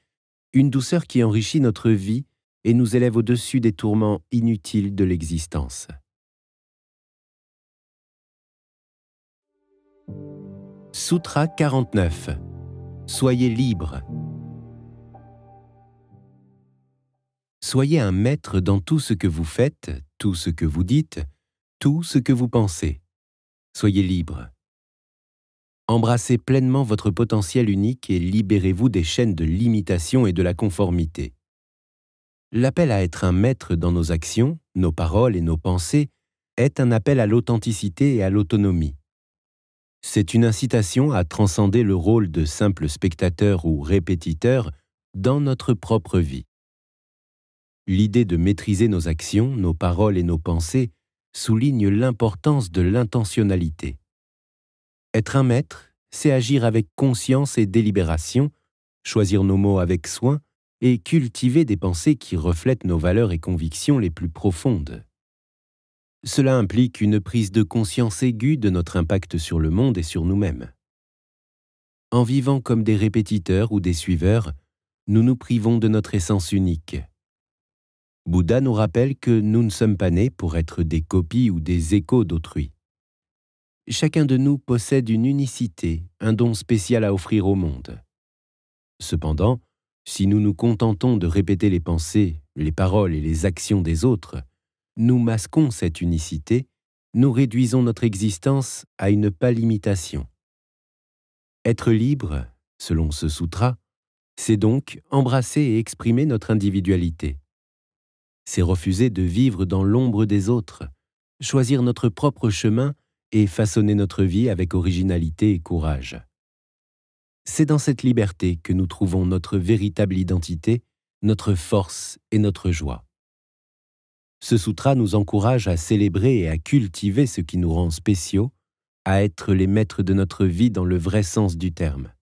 une douceur qui enrichit notre vie et nous élève au-dessus des tourments inutiles de l'existence. Sutra 49 Soyez libre Soyez un maître dans tout ce que vous faites, tout ce que vous dites, tout ce que vous pensez. Soyez libre. Embrassez pleinement votre potentiel unique et libérez-vous des chaînes de l'imitation et de la conformité. L'appel à être un maître dans nos actions, nos paroles et nos pensées est un appel à l'authenticité et à l'autonomie. C'est une incitation à transcender le rôle de simple spectateur ou répétiteur dans notre propre vie. L'idée de maîtriser nos actions, nos paroles et nos pensées souligne l'importance de l'intentionnalité. Être un maître, c'est agir avec conscience et délibération, choisir nos mots avec soin et cultiver des pensées qui reflètent nos valeurs et convictions les plus profondes. Cela implique une prise de conscience aiguë de notre impact sur le monde et sur nous-mêmes. En vivant comme des répétiteurs ou des suiveurs, nous nous privons de notre essence unique. Bouddha nous rappelle que nous ne sommes pas nés pour être des copies ou des échos d'autrui. Chacun de nous possède une unicité, un don spécial à offrir au monde. Cependant, si nous nous contentons de répéter les pensées, les paroles et les actions des autres, nous masquons cette unicité, nous réduisons notre existence à une pâle imitation. Être libre, selon ce sutra, c'est donc embrasser et exprimer notre individualité c'est refuser de vivre dans l'ombre des autres, choisir notre propre chemin et façonner notre vie avec originalité et courage. C'est dans cette liberté que nous trouvons notre véritable identité, notre force et notre joie. Ce soutra nous encourage à célébrer et à cultiver ce qui nous rend spéciaux, à être les maîtres de notre vie dans le vrai sens du terme.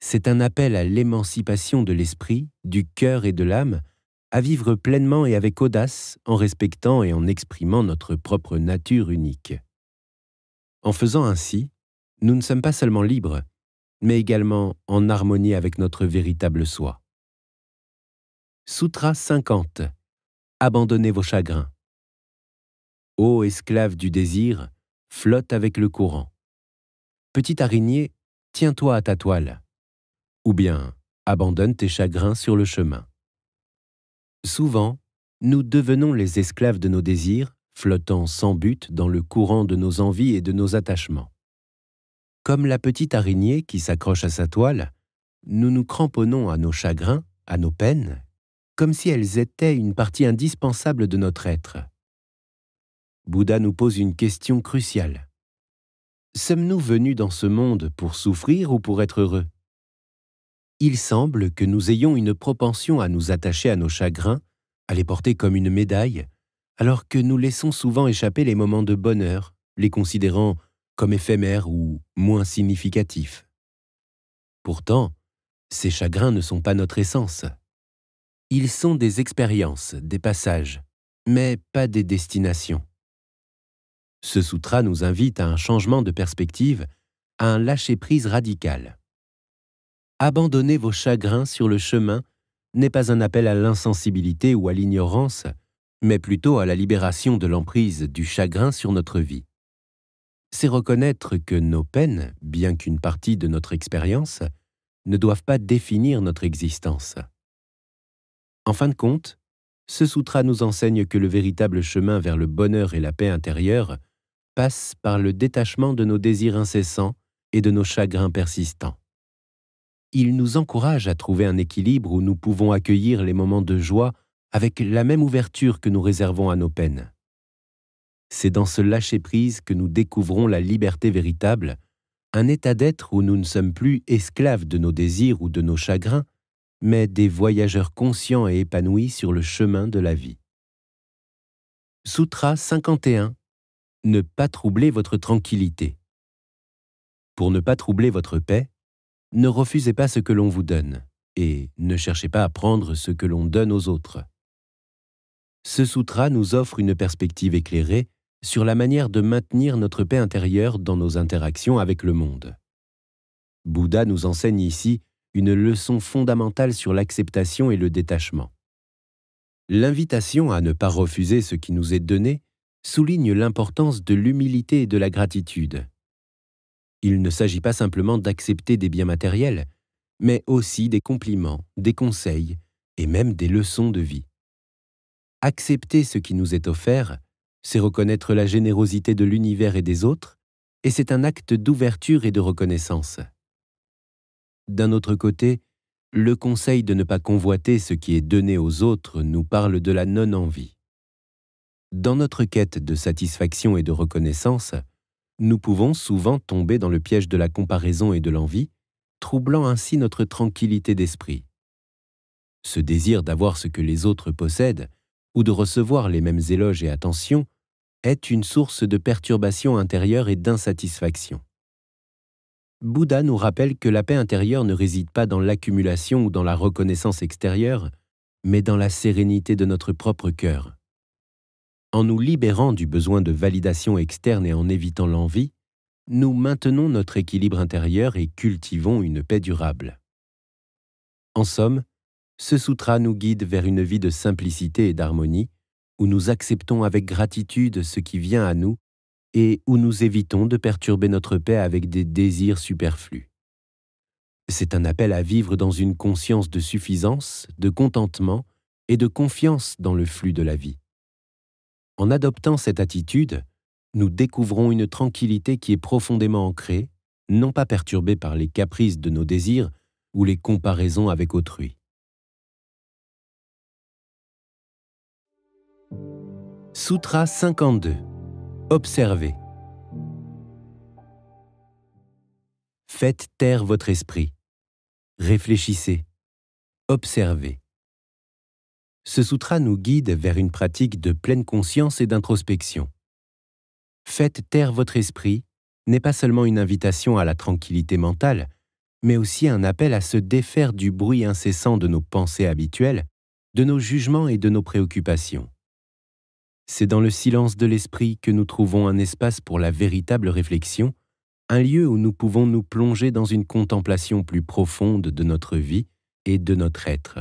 C'est un appel à l'émancipation de l'esprit, du cœur et de l'âme à vivre pleinement et avec audace en respectant et en exprimant notre propre nature unique. En faisant ainsi, nous ne sommes pas seulement libres, mais également en harmonie avec notre véritable soi. Soutra 50 Abandonnez vos chagrins. Ô esclave du désir, flotte avec le courant. Petite araignée, tiens-toi à ta toile. Ou bien, abandonne tes chagrins sur le chemin. Souvent, nous devenons les esclaves de nos désirs, flottant sans but dans le courant de nos envies et de nos attachements. Comme la petite araignée qui s'accroche à sa toile, nous nous cramponnons à nos chagrins, à nos peines, comme si elles étaient une partie indispensable de notre être. Bouddha nous pose une question cruciale. Sommes-nous venus dans ce monde pour souffrir ou pour être heureux il semble que nous ayons une propension à nous attacher à nos chagrins, à les porter comme une médaille, alors que nous laissons souvent échapper les moments de bonheur, les considérant comme éphémères ou moins significatifs. Pourtant, ces chagrins ne sont pas notre essence. Ils sont des expériences, des passages, mais pas des destinations. Ce soutra nous invite à un changement de perspective, à un lâcher-prise radical. Abandonner vos chagrins sur le chemin n'est pas un appel à l'insensibilité ou à l'ignorance, mais plutôt à la libération de l'emprise du chagrin sur notre vie. C'est reconnaître que nos peines, bien qu'une partie de notre expérience, ne doivent pas définir notre existence. En fin de compte, ce sutra nous enseigne que le véritable chemin vers le bonheur et la paix intérieure passe par le détachement de nos désirs incessants et de nos chagrins persistants il nous encourage à trouver un équilibre où nous pouvons accueillir les moments de joie avec la même ouverture que nous réservons à nos peines. C'est dans ce lâcher-prise que nous découvrons la liberté véritable, un état d'être où nous ne sommes plus esclaves de nos désirs ou de nos chagrins, mais des voyageurs conscients et épanouis sur le chemin de la vie. Sutra 51 Ne pas troubler votre tranquillité. Pour ne pas troubler votre paix, ne refusez pas ce que l'on vous donne, et ne cherchez pas à prendre ce que l'on donne aux autres. Ce sutra nous offre une perspective éclairée sur la manière de maintenir notre paix intérieure dans nos interactions avec le monde. Bouddha nous enseigne ici une leçon fondamentale sur l'acceptation et le détachement. L'invitation à ne pas refuser ce qui nous est donné souligne l'importance de l'humilité et de la gratitude, il ne s'agit pas simplement d'accepter des biens matériels, mais aussi des compliments, des conseils et même des leçons de vie. Accepter ce qui nous est offert, c'est reconnaître la générosité de l'univers et des autres, et c'est un acte d'ouverture et de reconnaissance. D'un autre côté, le conseil de ne pas convoiter ce qui est donné aux autres nous parle de la non-envie. Dans notre quête de satisfaction et de reconnaissance, nous pouvons souvent tomber dans le piège de la comparaison et de l'envie, troublant ainsi notre tranquillité d'esprit. Ce désir d'avoir ce que les autres possèdent, ou de recevoir les mêmes éloges et attentions, est une source de perturbation intérieure et d'insatisfaction. Bouddha nous rappelle que la paix intérieure ne réside pas dans l'accumulation ou dans la reconnaissance extérieure, mais dans la sérénité de notre propre cœur. En nous libérant du besoin de validation externe et en évitant l'envie, nous maintenons notre équilibre intérieur et cultivons une paix durable. En somme, ce soutra nous guide vers une vie de simplicité et d'harmonie, où nous acceptons avec gratitude ce qui vient à nous et où nous évitons de perturber notre paix avec des désirs superflus. C'est un appel à vivre dans une conscience de suffisance, de contentement et de confiance dans le flux de la vie. En adoptant cette attitude, nous découvrons une tranquillité qui est profondément ancrée, non pas perturbée par les caprices de nos désirs ou les comparaisons avec autrui. Sutra 52 Observez Faites taire votre esprit. Réfléchissez. Observez ce sutra nous guide vers une pratique de pleine conscience et d'introspection. Faites taire votre esprit n'est pas seulement une invitation à la tranquillité mentale, mais aussi un appel à se défaire du bruit incessant de nos pensées habituelles, de nos jugements et de nos préoccupations. C'est dans le silence de l'esprit que nous trouvons un espace pour la véritable réflexion, un lieu où nous pouvons nous plonger dans une contemplation plus profonde de notre vie et de notre être.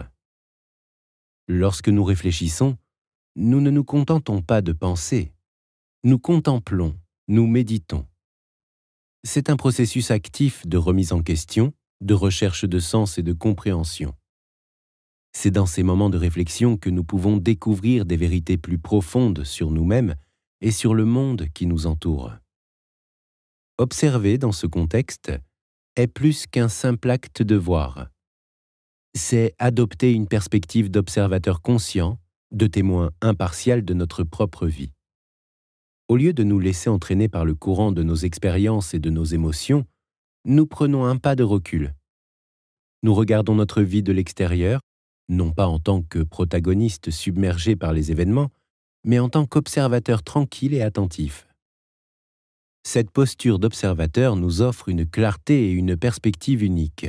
Lorsque nous réfléchissons, nous ne nous contentons pas de penser, nous contemplons, nous méditons. C'est un processus actif de remise en question, de recherche de sens et de compréhension. C'est dans ces moments de réflexion que nous pouvons découvrir des vérités plus profondes sur nous-mêmes et sur le monde qui nous entoure. Observer dans ce contexte est plus qu'un simple acte de voir, c'est adopter une perspective d'observateur conscient, de témoin impartial de notre propre vie. Au lieu de nous laisser entraîner par le courant de nos expériences et de nos émotions, nous prenons un pas de recul. Nous regardons notre vie de l'extérieur, non pas en tant que protagoniste submergé par les événements, mais en tant qu'observateur tranquille et attentif. Cette posture d'observateur nous offre une clarté et une perspective unique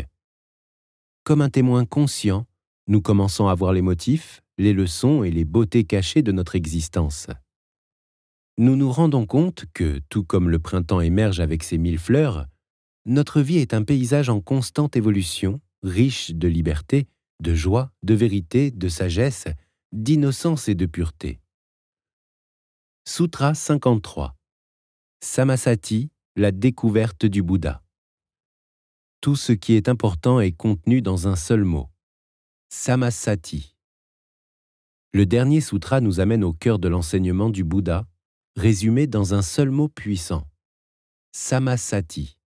comme un témoin conscient, nous commençons à voir les motifs, les leçons et les beautés cachées de notre existence. Nous nous rendons compte que, tout comme le printemps émerge avec ses mille fleurs, notre vie est un paysage en constante évolution, riche de liberté, de joie, de vérité, de sagesse, d'innocence et de pureté. Sutra 53 Samasati, la découverte du Bouddha tout ce qui est important est contenu dans un seul mot. Samasati. Le dernier sutra nous amène au cœur de l'enseignement du Bouddha, résumé dans un seul mot puissant. Samasati.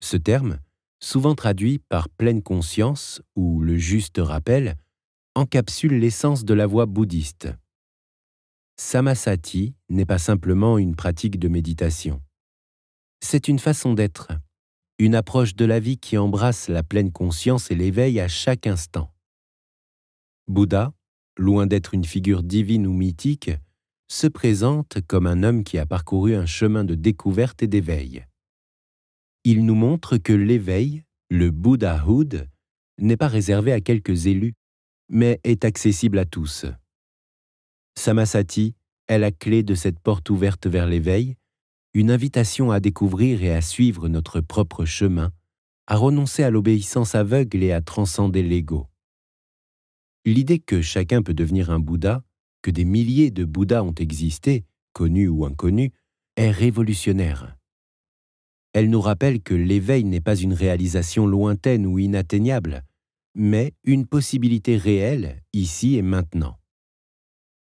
Ce terme, souvent traduit par pleine conscience ou le juste rappel, encapsule l'essence de la voie bouddhiste. Samasati n'est pas simplement une pratique de méditation. C'est une façon d'être, une approche de la vie qui embrasse la pleine conscience et l'éveil à chaque instant. Bouddha, loin d'être une figure divine ou mythique, se présente comme un homme qui a parcouru un chemin de découverte et d'éveil. Il nous montre que l'éveil, le Buddhahood, n'est pas réservé à quelques élus, mais est accessible à tous. Samasati est la clé de cette porte ouverte vers l'éveil, une invitation à découvrir et à suivre notre propre chemin, à renoncer à l'obéissance aveugle et à transcender l'ego. L'idée que chacun peut devenir un Bouddha, que des milliers de Bouddhas ont existé, connus ou inconnus, est révolutionnaire. Elle nous rappelle que l'éveil n'est pas une réalisation lointaine ou inatteignable, mais une possibilité réelle, ici et maintenant.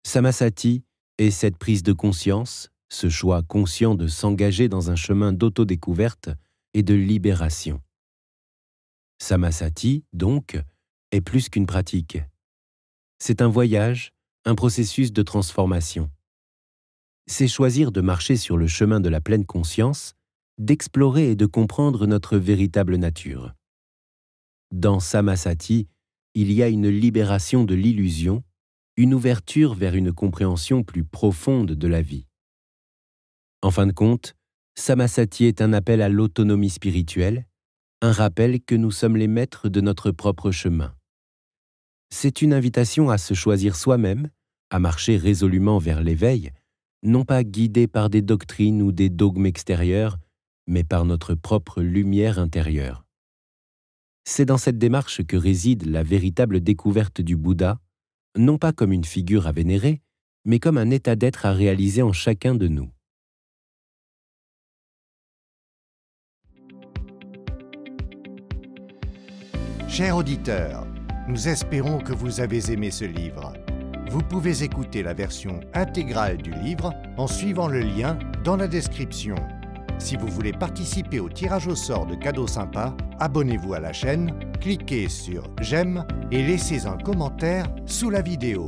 Samasati et cette prise de conscience, ce choix conscient de s'engager dans un chemin d'autodécouverte et de libération. Samasati, donc, est plus qu'une pratique. C'est un voyage, un processus de transformation. C'est choisir de marcher sur le chemin de la pleine conscience, d'explorer et de comprendre notre véritable nature. Dans Samasati, il y a une libération de l'illusion, une ouverture vers une compréhension plus profonde de la vie. En fin de compte, Samasati est un appel à l'autonomie spirituelle, un rappel que nous sommes les maîtres de notre propre chemin. C'est une invitation à se choisir soi-même, à marcher résolument vers l'éveil, non pas guidé par des doctrines ou des dogmes extérieurs, mais par notre propre lumière intérieure. C'est dans cette démarche que réside la véritable découverte du Bouddha, non pas comme une figure à vénérer, mais comme un état d'être à réaliser en chacun de nous. Chers auditeurs, nous espérons que vous avez aimé ce livre. Vous pouvez écouter la version intégrale du livre en suivant le lien dans la description. Si vous voulez participer au tirage au sort de cadeaux sympas, abonnez-vous à la chaîne, cliquez sur J'aime et laissez un commentaire sous la vidéo.